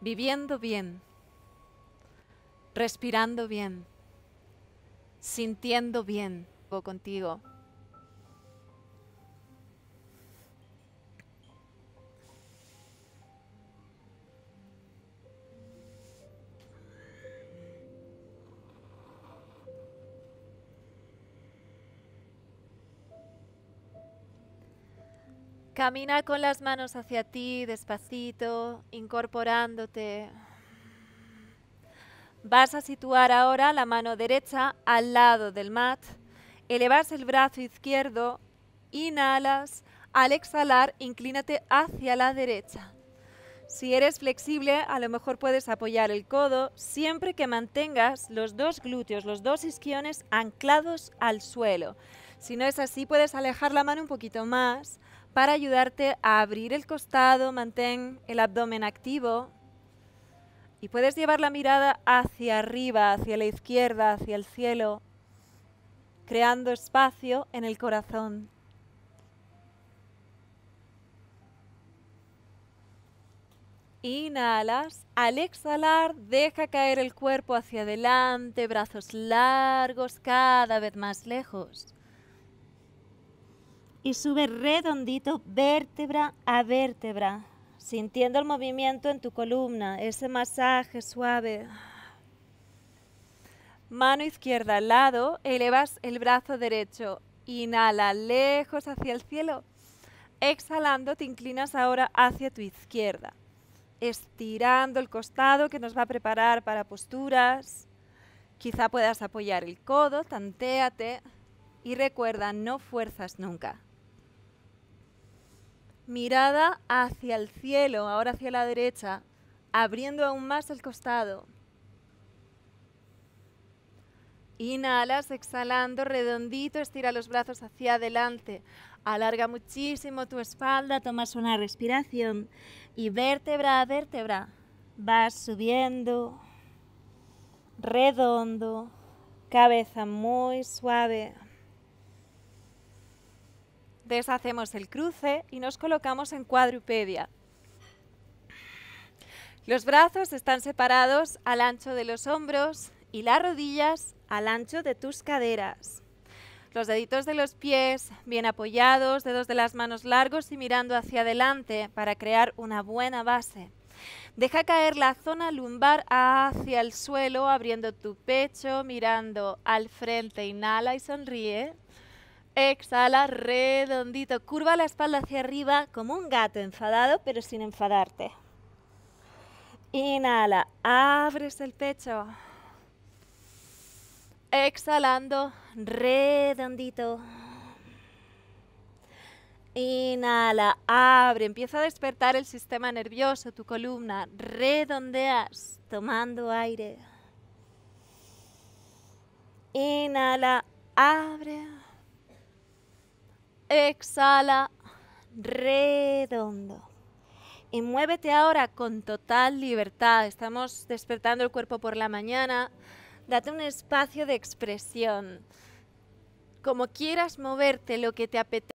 Viviendo bien, respirando bien sintiendo bien contigo. Camina con las manos hacia ti despacito, incorporándote Vas a situar ahora la mano derecha al lado del mat, elevas el brazo izquierdo, inhalas, al exhalar inclínate hacia la derecha. Si eres flexible, a lo mejor puedes apoyar el codo siempre que mantengas los dos glúteos, los dos isquiones anclados al suelo. Si no es así, puedes alejar la mano un poquito más para ayudarte a abrir el costado, mantén el abdomen activo, y puedes llevar la mirada hacia arriba, hacia la izquierda, hacia el cielo, creando espacio en el corazón. Inhalas, al exhalar deja caer el cuerpo hacia adelante, brazos largos cada vez más lejos. Y sube redondito vértebra a vértebra, sintiendo el movimiento en tu columna, ese masaje suave. Mano izquierda al lado, elevas el brazo derecho, inhala lejos hacia el cielo. Exhalando te inclinas ahora hacia tu izquierda, estirando el costado que nos va a preparar para posturas. Quizá puedas apoyar el codo, tanteate y recuerda, no fuerzas nunca mirada hacia el cielo, ahora hacia la derecha, abriendo aún más el costado. Inhalas, exhalando, redondito, estira los brazos hacia adelante. Alarga muchísimo tu espalda, tomas una respiración y vértebra a vértebra vas subiendo, redondo, cabeza muy suave. Deshacemos el cruce y nos colocamos en cuadrupedia. Los brazos están separados al ancho de los hombros y las rodillas al ancho de tus caderas. Los deditos de los pies bien apoyados, dedos de las manos largos y mirando hacia adelante para crear una buena base. Deja caer la zona lumbar hacia el suelo, abriendo tu pecho, mirando al frente. Inhala y sonríe. Exhala redondito. Curva la espalda hacia arriba como un gato enfadado, pero sin enfadarte. Inhala, abres el pecho. Exhalando, redondito. Inhala, abre, empieza a despertar el sistema nervioso, tu columna. Redondeas, tomando aire. Inhala, abre exhala redondo. Y muévete ahora con total libertad. Estamos despertando el cuerpo por la mañana. Date un espacio de expresión. Como quieras moverte, lo que te apetezca.